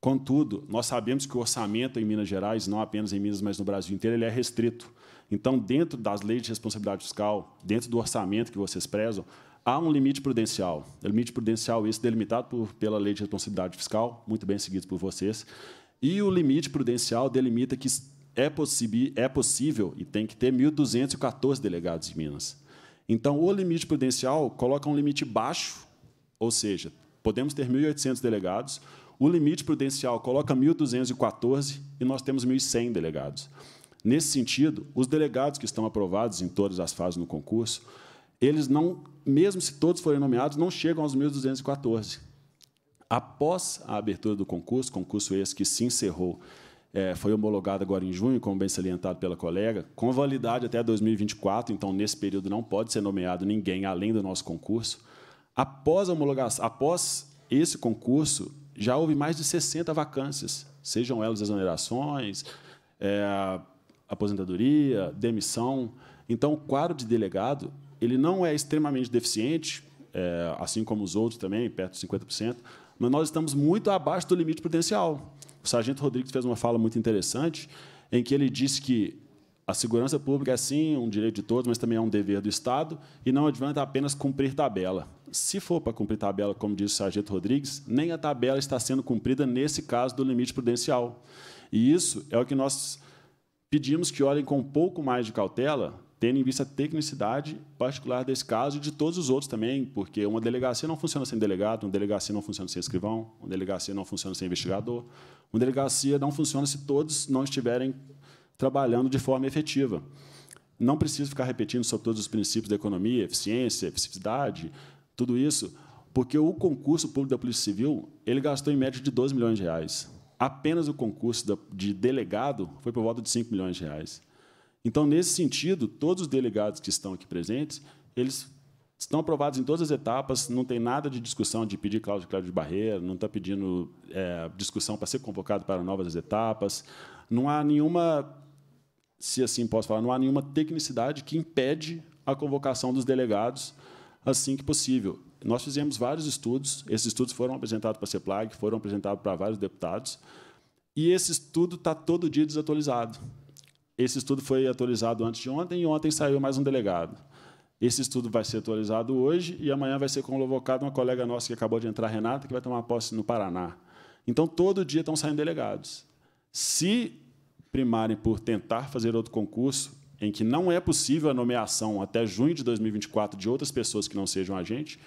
Contudo, nós sabemos que o orçamento em Minas Gerais, não apenas em Minas, mas no Brasil inteiro, ele é restrito. Então, dentro das leis de responsabilidade fiscal, dentro do orçamento que vocês prezam, há um limite prudencial. O é limite prudencial esse delimitado por, pela lei de responsabilidade fiscal, muito bem seguido por vocês. E o limite prudencial delimita que é, é possível e tem que ter 1.214 delegados de Minas. Então, o limite prudencial coloca um limite baixo, ou seja, podemos ter 1.800 delegados, o limite prudencial coloca 1.214 e nós temos 1.100 delegados. Nesse sentido, os delegados que estão aprovados em todas as fases no concurso, eles não, mesmo se todos forem nomeados, não chegam aos 1.214. Após a abertura do concurso, concurso esse que se encerrou é, foi homologado agora em junho, como bem salientado pela colega, com validade até 2024, então nesse período não pode ser nomeado ninguém além do nosso concurso. Após a homologação, após esse concurso, já houve mais de 60 vacâncias, sejam elas exonerações, é, aposentadoria, demissão. Então, o quadro de delegado ele não é extremamente deficiente, é, assim como os outros também, perto de 50%, mas nós estamos muito abaixo do limite potencial. O sargento Rodrigues fez uma fala muito interessante, em que ele disse que a segurança pública é, sim, um direito de todos, mas também é um dever do Estado, e não adianta apenas cumprir tabela. Se for para cumprir tabela, como disse o sargento Rodrigues, nem a tabela está sendo cumprida nesse caso do limite prudencial. E isso é o que nós pedimos que olhem com um pouco mais de cautela tendo em vista a tecnicidade particular desse caso e de todos os outros também, porque uma delegacia não funciona sem delegado, uma delegacia não funciona sem escrivão, uma delegacia não funciona sem investigador, uma delegacia não funciona se todos não estiverem trabalhando de forma efetiva. Não preciso ficar repetindo sobre todos os princípios da economia, eficiência, eficiência, tudo isso, porque o concurso público da Polícia Civil ele gastou em média de 12 milhões de reais. Apenas o concurso de delegado foi por volta de 5 milhões de reais. Então, nesse sentido, todos os delegados que estão aqui presentes, eles estão aprovados em todas as etapas, não tem nada de discussão de pedir cláusula de, de barreira, não está pedindo é, discussão para ser convocado para novas etapas, não há nenhuma, se assim posso falar, não há nenhuma tecnicidade que impede a convocação dos delegados assim que possível. Nós fizemos vários estudos, esses estudos foram apresentados para a CEPLAG, foram apresentados para vários deputados, e esse estudo está todo dia desatualizado. Esse estudo foi atualizado antes de ontem e ontem saiu mais um delegado. Esse estudo vai ser atualizado hoje e amanhã vai ser convocado uma colega nossa que acabou de entrar, Renata, que vai tomar posse no Paraná. Então, todo dia estão saindo delegados. Se primarem por tentar fazer outro concurso, em que não é possível a nomeação até junho de 2024 de outras pessoas que não sejam agentes,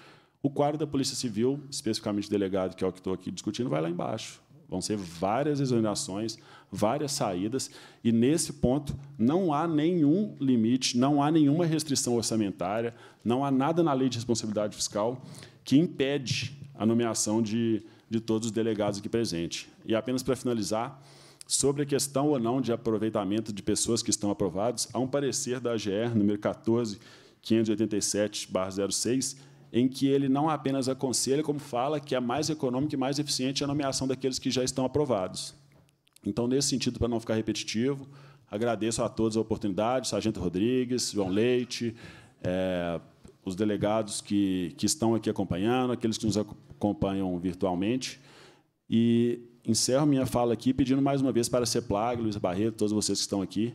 o quadro da Polícia Civil, especificamente delegado, que é o que estou aqui discutindo, vai lá embaixo. Vão ser várias exonerações, várias saídas, e nesse ponto não há nenhum limite, não há nenhuma restrição orçamentária, não há nada na lei de responsabilidade fiscal que impede a nomeação de, de todos os delegados aqui presentes. E apenas para finalizar, sobre a questão ou não de aproveitamento de pessoas que estão aprovadas, há um parecer da AGR número 14587 06 em que ele não apenas aconselha, como fala que é mais econômico e mais eficiente a nomeação daqueles que já estão aprovados. Então, nesse sentido, para não ficar repetitivo, agradeço a todos a oportunidade, Sargento Rodrigues, João Leite, é, os delegados que, que estão aqui acompanhando, aqueles que nos acompanham virtualmente. E encerro minha fala aqui pedindo mais uma vez para a CEPLAG, Luiz Barreto, todos vocês que estão aqui,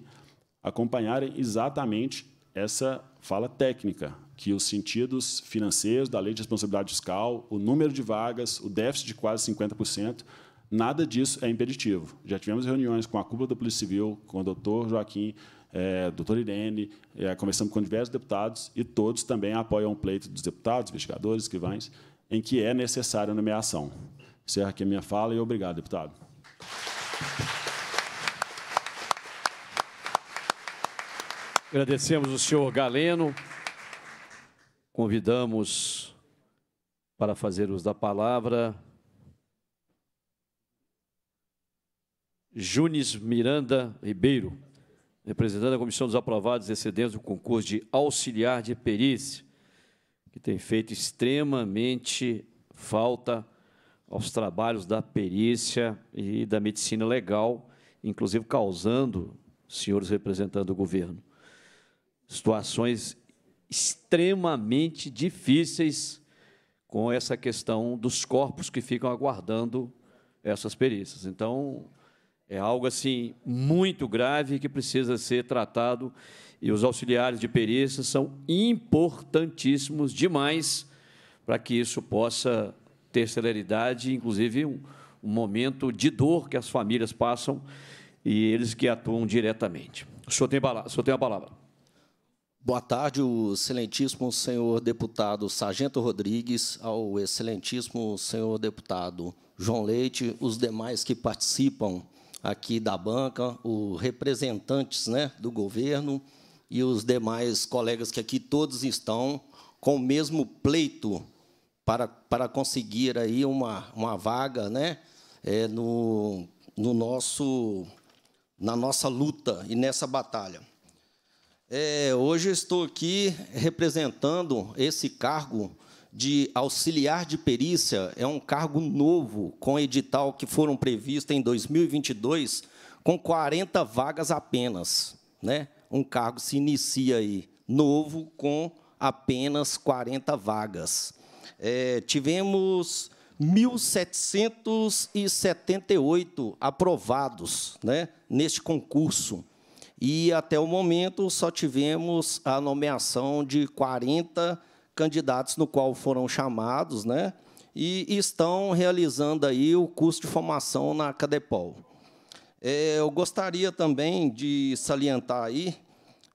acompanharem exatamente essa fala técnica, que os sentidos financeiros da lei de responsabilidade fiscal, o número de vagas, o déficit de quase 50%, Nada disso é impeditivo. Já tivemos reuniões com a cúpula da Polícia Civil, com o doutor Joaquim, é, doutor Irene, é, conversamos com diversos deputados, e todos também apoiam o pleito dos deputados, investigadores, escrivães, em que é necessária a nomeação. Encerro aqui a minha fala e obrigado, deputado. Agradecemos o senhor Galeno. Convidamos para fazer uso da palavra Junes Miranda Ribeiro, representante da Comissão dos Aprovados excedentes do concurso de auxiliar de perícia, que tem feito extremamente falta aos trabalhos da perícia e da medicina legal, inclusive causando, senhores representantes do governo, situações extremamente difíceis com essa questão dos corpos que ficam aguardando essas perícias. Então, é algo assim muito grave que precisa ser tratado e os auxiliares de perícia são importantíssimos demais para que isso possa ter celeridade, inclusive um, um momento de dor que as famílias passam e eles que atuam diretamente. O senhor tem, o senhor tem a palavra. Boa tarde, o excelentíssimo senhor deputado Sargento Rodrigues, ao excelentíssimo senhor deputado João Leite, os demais que participam aqui da banca, os representantes né, do governo e os demais colegas que aqui todos estão com o mesmo pleito para, para conseguir aí uma, uma vaga né, é, no, no nosso, na nossa luta e nessa batalha. É, hoje eu estou aqui representando esse cargo de auxiliar de perícia é um cargo novo, com edital que foram previstos em 2022, com 40 vagas apenas. Né? Um cargo se inicia aí, novo, com apenas 40 vagas. É, tivemos 1.778 aprovados né, neste concurso. E, até o momento, só tivemos a nomeação de 40 vagas candidatos no qual foram chamados, né? E estão realizando aí o curso de formação na Cadepol. É, eu gostaria também de salientar aí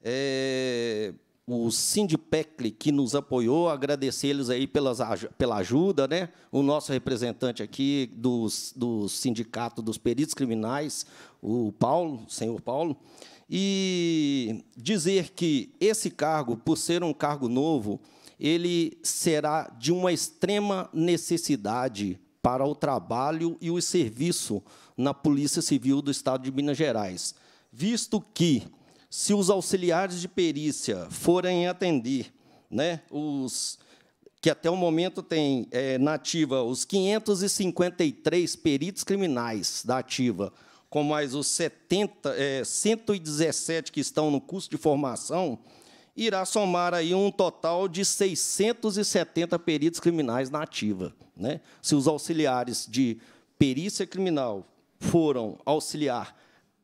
é, o Sindipecli, que nos apoiou, agradecê-los aí pelas, pela ajuda, né? o nosso representante aqui do do Sindicato dos Peritos Criminais, o Paulo, o senhor Paulo, e dizer que esse cargo, por ser um cargo novo, ele será de uma extrema necessidade para o trabalho e o serviço na Polícia Civil do Estado de Minas Gerais, visto que, se os auxiliares de perícia forem atender, né, os que até o momento tem é, na ativa os 553 peritos criminais da ativa, com mais os 70, é, 117 que estão no curso de formação, irá somar aí um total de 670 peritos criminais na ativa. Né? Se os auxiliares de perícia criminal foram auxiliar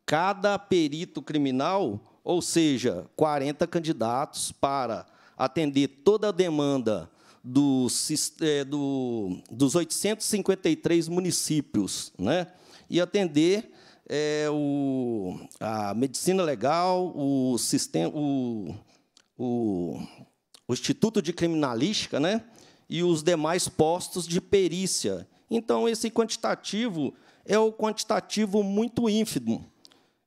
cada perito criminal, ou seja, 40 candidatos para atender toda a demanda dos, é, do, dos 853 municípios né? e atender é, o, a medicina legal, o sistema, o, o, o Instituto de Criminalística né, e os demais postos de perícia. Então, esse quantitativo é o quantitativo muito ínfimo.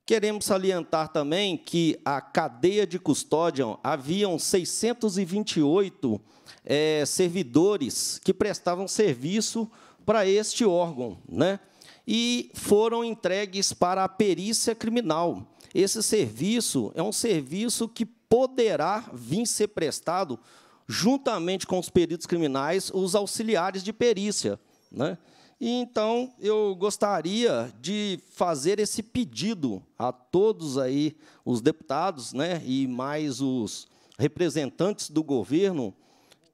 Queremos salientar também que a cadeia de custódia haviam 628 é, servidores que prestavam serviço para este órgão, né? E foram entregues para a perícia criminal. Esse serviço é um serviço que poderá vir ser prestado, juntamente com os peritos criminais, os auxiliares de perícia. Né? E, então, eu gostaria de fazer esse pedido a todos aí, os deputados né, e mais os representantes do governo,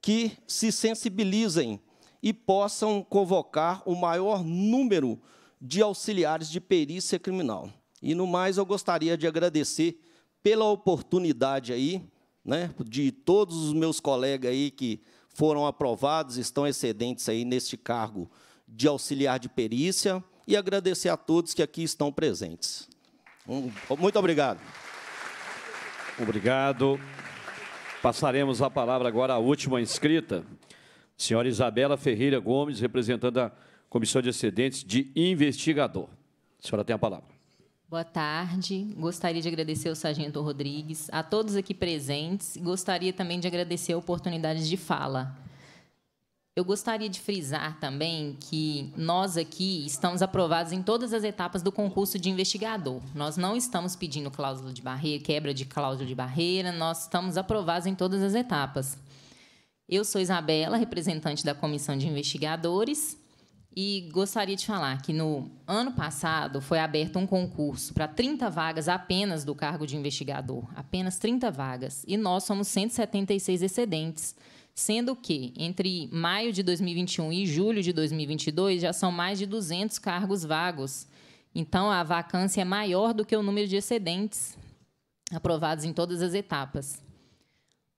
que se sensibilizem e possam convocar o maior número de auxiliares de perícia criminal. E, no mais, eu gostaria de agradecer pela oportunidade aí, né, de todos os meus colegas aí que foram aprovados, estão excedentes aí neste cargo de auxiliar de perícia, e agradecer a todos que aqui estão presentes. Um, muito obrigado. Obrigado. Passaremos a palavra agora à última inscrita, senhora Isabela Ferreira Gomes, representando a Comissão de Excedentes de Investigador. A senhora tem a palavra. Boa tarde. Gostaria de agradecer ao Sargento Rodrigues, a todos aqui presentes, gostaria também de agradecer a oportunidade de fala. Eu gostaria de frisar também que nós aqui estamos aprovados em todas as etapas do concurso de investigador. Nós não estamos pedindo cláusula de barreira, quebra de cláusula de barreira, nós estamos aprovados em todas as etapas. Eu sou Isabela, representante da Comissão de Investigadores, e gostaria de falar que no ano passado foi aberto um concurso para 30 vagas apenas do cargo de investigador, apenas 30 vagas, e nós somos 176 excedentes, sendo que entre maio de 2021 e julho de 2022 já são mais de 200 cargos vagos. Então a vacância é maior do que o número de excedentes aprovados em todas as etapas.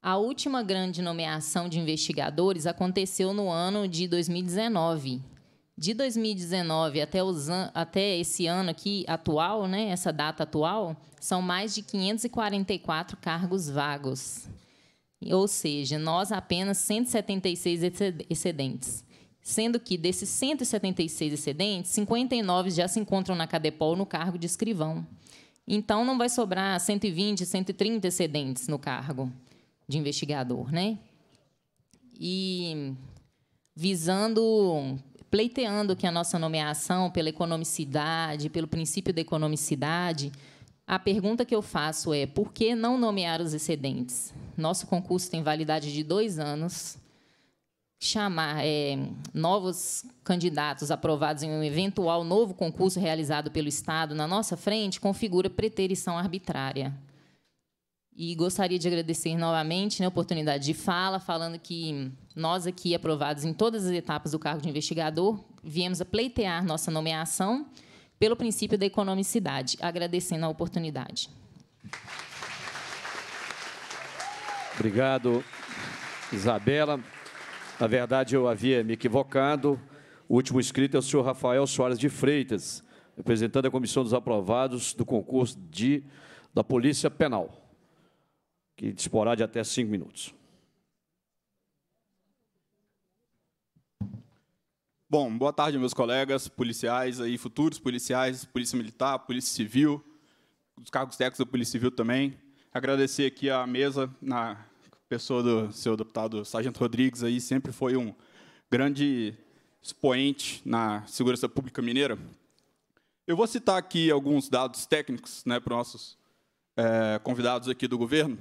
A última grande nomeação de investigadores aconteceu no ano de 2019, de 2019 até, os até esse ano aqui atual, né, essa data atual, são mais de 544 cargos vagos. Ou seja, nós apenas 176 excedentes. Sendo que desses 176 excedentes, 59 já se encontram na Cadepol no cargo de escrivão. Então não vai sobrar 120, 130 excedentes no cargo de investigador, né? E visando pleiteando que a nossa nomeação pela economicidade, pelo princípio da economicidade, a pergunta que eu faço é por que não nomear os excedentes? Nosso concurso tem validade de dois anos. Chamar é, novos candidatos aprovados em um eventual novo concurso realizado pelo Estado na nossa frente configura preterição arbitrária. E gostaria de agradecer novamente né, a oportunidade de fala, falando que nós aqui, aprovados em todas as etapas do cargo de investigador, viemos a pleitear nossa nomeação pelo princípio da economicidade, agradecendo a oportunidade. Obrigado, Isabela. Na verdade, eu havia me equivocado. O último inscrito é o senhor Rafael Soares de Freitas, representando a Comissão dos Aprovados do concurso de, da Polícia Penal que disporá de até cinco minutos. Bom, boa tarde, meus colegas policiais, aí, futuros policiais, Polícia Militar, Polícia Civil, os cargos técnicos da Polícia Civil também. Agradecer aqui a mesa, na pessoa do seu deputado Sargento Rodrigues, aí, sempre foi um grande expoente na segurança pública mineira. Eu vou citar aqui alguns dados técnicos né, para os nossos é, convidados aqui do governo.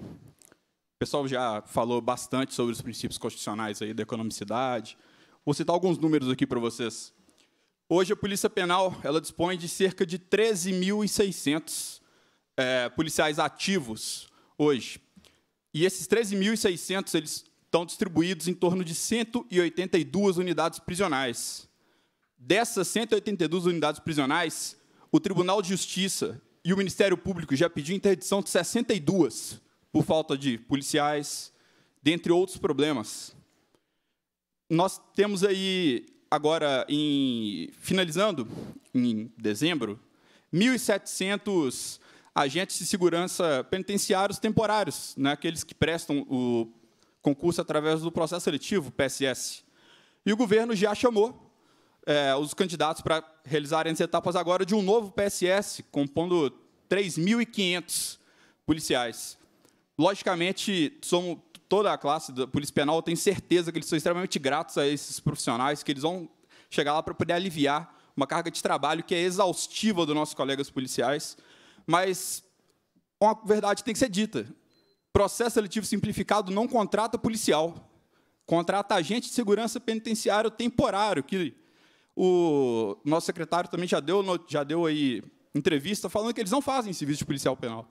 O pessoal já falou bastante sobre os princípios constitucionais aí da economicidade. Vou citar alguns números aqui para vocês. Hoje, a Polícia Penal ela dispõe de cerca de 13.600 é, policiais ativos hoje. E esses 13.600 eles estão distribuídos em torno de 182 unidades prisionais. Dessas 182 unidades prisionais, o Tribunal de Justiça e o Ministério Público já pediu interdição de 62 por falta de policiais, dentre outros problemas. Nós temos aí, agora, em, finalizando, em dezembro, 1.700 agentes de segurança penitenciários temporários, né, aqueles que prestam o concurso através do processo seletivo, PSS. E o governo já chamou é, os candidatos para realizarem as etapas agora de um novo PSS, compondo 3.500 policiais. Logicamente, somos toda a classe da Polícia Penal, eu tenho certeza que eles são extremamente gratos a esses profissionais, que eles vão chegar lá para poder aliviar uma carga de trabalho que é exaustiva dos nossos colegas policiais. Mas uma verdade tem que ser dita. Processo seletivo simplificado não contrata policial, contrata agente de segurança penitenciário temporário, que o nosso secretário também já deu, já deu aí entrevista falando que eles não fazem serviço de policial penal.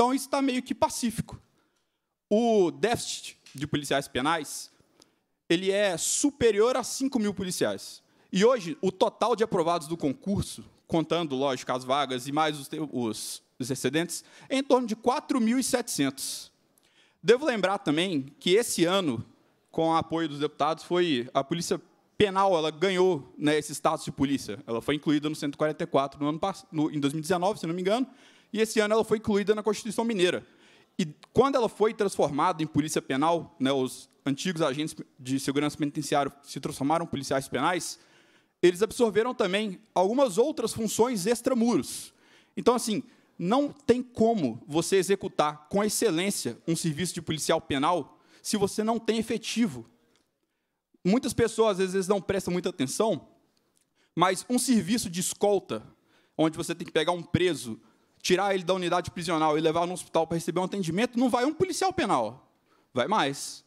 Então, isso está meio que pacífico. O déficit de policiais penais ele é superior a 5 mil policiais. E hoje, o total de aprovados do concurso, contando, lógico, as vagas e mais os, os, os excedentes, é em torno de 4.700. Devo lembrar também que esse ano, com o apoio dos deputados, foi a Polícia Penal ela ganhou né, esse status de polícia. Ela foi incluída no 144 no ano, no, em 2019, se não me engano, e esse ano ela foi incluída na Constituição Mineira. E quando ela foi transformada em polícia penal, né, os antigos agentes de segurança penitenciária se transformaram em policiais penais, eles absorveram também algumas outras funções extramuros. Então, assim, não tem como você executar com excelência um serviço de policial penal se você não tem efetivo. Muitas pessoas, às vezes, não prestam muita atenção, mas um serviço de escolta, onde você tem que pegar um preso tirar ele da unidade prisional e levar no hospital para receber um atendimento, não vai um policial penal. Vai mais.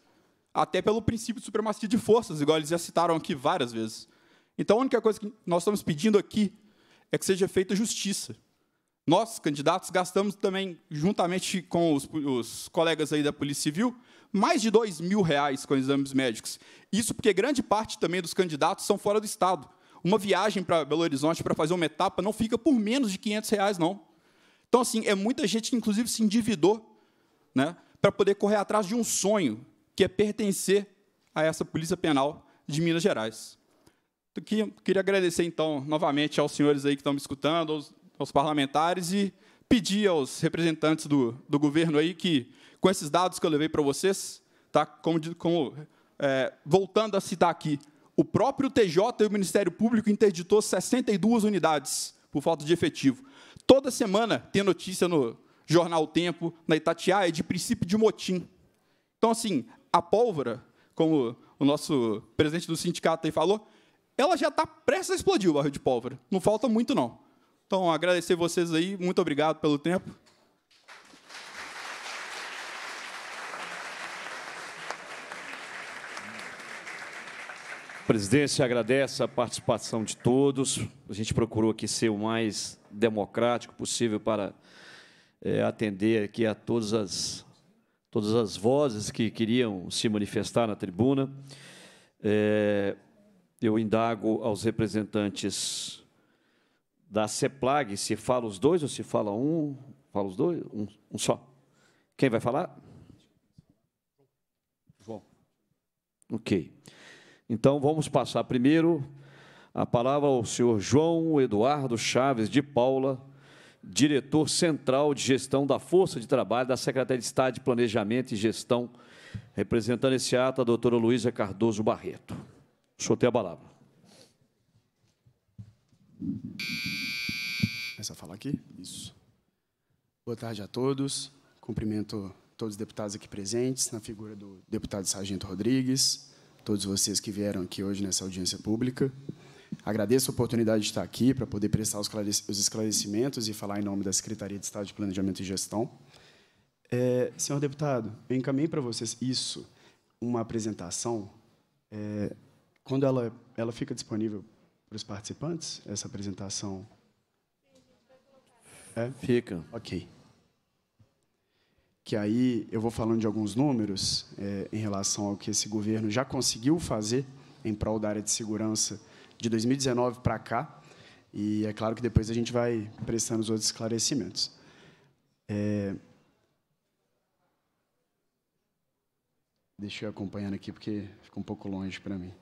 Até pelo princípio de supremacia de forças, igual eles já citaram aqui várias vezes. Então, a única coisa que nós estamos pedindo aqui é que seja feita justiça. Nós, candidatos, gastamos também, juntamente com os, os colegas aí da Polícia Civil, mais de dois mil reais com exames médicos. Isso porque grande parte também dos candidatos são fora do Estado. Uma viagem para Belo Horizonte para fazer uma etapa não fica por menos de 500 reais, não. Então, assim, é muita gente que, inclusive, se endividou né, para poder correr atrás de um sonho, que é pertencer a essa Polícia Penal de Minas Gerais. Então, eu queria agradecer, então, novamente aos senhores aí que estão me escutando, aos, aos parlamentares, e pedir aos representantes do, do governo aí que, com esses dados que eu levei para vocês, tá, como, como é, voltando a citar aqui, o próprio TJ e o Ministério Público interditou 62 unidades por falta de efetivo. Toda semana tem notícia no jornal Tempo, na Itatiaia, é de princípio de motim. Então, assim, a pólvora, como o nosso presidente do sindicato aí falou, ela já está prestes a explodir o barril de pólvora. Não falta muito, não. Então, agradecer vocês aí, muito obrigado pelo tempo. A presidência agradece a participação de todos. A gente procurou aqui ser o mais democrático possível para é, atender aqui a todas as, todas as vozes que queriam se manifestar na tribuna. É, eu indago aos representantes da CEPLAG se fala os dois ou se fala um. Fala os dois? Um, um só. Quem vai falar? João. Ok. Então, vamos passar primeiro a palavra ao senhor João Eduardo Chaves de Paula, diretor central de gestão da Força de Trabalho da Secretaria de Estado de Planejamento e Gestão, representando esse ato, a doutora Luísa Cardoso Barreto. O senhor tem a palavra. Começa a falar aqui? Isso. Boa tarde a todos. Cumprimento todos os deputados aqui presentes, na figura do deputado Sargento Rodrigues, todos vocês que vieram aqui hoje nessa audiência pública. Agradeço a oportunidade de estar aqui para poder prestar os esclarecimentos e falar em nome da Secretaria de Estado de Planejamento e Gestão. É, senhor deputado, eu encaminhei para vocês isso, uma apresentação. É, quando ela, ela fica disponível para os participantes, essa apresentação? É? Fica. Ok. Que aí eu vou falando de alguns números é, em relação ao que esse governo já conseguiu fazer em prol da área de segurança de 2019 para cá. E é claro que depois a gente vai prestando os outros esclarecimentos. É... Deixa eu acompanhando aqui, porque fica um pouco longe para mim.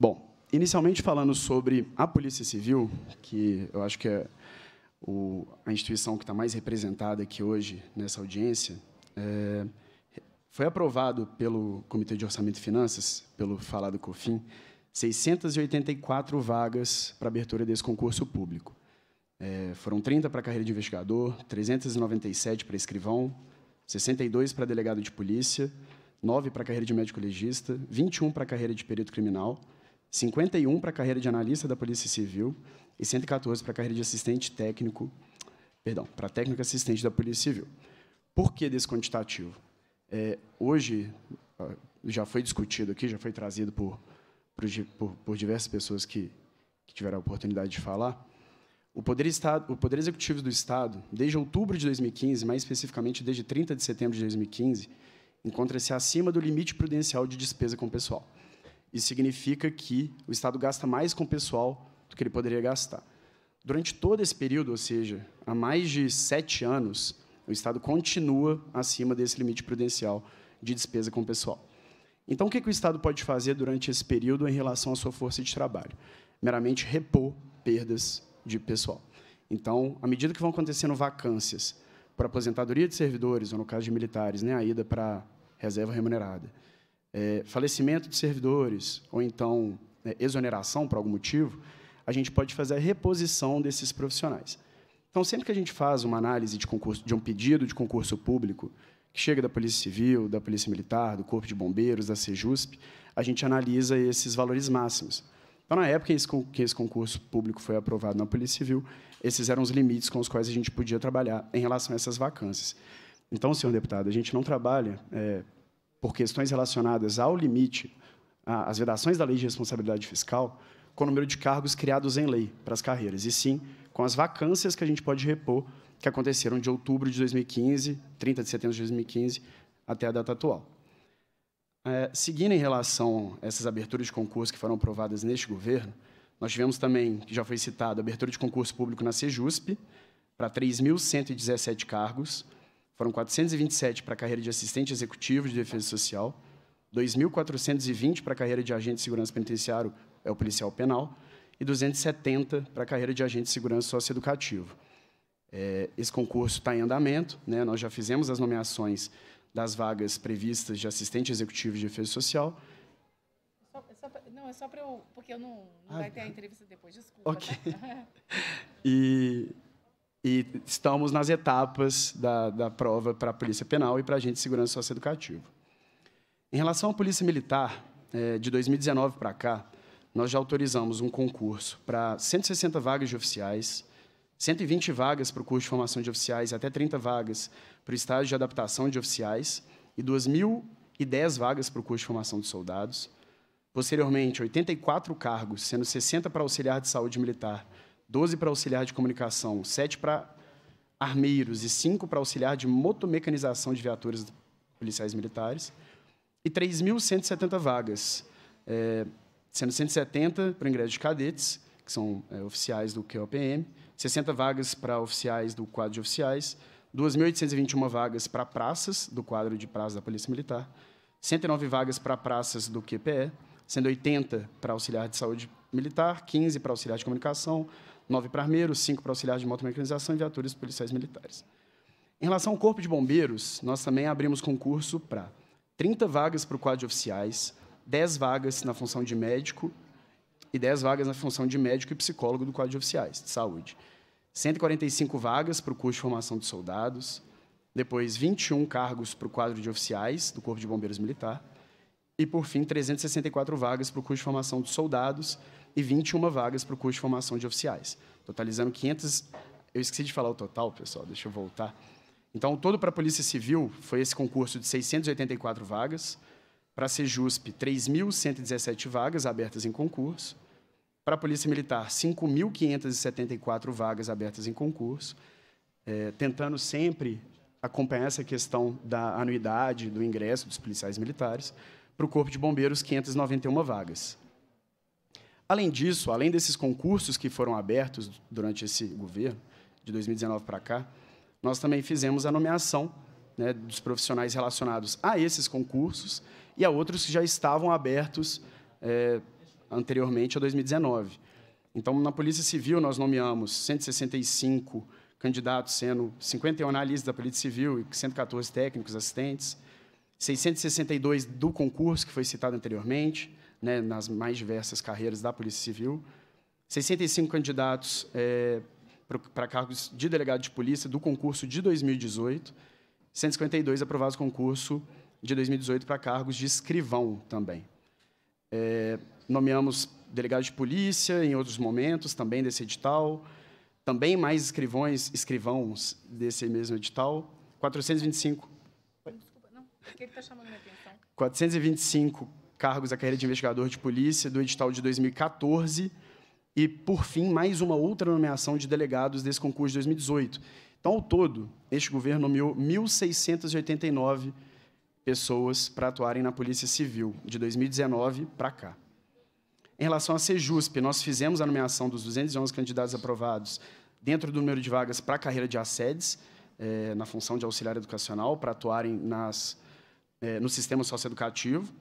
Bom, inicialmente falando sobre a Polícia Civil, que eu acho que é o, a instituição que está mais representada aqui hoje nessa audiência, é, foi aprovado pelo Comitê de Orçamento e Finanças, pelo falado COFIN, 684 vagas para abertura desse concurso público. É, foram 30 para a carreira de investigador, 397 para escrivão, 62 para delegado de polícia, 9 para a carreira de médico legista, 21 para a carreira de perito criminal, 51 para a carreira de analista da Polícia Civil e 114 para a carreira de assistente técnico, perdão, para técnico assistente da Polícia Civil. Por que desse quantitativo? É, hoje, já foi discutido aqui, já foi trazido por, por, por diversas pessoas que, que, tiveram a oportunidade de falar, o poder, Estado, o poder Executivo do Estado, desde outubro de 2015, mais especificamente desde 30 de setembro de 2015, encontra-se acima do limite prudencial de despesa com pessoal. Isso significa que o Estado gasta mais com pessoal do que ele poderia gastar. Durante todo esse período, ou seja, há mais de sete anos, o Estado continua acima desse limite prudencial de despesa com o pessoal. Então, o que, que o Estado pode fazer durante esse período em relação à sua força de trabalho? Meramente repor perdas de pessoal. Então, à medida que vão acontecendo vacâncias para aposentadoria de servidores, ou no caso de militares, né, a ida para reserva remunerada, é, falecimento de servidores, ou então é, exoneração por algum motivo, a gente pode fazer a reposição desses profissionais. Então, sempre que a gente faz uma análise de, concurso, de um pedido de concurso público, que chega da Polícia Civil, da Polícia Militar, do Corpo de Bombeiros, da Sejusp, a gente analisa esses valores máximos. Então, na época que esse concurso público foi aprovado na Polícia Civil, esses eram os limites com os quais a gente podia trabalhar em relação a essas vacâncias. Então, senhor deputado, a gente não trabalha é, por questões relacionadas ao limite, às vedações da lei de responsabilidade fiscal, com o número de cargos criados em lei para as carreiras, e sim com as vacâncias que a gente pode repor, que aconteceram de outubro de 2015, 30 de setembro de 2015, até a data atual. É, seguindo em relação a essas aberturas de concurso que foram aprovadas neste governo, nós tivemos também, que já foi citado, abertura de concurso público na Sejusp, para 3.117 cargos, foram 427 para a carreira de assistente executivo de defesa social, 2.420 para a carreira de agente de segurança penitenciário é o policial penal, e 270 para a carreira de agente de segurança socioeducativo. É, esse concurso está em andamento, né? nós já fizemos as nomeações das vagas previstas de assistente executivo de defesa social. Só, é só pra, não, é só para eu. Porque eu não, não ah, vai ter a tá. entrevista depois, desculpa. Ok. Tá? <laughs> <laughs> e, e, estamos nas etapas da, da prova para a Polícia Penal e para a agente de segurança socioeducativo. Em relação à Polícia Militar, é, de 2019 para cá, nós já autorizamos um concurso para 160 vagas de oficiais, 120 vagas para o curso de formação de oficiais, até 30 vagas para o estágio de adaptação de oficiais e 2.010 vagas para o curso de formação de soldados. Posteriormente, 84 cargos, sendo 60 para auxiliar de saúde militar, 12 para auxiliar de comunicação, 7 para armeiros e 5 para auxiliar de motomecanização de viaturas policiais militares, e 3.170 vagas. Eh, sendo 170 para ingresso de cadetes, que são é, oficiais do QOPM, 60 vagas para oficiais do quadro de oficiais, 2.821 vagas para praças, do quadro de praça da Polícia Militar, 109 vagas para praças do QPE, sendo 80 para auxiliar de saúde militar, 15 para auxiliar de comunicação, 9 para armeiros, 5 para auxiliar de motomecanização e viaturas policiais militares. Em relação ao Corpo de Bombeiros, nós também abrimos concurso para 30 vagas para o quadro de oficiais, 10 vagas na função de médico e 10 vagas na função de médico e psicólogo do quadro de oficiais de saúde. 145 vagas para o curso de formação de soldados, depois 21 cargos para o quadro de oficiais do Corpo de Bombeiros Militar e, por fim, 364 vagas para o curso de formação de soldados e 21 vagas para o curso de formação de oficiais, totalizando 500... Eu esqueci de falar o total, pessoal, deixa eu voltar. Então, todo para a Polícia Civil foi esse concurso de 684 vagas, para a CEJUSP, 3.117 vagas abertas em concurso. Para a Polícia Militar, 5.574 vagas abertas em concurso, é, tentando sempre acompanhar essa questão da anuidade, do ingresso dos policiais militares. Para o Corpo de Bombeiros, 591 vagas. Além disso, além desses concursos que foram abertos durante esse governo, de 2019 para cá, nós também fizemos a nomeação né, dos profissionais relacionados a esses concursos e a outros que já estavam abertos é, anteriormente a 2019. Então, na Polícia Civil, nós nomeamos 165 candidatos, sendo 51 analistas da Polícia Civil e 114 técnicos assistentes, 662 do concurso, que foi citado anteriormente, né, nas mais diversas carreiras da Polícia Civil, 65 candidatos é, para cargos de delegado de polícia do concurso de 2018, 152 aprovados concurso de 2018 para cargos de escrivão também. É, nomeamos delegados de polícia em outros momentos também desse edital, também mais escrivões, escrivãos desse mesmo edital, 425. Desculpa, não. Que ele está chamando minha atenção? 425 cargos da carreira de investigador de polícia do edital de 2014 e, por fim, mais uma outra nomeação de delegados desse concurso de 2018. Então, ao todo, este governo nomeou 1.689 pessoas para atuarem na Polícia Civil, de 2019 para cá. Em relação à CEJUSP, nós fizemos a nomeação dos 211 candidatos aprovados dentro do número de vagas para a carreira de assedes, é, na função de auxiliar educacional, para atuarem nas, é, no sistema socioeducativo.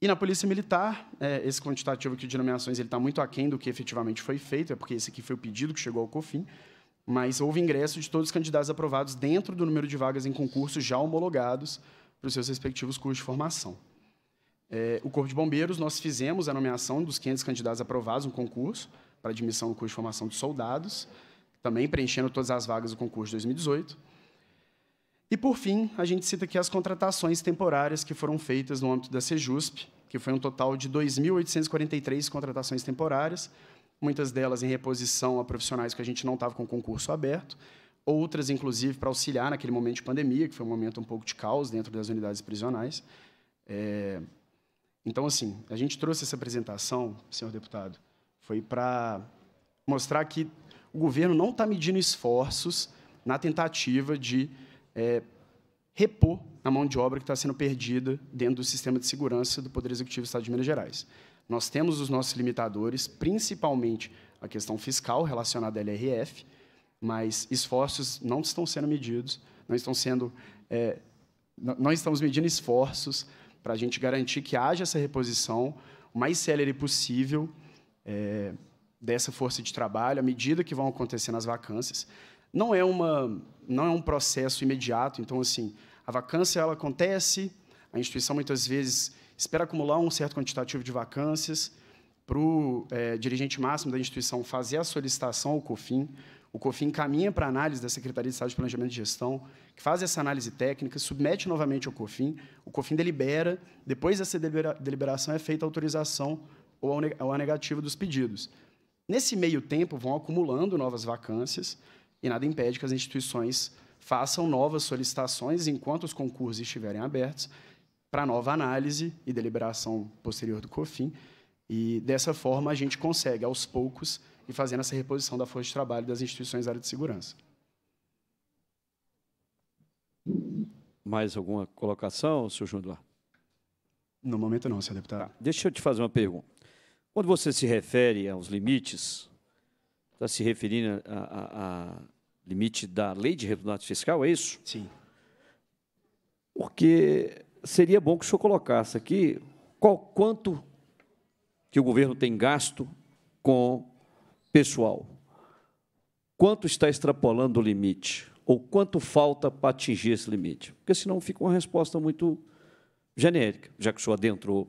E na Polícia Militar, é, esse quantitativo aqui de nomeações está muito aquém do que efetivamente foi feito, é porque esse aqui foi o pedido que chegou ao COFIN, mas houve ingresso de todos os candidatos aprovados dentro do número de vagas em concursos já homologados, para os seus respectivos cursos de formação. É, o Corpo de Bombeiros, nós fizemos a nomeação dos 500 candidatos aprovados no concurso para admissão no curso de formação de soldados, também preenchendo todas as vagas do concurso de 2018. E, por fim, a gente cita aqui as contratações temporárias que foram feitas no âmbito da Sejusp, que foi um total de 2.843 contratações temporárias, muitas delas em reposição a profissionais que a gente não estava com concurso aberto, outras, inclusive, para auxiliar naquele momento de pandemia, que foi um momento um pouco de caos dentro das unidades prisionais. É... Então, assim, a gente trouxe essa apresentação, senhor deputado, foi para mostrar que o governo não está medindo esforços na tentativa de é, repor a mão de obra que está sendo perdida dentro do sistema de segurança do Poder Executivo do Estado de Minas Gerais. Nós temos os nossos limitadores, principalmente a questão fiscal relacionada à LRF, mas esforços não estão sendo medidos, não estão sendo, é, não estamos medindo esforços para a gente garantir que haja essa reposição o mais célere possível é, dessa força de trabalho, à medida que vão acontecendo as vacâncias. Não é uma, não é um processo imediato, então assim, a vacância ela acontece, a instituição muitas vezes espera acumular um certo quantitativo de vacâncias para o é, dirigente máximo da instituição fazer a solicitação ao COFIN, o COFIN encaminha para análise da Secretaria de Estado de Planejamento e Gestão, que faz essa análise técnica, submete novamente ao COFIN, o COFIN delibera, depois dessa deliberação é feita a autorização ou a negativa dos pedidos. Nesse meio tempo, vão acumulando novas vacâncias e nada impede que as instituições façam novas solicitações enquanto os concursos estiverem abertos para nova análise e deliberação posterior do COFIN. E, dessa forma, a gente consegue, aos poucos, e fazendo essa reposição da força de trabalho das instituições da área de segurança. Mais alguma colocação, senhor João Eduardo? No momento não, senhor deputado. Tá. Deixa eu te fazer uma pergunta. Quando você se refere aos limites, está se referindo a, a, a limite da lei de resultado fiscal, é isso? Sim. Porque seria bom que o senhor colocasse aqui qual quanto que o governo tem gasto com pessoal. Quanto está extrapolando o limite? Ou quanto falta para atingir esse limite? Porque senão fica uma resposta muito genérica, já que o senhor adentrou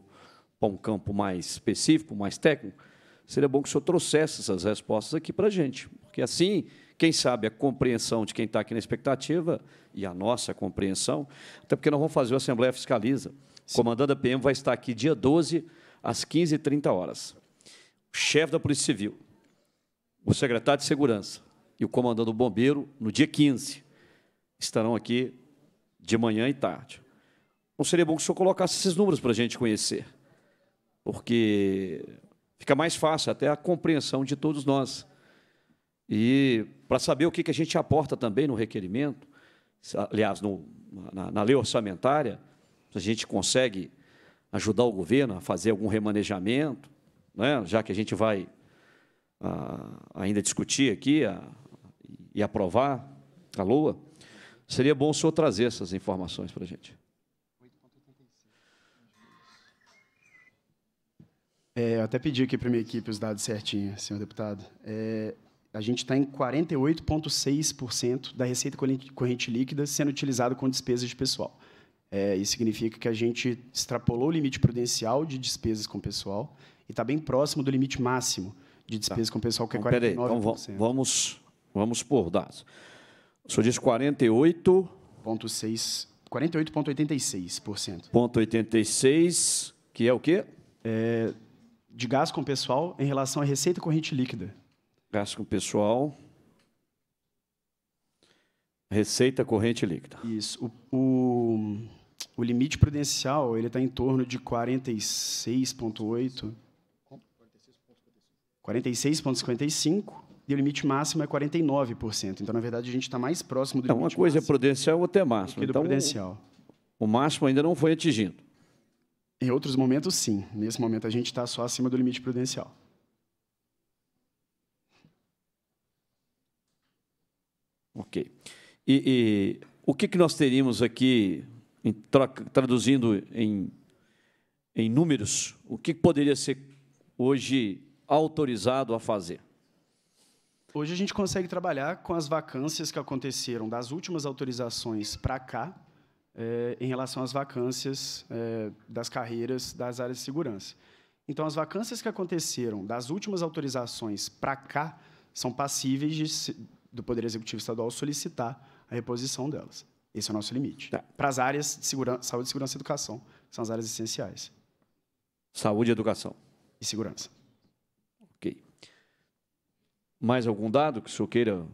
para um campo mais específico, mais técnico, seria bom que o senhor trouxesse essas respostas aqui para a gente, porque assim, quem sabe a compreensão de quem está aqui na expectativa e a nossa compreensão, até porque nós vamos fazer a Assembleia Fiscaliza. O Comandante da PM vai estar aqui dia 12, às 15h30 horas. O chefe da Polícia Civil, o secretário de Segurança e o comandante do Bombeiro, no dia 15, estarão aqui de manhã e tarde. Não seria bom que o senhor colocasse esses números para a gente conhecer, porque fica mais fácil até a compreensão de todos nós. E para saber o que, que a gente aporta também no requerimento, aliás, no, na, na lei orçamentária, a gente consegue ajudar o governo a fazer algum remanejamento, né? já que a gente vai a, ainda discutir aqui a, e aprovar a LOA, seria bom o senhor trazer essas informações para a gente. É, eu até pedi aqui para minha equipe os dados certinhos, senhor deputado. É, a gente está em 48,6% da receita corrente líquida sendo utilizada com despesas de pessoal. É, isso significa que a gente extrapolou o limite prudencial de despesas com pessoal e está bem próximo do limite máximo de tá. despesa tá. com o pessoal, que é 49%. Então, peraí, então, vamos, vamos por dados. O senhor diz 48... 48,86%. 86, que é o quê? É, de gasto com pessoal em relação à receita corrente líquida. Gasto com pessoal... Receita corrente líquida. Isso. O, o, o limite prudencial ele está em torno de 46,8%. 46,55% e o limite máximo é 49%. Então, na verdade, a gente está mais próximo do então, limite Uma coisa máximo é prudencial, outra é máximo. então, prudencial. O, máximo ainda não foi atingido. Em outros momentos, sim. Nesse momento, a gente está só acima do limite prudencial. Ok. E, e o que, que nós teríamos aqui, em, traduzindo em, em números, o que poderia ser hoje autorizado a fazer. Hoje a gente consegue trabalhar com as vacâncias que aconteceram das últimas autorizações para cá, é, em relação às vacâncias é, das carreiras das áreas de segurança. Então, as vacâncias que aconteceram das últimas autorizações para cá são passíveis de, do Poder Executivo Estadual solicitar a reposição delas. Esse é o nosso limite. Tá. Para as áreas de segurança, saúde, segurança e educação, são as áreas essenciais. Saúde, educação. E segurança. Mais algum dado que o senhor queira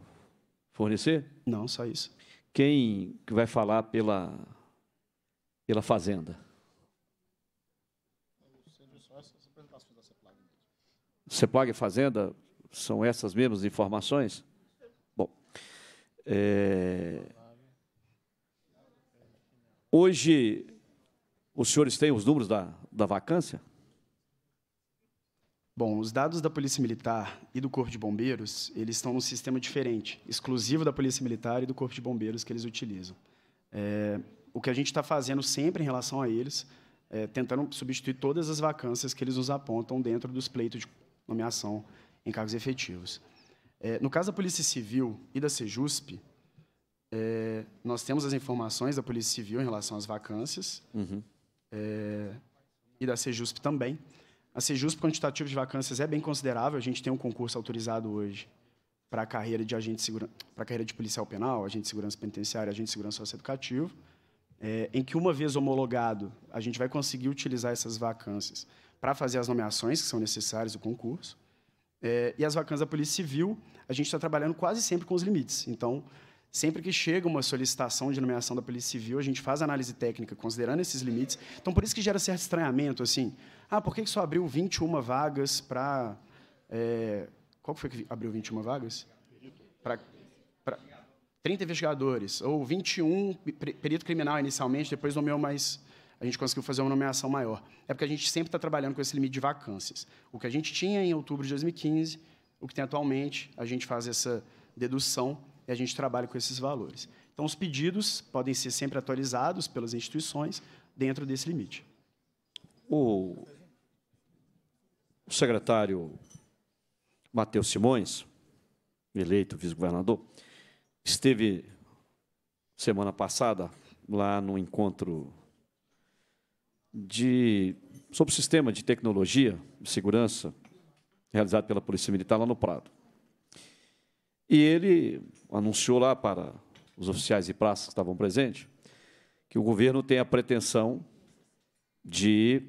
fornecer? Não, só isso. Quem vai falar pela, pela Fazenda? CEPLAG e Fazenda são essas mesmas informações? Bom, é, hoje os senhores têm os números da, da vacância? Bom, os dados da Polícia Militar e do Corpo de Bombeiros, eles estão num sistema diferente, exclusivo da Polícia Militar e do Corpo de Bombeiros que eles utilizam. É, o que a gente está fazendo sempre em relação a eles, é, tentando substituir todas as vacâncias que eles nos apontam dentro dos pleitos de nomeação em cargos efetivos. É, no caso da Polícia Civil e da Sejusp, é, nós temos as informações da Polícia Civil em relação às vacâncias uhum. É, e da Sejusp também. A justo o quantitativo de vacâncias é bem considerável. A gente tem um concurso autorizado hoje para a carreira de agente segurança, para carreira de policial penal, agente de segurança penitenciária, agente de segurança socioeducativo, é, eh, em que uma vez homologado, a gente vai conseguir utilizar essas vacâncias para fazer as nomeações que são necessárias do concurso. É, e as vacâncias da Polícia Civil, a gente está trabalhando quase sempre com os limites. Então, Sempre que chega uma solicitação de nomeação da Polícia Civil, a gente faz análise técnica, considerando esses limites. Então, por isso que gera certo estranhamento, assim. Ah, por que só abriu 21 vagas para... É, qual foi que abriu 21 vagas? Para 30 investigadores, ou 21 perito criminal inicialmente, depois nomeou mais... A gente conseguiu fazer uma nomeação maior. É porque a gente sempre está trabalhando com esse limite de vacâncias. O que a gente tinha em outubro de 2015, o que tem atualmente, a gente faz essa dedução a gente trabalha com esses valores. Então, os pedidos podem ser sempre atualizados pelas instituições dentro desse limite. O, o secretário Matheus Simões, eleito vice-governador, esteve semana passada lá no encontro de sobre o sistema de tecnologia de segurança realizado pela Polícia Militar lá no Prado. E ele anunciou lá para os oficiais e praças que estavam presentes que o governo tem a pretensão de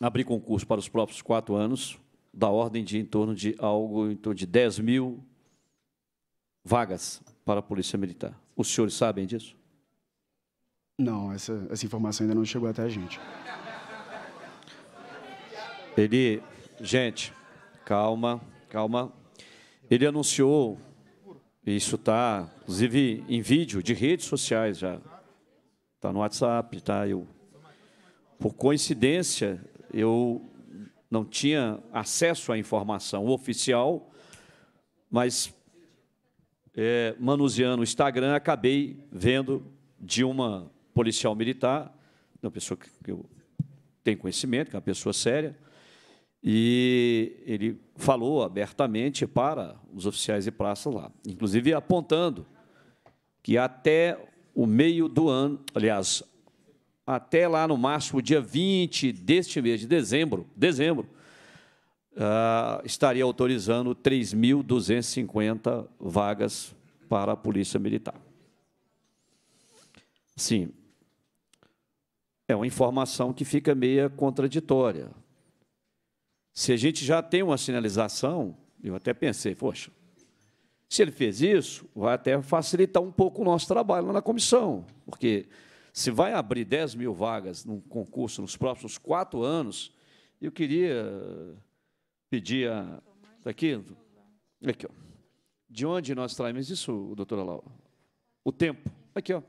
abrir concurso para os próprios quatro anos, da ordem de em torno de algo em torno de 10 mil vagas para a Polícia Militar. Os senhores sabem disso? Não, essa, essa informação ainda não chegou até a gente. Ele, gente, calma, calma ele anunciou, isso está, inclusive, em vídeo de redes sociais já, está no WhatsApp, tá? Eu, por coincidência, eu não tinha acesso à informação oficial, mas é, manuseando o Instagram, acabei vendo de uma policial militar, uma pessoa que eu tenho conhecimento, que é uma pessoa séria, e ele falou abertamente para os oficiais de praça lá, inclusive apontando que até o meio do ano, aliás, até lá no máximo dia 20 deste mês de dezembro, dezembro, uh, estaria autorizando 3.250 vagas para a Polícia Militar. Sim, é uma informação que fica meia contraditória se a gente já tem uma sinalização, eu até pensei, poxa, se ele fez isso, vai até facilitar um pouco o nosso trabalho lá na comissão, porque se vai abrir 10 mil vagas num concurso nos próximos quatro anos, eu queria pedir a. Está aqui? Aqui, ó. De onde nós traímos isso, doutora Laura? O tempo. Aqui, ó.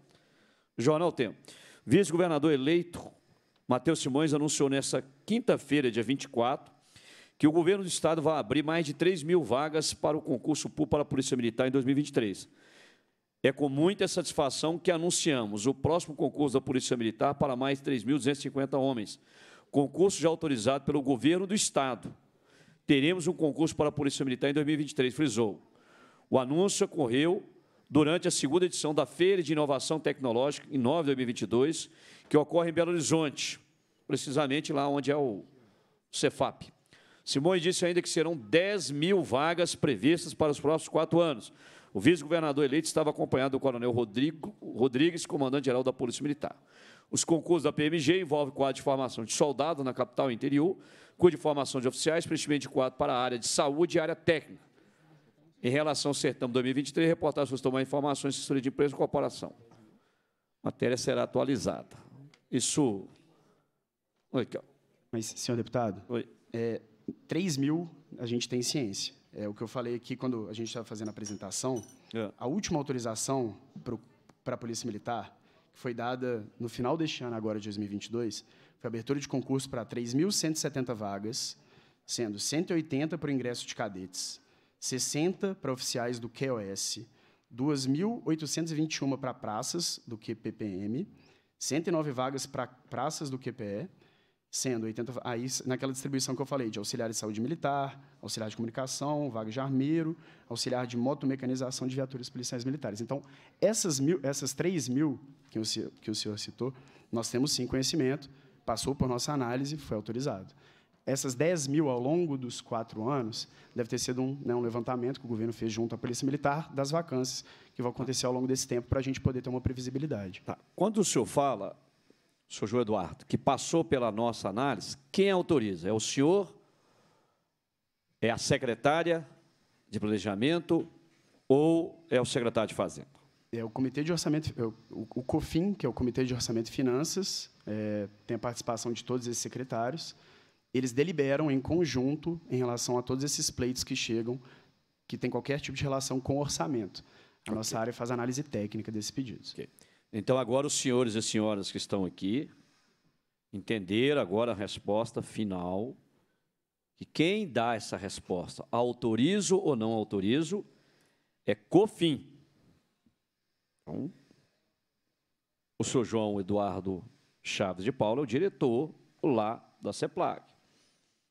Jornal Tempo. Vice-governador eleito, Matheus Simões, anunciou nesta quinta-feira, dia 24, que o governo do Estado vai abrir mais de 3 mil vagas para o concurso público para a Polícia Militar em 2023. É com muita satisfação que anunciamos o próximo concurso da Polícia Militar para mais 3.250 homens. Concurso já autorizado pelo governo do Estado. Teremos um concurso para a Polícia Militar em 2023, frisou. O anúncio ocorreu durante a segunda edição da Feira de Inovação Tecnológica, em 9 de 2022, que ocorre em Belo Horizonte, precisamente lá onde é o Cefap. Simões disse ainda que serão 10 mil vagas previstas para os próximos quatro anos. O vice-governador eleito estava acompanhado do coronel Rodrigo, Rodrigues, comandante-geral da Polícia Militar. Os concursos da PMG envolvem quadro de formação de soldado na capital e interior, curso de formação de oficiais, preenchimento de quadro para a área de saúde e área técnica. Em relação ao certame 2023, reportagem custou tomar informações, sobre de empresa e corporação. A matéria será atualizada. Isso. Oi, Mas, senhor deputado, Oi. É, 3 mil a gente tem ciência. É o que eu falei aqui quando a gente estava fazendo a apresentação. É. A última autorização para a Polícia Militar, que foi dada no final deste ano, agora de 2022, foi abertura de concurso para 3.170 vagas, sendo 180 para o ingresso de cadetes, 60 para oficiais do QOS, 2.821 para praças do QPPM, 109 vagas para praças do QPE sendo 80, aí naquela distribuição que eu falei, de auxiliar de saúde militar, auxiliar de comunicação, vaga de armeiro, auxiliar de motomecanização de viaturas policiais militares. Então, essas, mil, essas 3 mil que o, que o senhor citou, nós temos sim conhecimento, passou por nossa análise, foi autorizado. Essas 10 mil ao longo dos quatro anos, deve ter sido um, né, um levantamento que o governo fez junto à Polícia Militar das vacâncias que vão acontecer ao longo desse tempo para a gente poder ter uma previsibilidade. Tá. Quando o senhor fala Sr. João Eduardo, que passou pela nossa análise, quem autoriza? É o senhor? É a secretária de Planejamento ou é o secretário de Fazenda? É o Comitê de Orçamento, é o, o COFIN, que é o Comitê de Orçamento e Finanças, é, tem a participação de todos esses secretários. Eles deliberam em conjunto em relação a todos esses pleitos que chegam, que tem qualquer tipo de relação com orçamento. A okay. nossa área faz análise técnica desses pedidos. Okay. Então, agora, os senhores e senhoras que estão aqui entenderam agora a resposta final. Que quem dá essa resposta, autorizo ou não autorizo, é COFIN. Então, o senhor João Eduardo Chaves de Paula é o diretor lá da CEPLAG.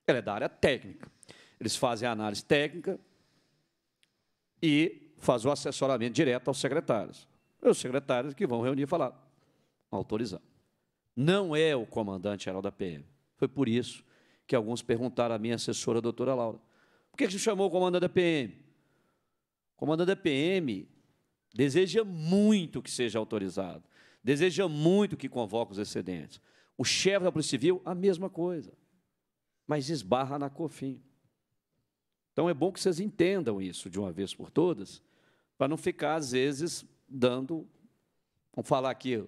Ela é da área técnica. Eles fazem a análise técnica e fazem o assessoramento direto aos secretários os secretários que vão reunir e falar, autorizar Não é o comandante-geral da PM. Foi por isso que alguns perguntaram à minha assessora, a doutora Laura, por que, que você chamou o comandante da PM? O comandante da PM deseja muito que seja autorizado, deseja muito que convoque os excedentes. O chefe da Polícia Civil, a mesma coisa, mas esbarra na cofin Então, é bom que vocês entendam isso de uma vez por todas, para não ficar, às vezes, dando, vamos falar aqui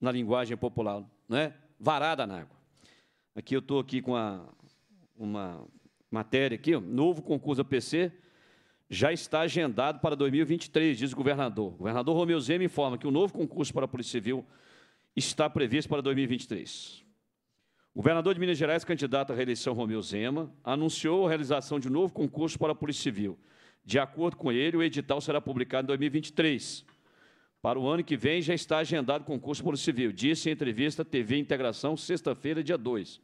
na linguagem popular, né? varada na água. Aqui eu estou aqui com a, uma matéria aqui, novo concurso APC já está agendado para 2023, diz o governador. O governador Romeu Zema informa que o novo concurso para a Polícia Civil está previsto para 2023. O governador de Minas Gerais, candidato à reeleição Romeu Zema, anunciou a realização de um novo concurso para a Polícia Civil. De acordo com ele, o edital será publicado em 2023. Para o ano que vem já está agendado concurso para Civil, disse em entrevista à TV Integração, sexta-feira, dia 2.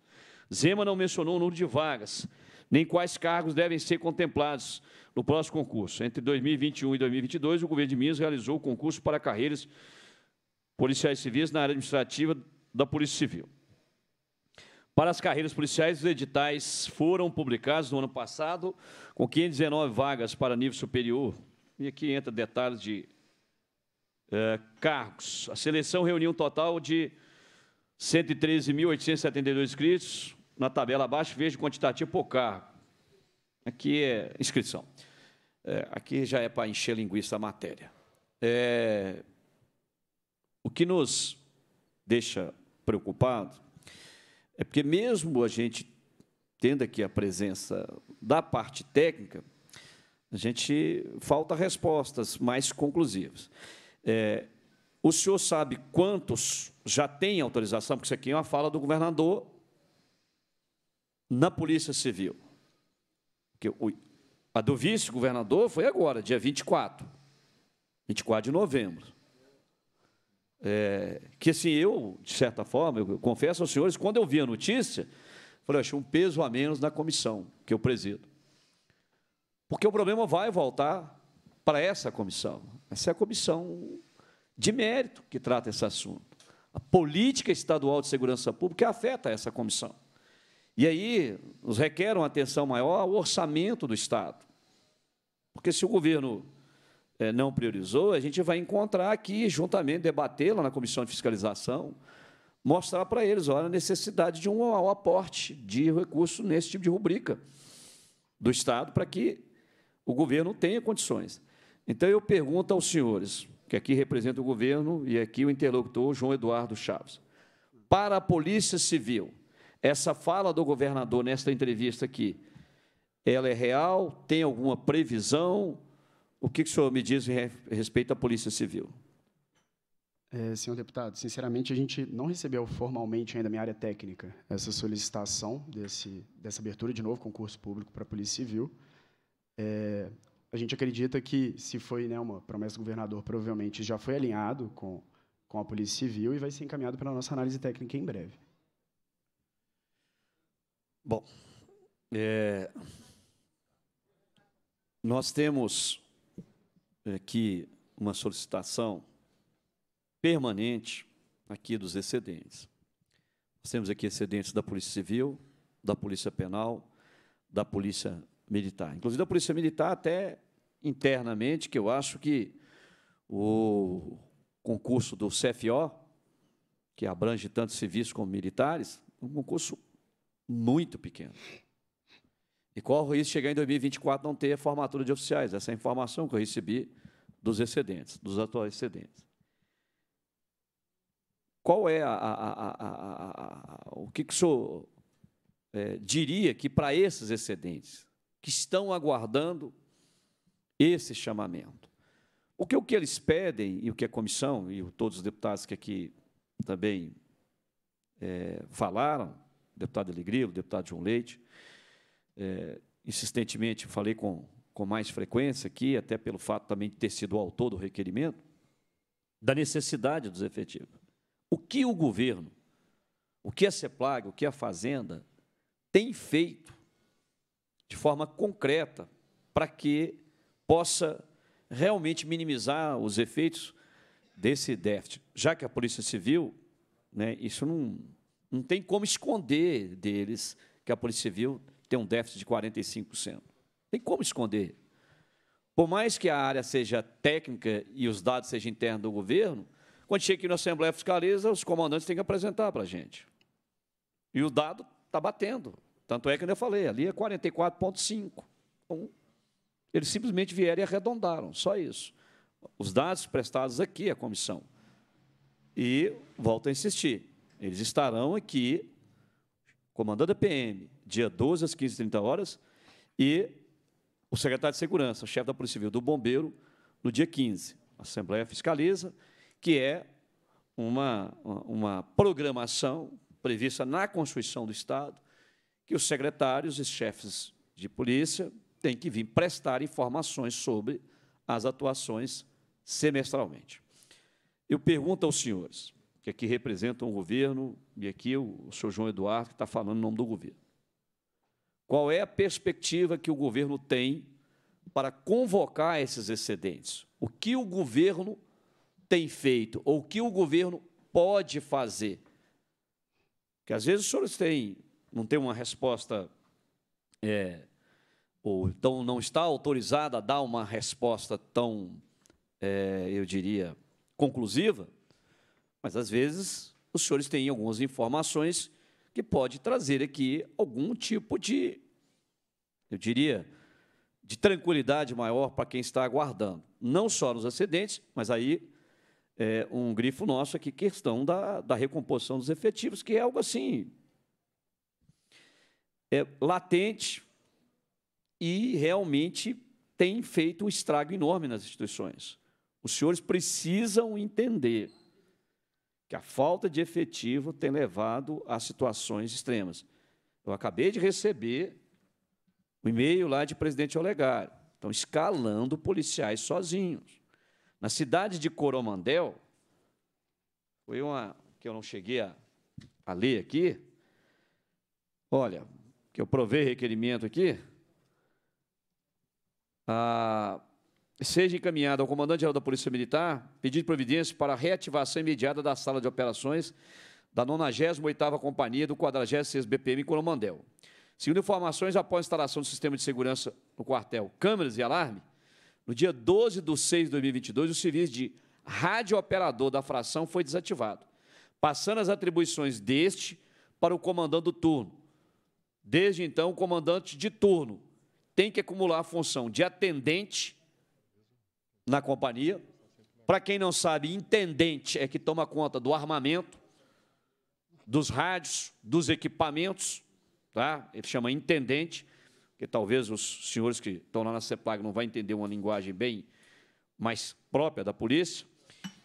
Zema não mencionou o número de vagas, nem quais cargos devem ser contemplados no próximo concurso. Entre 2021 e 2022, o governo de Minas realizou o concurso para carreiras policiais civis na área administrativa da Polícia Civil. Para as carreiras policiais, os editais foram publicados no ano passado, com 519 vagas para nível superior. E aqui entra detalhes de eh, cargos. A seleção reuniu um total de 113.872 inscritos. Na tabela abaixo, veja o quantitativo por cargo. Aqui é inscrição. É, aqui já é para encher linguiça a matéria. É, o que nos deixa preocupado é porque, mesmo a gente tendo aqui a presença da parte técnica, a gente falta respostas mais conclusivas. É, o senhor sabe quantos já têm autorização? Porque isso aqui é uma fala do governador na Polícia Civil. O, a do vice-governador foi agora, dia 24, 24 de novembro. É, que assim, eu, de certa forma, eu, confesso aos senhores, quando eu vi a notícia, falei, achei um peso a menos na comissão que eu presido. Porque o problema vai voltar para essa comissão. Essa é a comissão de mérito que trata esse assunto. A política estadual de segurança pública afeta essa comissão. E aí nos requer uma atenção maior ao orçamento do Estado. Porque se o governo eh, não priorizou, a gente vai encontrar aqui, juntamente, debatê-la na comissão de fiscalização, mostrar para eles olha, a necessidade de um, um aporte de recurso nesse tipo de rubrica do Estado para que o governo tenha condições. Então, eu pergunto aos senhores, que aqui representa o governo e aqui o interlocutor João Eduardo Chaves. Para a Polícia Civil, essa fala do governador nesta entrevista aqui, ela é real? Tem alguma previsão? O que, o senhor me diz a respeito à Polícia Civil? É, senhor deputado, sinceramente, a gente não recebeu formalmente ainda minha área técnica essa solicitação desse, dessa abertura de novo concurso público para a Polícia Civil. É, a gente acredita que, se foi né, uma promessa do governador, provavelmente já foi alinhado com, com a Polícia Civil e vai ser encaminhado pela nossa análise técnica em breve. Bom, é, nós temos é, aqui uma solicitação permanente aqui dos excedentes. Nós temos aqui excedentes da Polícia Civil, da Polícia Penal, da Polícia militar. Inclusive a polícia militar, até internamente, que eu acho que o concurso do CFO, que abrange tanto civis como militares, é um concurso muito pequeno. E qual o risco de chegar em 2024 não ter a formatura de oficiais. Essa é a informação que eu recebi dos excedentes, dos atuais excedentes. Qual é a, a, a, a o que, que o senhor é, diria que para esses excedentes que estão aguardando esse chamamento. O que, o que eles pedem, e o que a comissão e todos os deputados que aqui também é, falaram, deputado Elegrilo, deputado João Leite, é, insistentemente falei com, com mais frequência aqui, até pelo fato também de ter sido o autor do requerimento, da necessidade dos efetivos. O que o governo, o que a CEPLAG, o que a Fazenda tem feito de forma concreta para que possa realmente minimizar os efeitos desse déficit. Já que a Polícia Civil, né, isso não, não tem como esconder deles que a Polícia Civil tem um déficit de 45%. Tem como esconder. Por mais que a área seja técnica e os dados sejam internos do governo, quando chega aqui na Assembleia Fiscaliza, os comandantes têm que apresentar para a gente. E o dado está batendo. Tanto é que eu falei, ali é 44,5. Então, eles simplesmente vieram e arredondaram, só isso. Os dados prestados aqui à comissão. E, volto a insistir, eles estarão aqui, comandando a PM, dia 12 às 15 30 horas, e o secretário de Segurança, chefe da Polícia Civil do Bombeiro, no dia 15. A Assembleia Fiscaliza, que é uma, uma programação prevista na Constituição do Estado, que os secretários e chefes de polícia têm que vir prestar informações sobre as atuações semestralmente. Eu pergunto aos senhores, que aqui representam o governo, e aqui o, o senhor João Eduardo, que está falando em nome do governo. Qual é a perspectiva que o governo tem para convocar esses excedentes? O que o governo tem feito ou o que o governo pode fazer? Que às vezes os senhores têm não tem uma resposta, é, ou então não está autorizada a dar uma resposta tão, é, eu diria, conclusiva, mas às vezes os senhores têm algumas informações que pode trazer aqui algum tipo de, eu diria, de tranquilidade maior para quem está aguardando, não só nos acidentes, mas aí é, um grifo nosso aqui, questão da, da recomposição dos efetivos, que é algo assim é, latente e realmente tem feito um estrago enorme nas instituições. Os senhores precisam entender que a falta de efetivo tem levado a situações extremas. Eu acabei de receber o um e-mail lá de presidente Olegário. Estão escalando policiais sozinhos. Na cidade de Coromandel, foi uma que eu não cheguei a, a ler aqui. Olha, que eu provei requerimento aqui, seja encaminhado ao comandante-geral da Polícia Militar pedido de providência para a reativação imediata da sala de operações da 98ª Companhia do 46 BPM em Coromandel. Segundo informações, após a instalação do sistema de segurança no quartel, câmeras e alarme, no dia 12 de 6 de 2022, o serviço de radiooperador da fração foi desativado, passando as atribuições deste para o comandante do turno, Desde então, o comandante de turno tem que acumular a função de atendente na companhia. Para quem não sabe, intendente é que toma conta do armamento, dos rádios, dos equipamentos, tá? Ele chama intendente, que talvez os senhores que estão lá na Cepag não vão entender uma linguagem bem mais própria da polícia,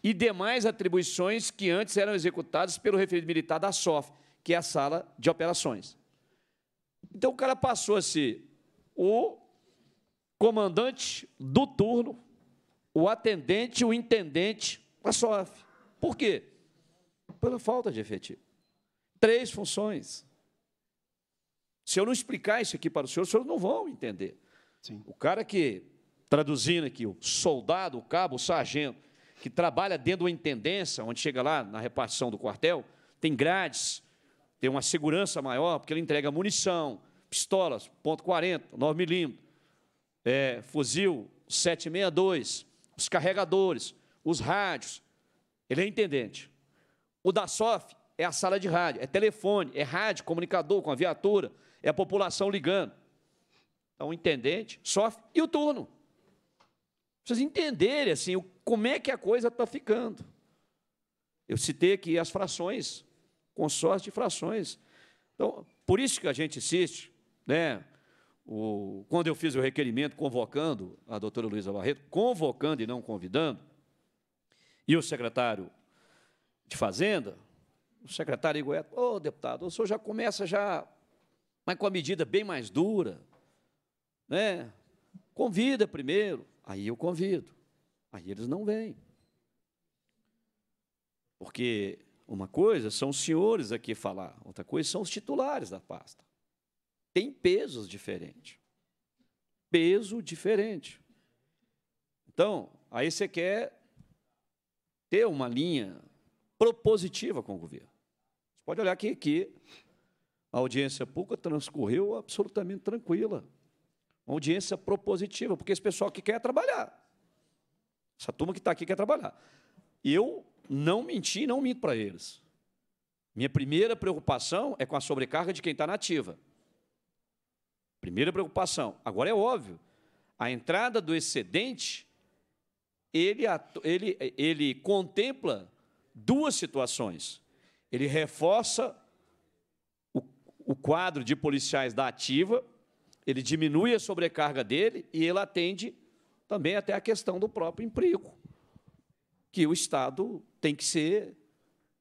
e demais atribuições que antes eram executadas pelo referido militar da SOF, que é a Sala de Operações. Então o cara passou a ser o comandante do turno, o atendente, o intendente da SOF. Por quê? Pela falta de efetivo. Três funções. Se eu não explicar isso aqui para os senhores, os senhores não vão entender. Sim. O cara que, traduzindo aqui, o soldado, o cabo, o sargento, que trabalha dentro de uma intendência, onde chega lá na repartição do quartel, tem grades, tem uma segurança maior, porque ele entrega munição, pistolas, ponto .40, 9 milímetros, é, fuzil 762, os carregadores, os rádios. Ele é intendente. O da SOF é a sala de rádio, é telefone, é rádio, comunicador com a viatura, é a população ligando. Então, o intendente, SOF e o turno. Vocês entenderem assim, como é que a coisa está ficando. Eu citei aqui as frações consórcio de frações. Então, por isso que a gente insiste, né? O, quando eu fiz o requerimento convocando a doutora Luísa Barreto, convocando e não convidando, e o secretário de Fazenda, o secretário Igueto, ô oh, deputado, o senhor já começa já, mas com a medida bem mais dura, né? Convida primeiro, aí eu convido, aí eles não vêm. Porque uma coisa são os senhores aqui falar, outra coisa são os titulares da pasta. Tem pesos diferentes. Peso diferente. Então, aí você quer ter uma linha propositiva com o governo. Você pode olhar que aqui a audiência pública transcorreu absolutamente tranquila. Uma audiência propositiva, porque esse pessoal que quer trabalhar. Essa turma que está aqui quer trabalhar. Eu não menti e não minto para eles. Minha primeira preocupação é com a sobrecarga de quem está na ativa. Primeira preocupação. Agora é óbvio, a entrada do excedente, ele, ele, ele contempla duas situações. Ele reforça o, o quadro de policiais da ativa, ele diminui a sobrecarga dele e ele atende também até a questão do próprio emprego que o Estado tem que ser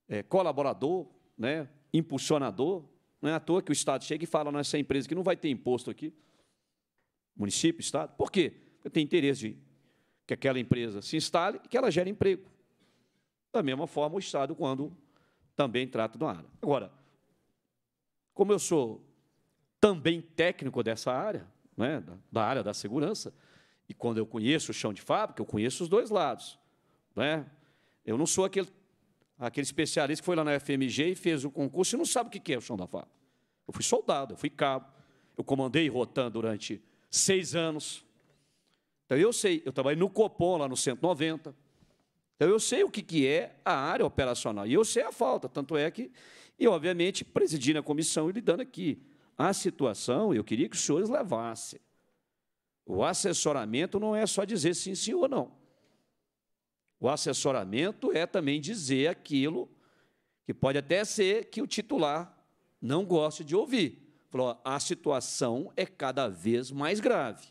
é, colaborador, né, impulsionador. Não é à toa que o Estado chega e fala nessa empresa que não vai ter imposto aqui, município, Estado. Por quê? Porque tem interesse de que aquela empresa se instale e que ela gere emprego. Da mesma forma, o Estado, quando também trata de uma área. Agora, como eu sou também técnico dessa área, né, da área da segurança, e quando eu conheço o chão de fábrica, eu conheço os dois lados. Né? Eu não sou aquele, aquele especialista que foi lá na FMG e fez o concurso e não sabe o que é o chão da fábrica. Eu fui soldado, eu fui cabo, eu comandei Rotan durante seis anos. Então, eu sei, eu trabalhei no Copom, lá no 190. Então, eu sei o que, que é a área operacional, e eu sei a falta, tanto é que, e obviamente, presidi na comissão e lidando aqui. A situação, eu queria que os senhores levassem. O assessoramento não é só dizer sim, senhor, não. O assessoramento é também dizer aquilo que pode até ser que o titular não goste de ouvir. Falou, a situação é cada vez mais grave.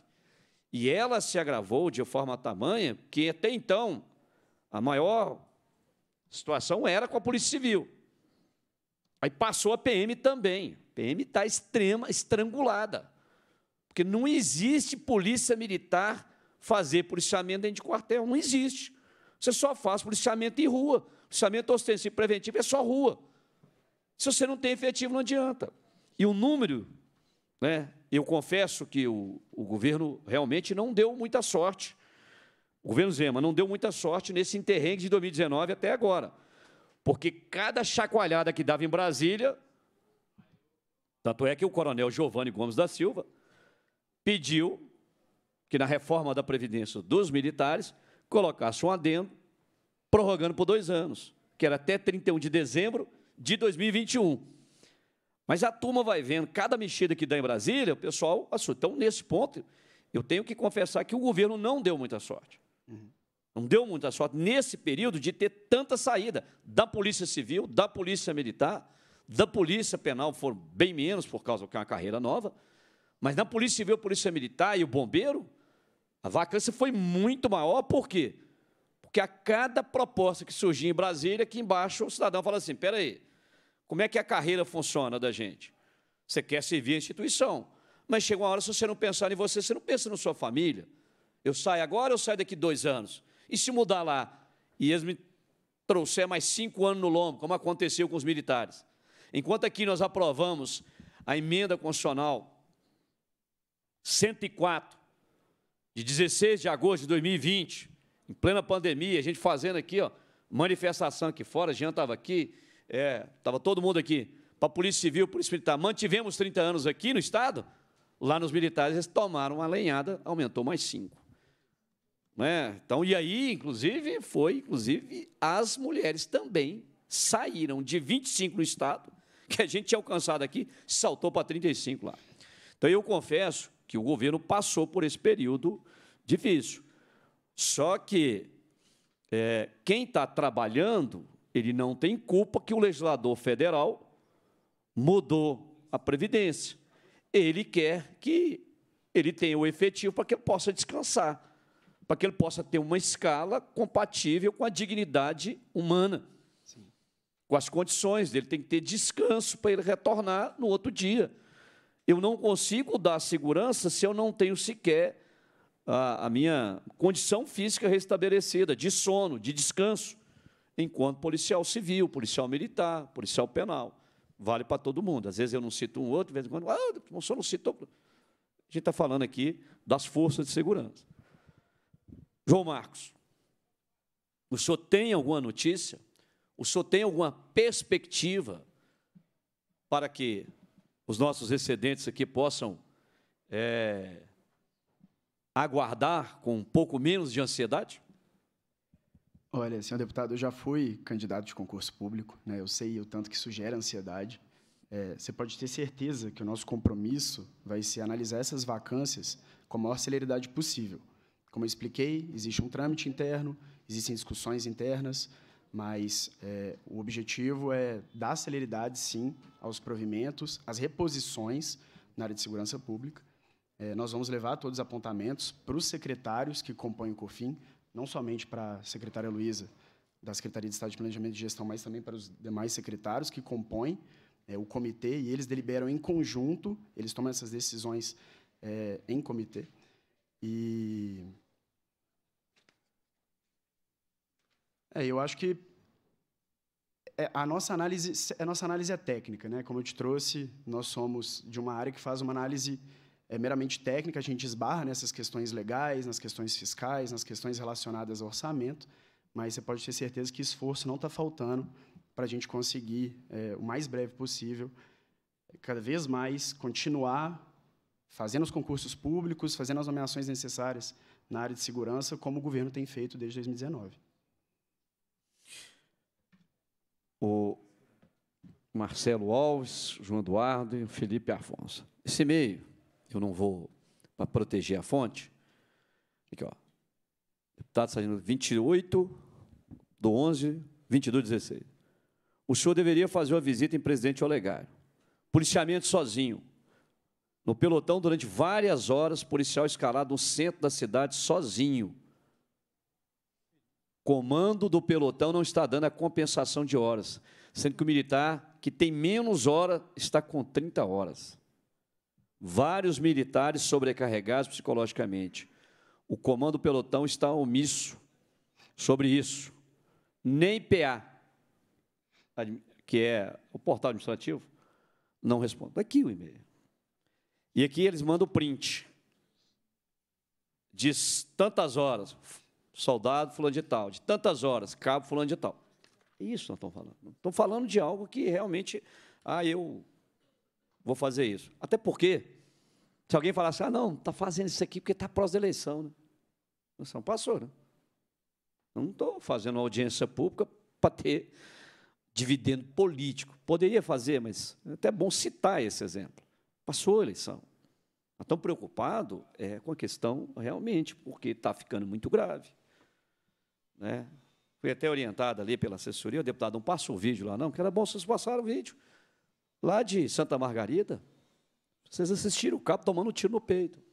E ela se agravou de forma tamanha que até então a maior situação era com a Polícia Civil. Aí passou a PM também. A PM está extrema, estrangulada. Porque não existe polícia militar fazer policiamento dentro de quartel. Não existe. Você só faz policiamento em rua. Policiamento ostensivo preventivo é só rua. Se você não tem efetivo, não adianta. E o número, né, eu confesso que o, o governo realmente não deu muita sorte. O governo Zema não deu muita sorte nesse interrengue de 2019 até agora. Porque cada chacoalhada que dava em Brasília, tanto é que o coronel Giovanni Gomes da Silva pediu que na reforma da Previdência dos militares colocasse um adendo, prorrogando por dois anos, que era até 31 de dezembro de 2021. Mas a turma vai vendo, cada mexida que dá em Brasília, o pessoal assusta. Então, nesse ponto, eu tenho que confessar que o governo não deu muita sorte. Não deu muita sorte nesse período de ter tanta saída da Polícia Civil, da Polícia Militar, da Polícia Penal, foram bem menos, por causa que é uma carreira nova, mas na Polícia Civil, Polícia Militar e o Bombeiro, a vacância foi muito maior, por quê? Porque a cada proposta que surgia em Brasília, aqui embaixo o cidadão fala assim: espera aí, como é que a carreira funciona da gente? Você quer servir a instituição, mas chega uma hora, se você não pensar em você, você não pensa na sua família. Eu saio agora, eu saio daqui dois anos. E se mudar lá e eles me trouxeram mais cinco anos no lombo, como aconteceu com os militares? Enquanto aqui nós aprovamos a emenda constitucional 104, de 16 de agosto de 2020, em plena pandemia, a gente fazendo aqui, ó, manifestação aqui fora, Jean estava aqui, estava é, todo mundo aqui, para a Polícia Civil, Polícia Militar. Mantivemos 30 anos aqui no Estado, lá nos militares eles tomaram uma lenhada, aumentou mais cinco. Né? Então, e aí, inclusive, foi, inclusive, as mulheres também saíram de 25 no Estado, que a gente tinha alcançado aqui, saltou para 35 lá. Então, eu confesso que o governo passou por esse período difícil. Só que é, quem está trabalhando, ele não tem culpa que o legislador federal mudou a Previdência. Ele quer que ele tenha o efetivo para que ele possa descansar, para que ele possa ter uma escala compatível com a dignidade humana, Sim. com as condições dele. Tem que ter descanso para ele retornar no outro dia eu não consigo dar segurança se eu não tenho sequer a, a minha condição física restabelecida, de sono, de descanso, enquanto policial civil, policial militar, policial penal. Vale para todo mundo. Às vezes eu não cito um outro, de vez em quando, ah, o senhor não citou. A gente está falando aqui das forças de segurança. João Marcos, o senhor tem alguma notícia? O senhor tem alguma perspectiva para que os nossos excedentes aqui possam é, aguardar com um pouco menos de ansiedade? Olha, senhor deputado, eu já fui candidato de concurso público, né? eu sei o tanto que isso gera ansiedade. É, você pode ter certeza que o nosso compromisso vai ser analisar essas vacâncias com a maior celeridade possível. Como eu expliquei, existe um trâmite interno, existem discussões internas, mas é, o objetivo é dar celeridade, sim, aos provimentos, às reposições na área de segurança pública. É, nós vamos levar todos os apontamentos para os secretários que compõem o COFIN, não somente para a secretária Luísa, da Secretaria de Estado de Planejamento e Gestão, mas também para os demais secretários que compõem é, o comitê e eles deliberam em conjunto, eles tomam essas decisões é, em comitê. E É, eu acho que é, a nossa análise a nossa análise é técnica, né? Como eu te trouxe, nós somos de uma área que faz uma análise é, meramente técnica, a gente esbarra nessas questões legais, nas questões fiscais, nas questões relacionadas ao orçamento, mas você pode ter certeza que esforço não está faltando para a gente conseguir, é, o mais breve possível, cada vez mais continuar fazendo os concursos públicos, fazendo as nomeações necessárias na área de segurança, como o governo tem feito desde 2019. o Marcelo Alves, João Eduardo e Felipe Afonso. Esse e-mail, eu não vou para proteger a fonte. Aqui, ó. Deputado saindo 28 do 11, 22, 16. O senhor deveria fazer uma visita em Presidente Olegário. Policiamento sozinho. No pelotão, durante várias horas, policial escalado no centro da cidade sozinho comando do pelotão não está dando a compensação de horas, sendo que o militar que tem menos hora está com 30 horas. Vários militares sobrecarregados psicologicamente. O comando do pelotão está omisso sobre isso. Nem PA, que é o portal administrativo, não responde. Aqui o e-mail. E aqui eles mandam o print. Diz tantas horas soldado fulano de tal, de tantas horas, cabo fulano de tal. É isso que nós estamos falando. Estou falando de algo que realmente, ah, eu vou fazer isso. Até porque, se alguém falar ah, não, está fazendo isso aqui porque está próximo da eleição. Né? Não passou, né? Não estou fazendo uma audiência pública para ter dividendo político. Poderia fazer, mas é até bom citar esse exemplo. Passou a eleição. Estão preocupados é, com a questão realmente, porque está ficando muito grave. Né? Fui até orientado ali pela assessoria, o deputado, não passa o vídeo lá não, porque era bom vocês passarem o vídeo. Lá de Santa Margarida, vocês assistiram o cabo tomando um tiro no peito.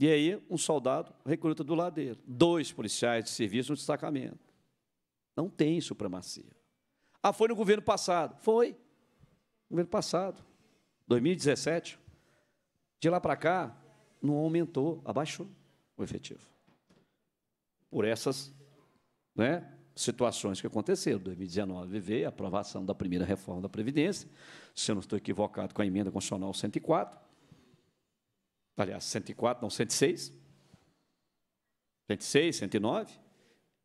E aí, um soldado recruta do lado dele. Dois policiais de serviço no destacamento. Não tem supremacia. Ah, foi no governo passado. Foi. No governo passado. 2017. De lá para cá, não aumentou, abaixou o efetivo por essas né, situações que aconteceram. 2019 veio a aprovação da primeira reforma da Previdência, se eu não estou equivocado, com a emenda constitucional 104. Aliás, 104, não, 106. 106, 109.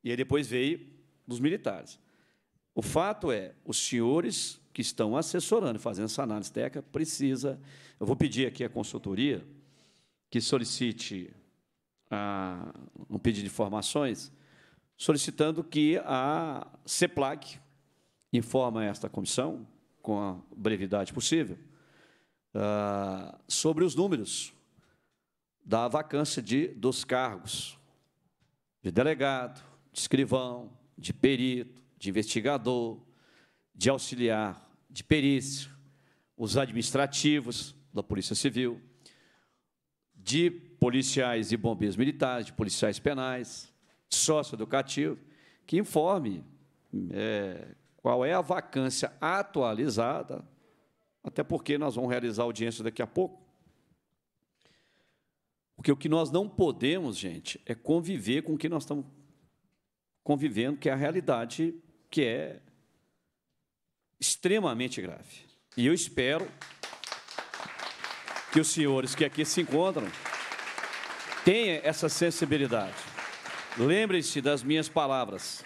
E aí depois veio dos militares. O fato é, os senhores que estão assessorando e fazendo essa análise técnica precisa... Eu vou pedir aqui à consultoria que solicite a, um pedido de informações solicitando que a CEPLAC informe esta comissão, com a brevidade possível, ah, sobre os números da vacância de, dos cargos de delegado, de escrivão, de perito, de investigador, de auxiliar de perícia, os administrativos da Polícia Civil, de policiais e bombeiros militares, de policiais penais, sócio educativo, que informe é, qual é a vacância atualizada, até porque nós vamos realizar audiência daqui a pouco. Porque o que nós não podemos, gente, é conviver com o que nós estamos convivendo, que é a realidade que é extremamente grave. E eu espero que os senhores que aqui se encontram tenham essa sensibilidade. Lembrem-se das minhas palavras.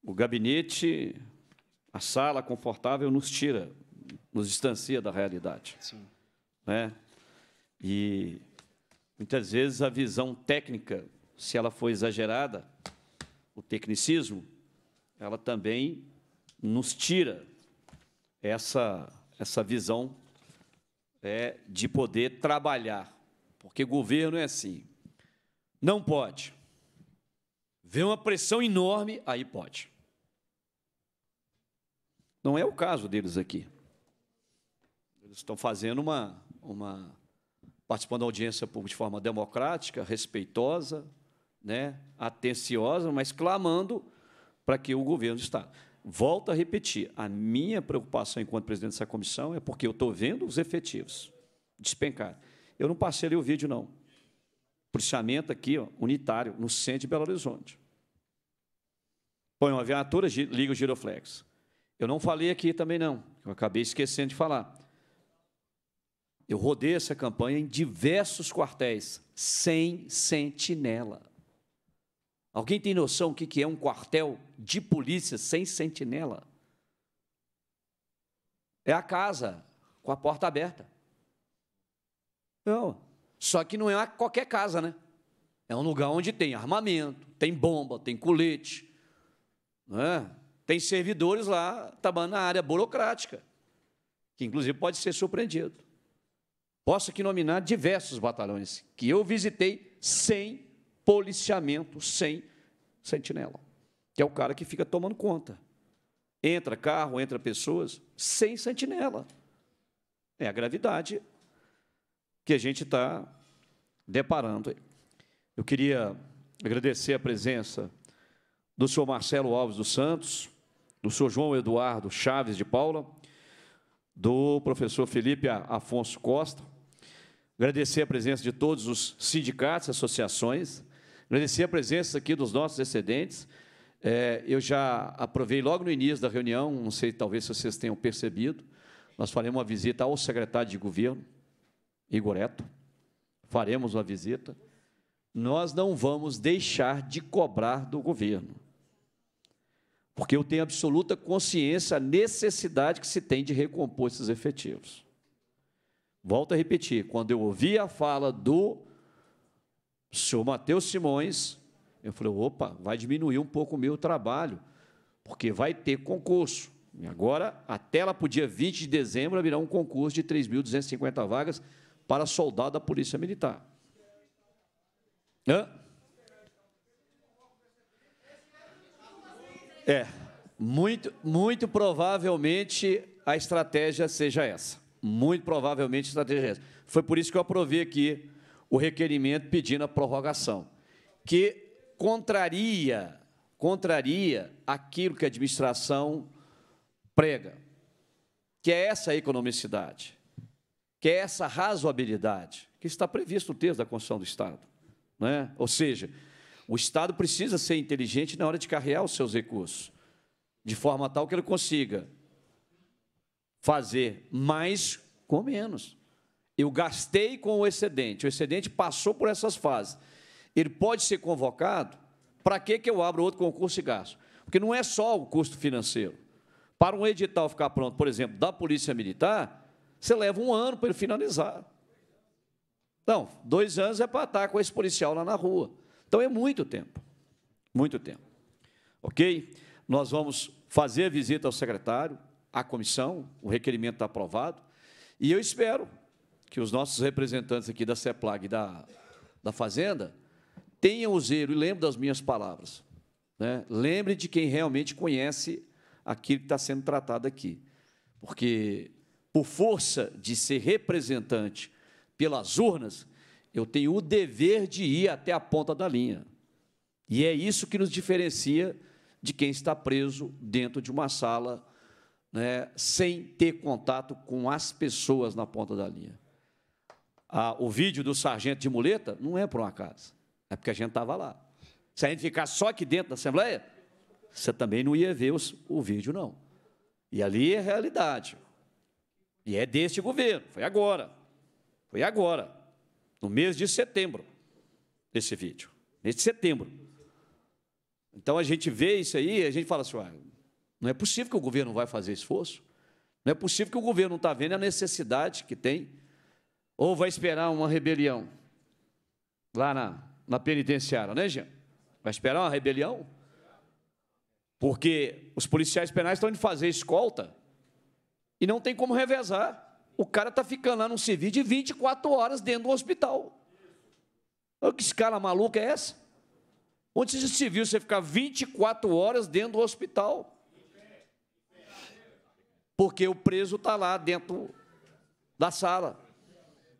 O gabinete, a sala confortável nos tira, nos distancia da realidade. Sim. Né? E muitas vezes a visão técnica, se ela for exagerada, o tecnicismo, ela também nos tira essa, essa visão é, de poder trabalhar, porque governo é assim. Não pode. Vê uma pressão enorme, aí pode. Não é o caso deles aqui. Eles estão fazendo uma, uma participando da audiência pública de forma democrática, respeitosa, né, atenciosa, mas clamando para que o governo do Estado. Volto a repetir, a minha preocupação enquanto presidente dessa comissão é porque eu estou vendo os efetivos despencar. Eu não passei ali o vídeo, não. Policiamento aqui, ó, unitário, no centro de Belo Horizonte. Põe uma viatura, liga o giroflex. Eu não falei aqui também, não. Eu acabei esquecendo de falar. Eu rodei essa campanha em diversos quartéis, sem sentinela. Alguém tem noção o que é um quartel de polícia sem sentinela? É a casa com a porta aberta. Não. Só que não é qualquer casa, né? É um lugar onde tem armamento, tem bomba, tem colete, né? tem servidores lá trabalhando na área burocrática, que inclusive pode ser surpreendido. Posso aqui nominar diversos batalhões que eu visitei sem policiamento sem sentinela, que é o cara que fica tomando conta. Entra carro, entra pessoas, sem sentinela. É a gravidade que a gente está deparando. Eu queria agradecer a presença do senhor Marcelo Alves dos Santos, do senhor João Eduardo Chaves de Paula, do professor Felipe Afonso Costa. Agradecer a presença de todos os sindicatos, associações, Agradecer a presença aqui dos nossos excedentes. É, eu já aprovei logo no início da reunião, não sei talvez se vocês tenham percebido, nós faremos uma visita ao secretário de governo, Igoreto, faremos uma visita. Nós não vamos deixar de cobrar do governo, porque eu tenho absoluta consciência da necessidade que se tem de recompor esses efetivos. Volto a repetir, quando eu ouvi a fala do o senhor Mateus Simões, eu falei, opa, vai diminuir um pouco o meu trabalho, porque vai ter concurso. E agora, até lá para o dia 20 de dezembro, virar um concurso de 3.250 vagas para soldado da Polícia Militar. Hã? É, muito, muito provavelmente a estratégia seja essa. Muito provavelmente a estratégia é essa. Foi por isso que eu aprovei aqui o requerimento pedindo a prorrogação, que contraria, contraria aquilo que a administração prega, que é essa economicidade, que é essa razoabilidade que está previsto no texto da Constituição do Estado. Né? Ou seja, o Estado precisa ser inteligente na hora de carregar os seus recursos, de forma tal que ele consiga fazer mais com menos. Eu gastei com o excedente, o excedente passou por essas fases. Ele pode ser convocado. Para que, que eu abro outro concurso e gasto? Porque não é só o custo financeiro. Para um edital ficar pronto, por exemplo, da Polícia Militar, você leva um ano para ele finalizar. Não, dois anos é para estar com esse policial lá na rua. Então é muito tempo. Muito tempo. Ok? Nós vamos fazer visita ao secretário, à comissão, o requerimento está aprovado. E eu espero que os nossos representantes aqui da CEPLAG e da, da Fazenda tenham o zelo, e lembre das minhas palavras, né? lembre de quem realmente conhece aquilo que está sendo tratado aqui. Porque, por força de ser representante pelas urnas, eu tenho o dever de ir até a ponta da linha. E é isso que nos diferencia de quem está preso dentro de uma sala, né, sem ter contato com as pessoas na ponta da linha a, o vídeo do sargento de muleta, não é por um acaso. É porque a gente estava lá. Se a gente ficar só aqui dentro da Assembleia, você também não ia ver os, o vídeo, não. E ali é realidade. E é deste governo. Foi agora. Foi agora. No mês de setembro, esse vídeo. Mês de setembro. Então a gente vê isso aí, a gente fala assim: ah, não é possível que o governo vai fazer esforço. Não é possível que o governo não está vendo a necessidade que tem ou vai esperar uma rebelião lá na, na penitenciária, né, Jean? Vai esperar uma rebelião? Porque os policiais penais estão de fazer escolta e não tem como revezar. O cara está ficando lá num civil de 24 horas dentro do hospital. Olha que escala maluca é essa? Onde você se viu você ficar 24 horas dentro do hospital? Porque o preso está lá dentro da sala.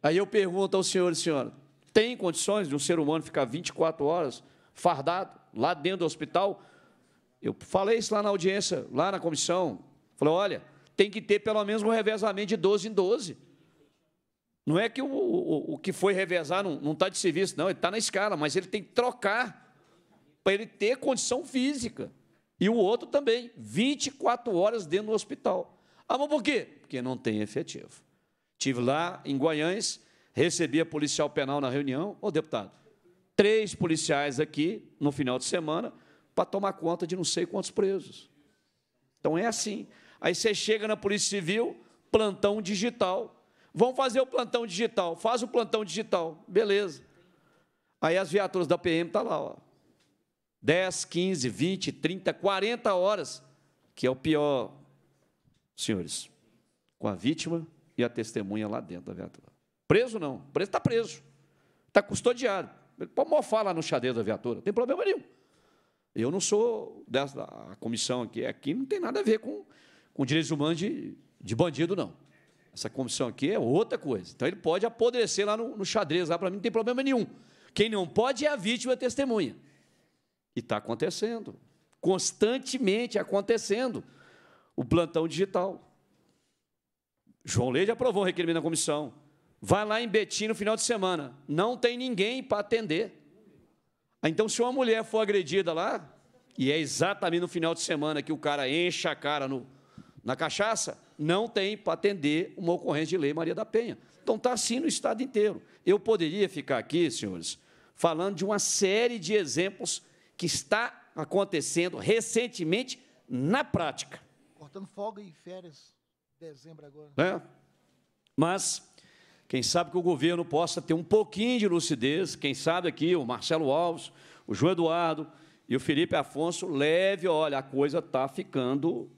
Aí eu pergunto ao senhor e senhora, tem condições de um ser humano ficar 24 horas fardado lá dentro do hospital? Eu falei isso lá na audiência, lá na comissão. Falei, olha, tem que ter pelo menos um revezamento de 12 em 12. Não é que o, o, o que foi revezar não está de serviço, não, ele está na escala, mas ele tem que trocar para ele ter condição física. E o outro também, 24 horas dentro do hospital. Ah, mas por quê? Porque não tem efetivo. Tive lá em Guanhães, recebi a policial penal na reunião. Ô, deputado, três policiais aqui no final de semana para tomar conta de não sei quantos presos. Então é assim. Aí você chega na Polícia Civil, plantão digital. Vão fazer o plantão digital. Faz o plantão digital. Beleza. Aí as viaturas da PM estão tá lá, ó. 10, 15, 20, 30, 40 horas, que é o pior, senhores, com a vítima e a testemunha lá dentro da viatura. Preso não, preso está preso, está custodiado. Ele pode mofar lá no xadrez da viatura, não tem problema nenhum. Eu não sou dessa comissão aqui, aqui não tem nada a ver com, com direitos humanos de, de bandido, não. Essa comissão aqui é outra coisa. Então ele pode apodrecer lá no, no xadrez, lá para mim não tem problema nenhum. Quem não pode é a vítima e é a testemunha. E está acontecendo, constantemente acontecendo. O plantão digital, João Leite aprovou o requerimento da comissão. Vai lá em Betim no final de semana. Não tem ninguém para atender. Ah, então, se uma mulher for agredida lá, e é exatamente no final de semana que o cara enche a cara no, na cachaça, não tem para atender uma ocorrência de lei Maria da Penha. Então, está assim no Estado inteiro. Eu poderia ficar aqui, senhores, falando de uma série de exemplos que está acontecendo recentemente na prática. Cortando folga e férias. Dezembro agora. Né? Mas, quem sabe que o governo possa ter um pouquinho de lucidez, quem sabe aqui o Marcelo Alves, o João Eduardo e o Felipe Afonso leve, olha, a coisa está ficando...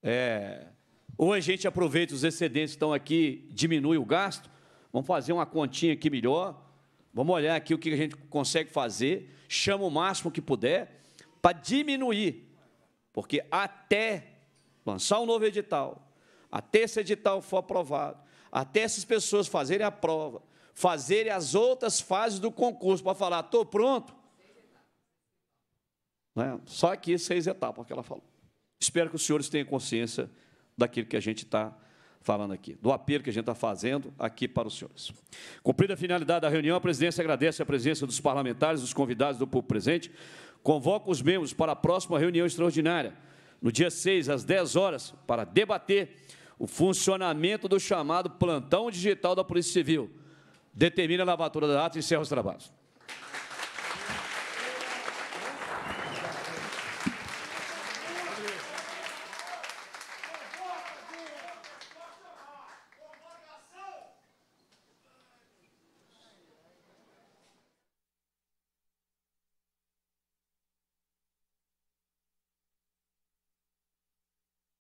É, ou a gente aproveita os excedentes que estão aqui, diminui o gasto, vamos fazer uma continha aqui melhor, vamos olhar aqui o que a gente consegue fazer, chama o máximo que puder para diminuir, porque até lançar um novo edital, até esse edital for aprovado, até essas pessoas fazerem a prova, fazerem as outras fases do concurso para falar, estou pronto. Né? Só aqui seis etapas que ela falou. Espero que os senhores tenham consciência daquilo que a gente está falando aqui, do apelo que a gente está fazendo aqui para os senhores. Cumprida a finalidade da reunião, a presidência agradece a presença dos parlamentares, dos convidados do público presente, convoca os membros para a próxima reunião extraordinária, no dia 6, às 10 horas, para debater o funcionamento do chamado plantão digital da Polícia Civil. Determina a lavatura da ata e encerra os trabalhos.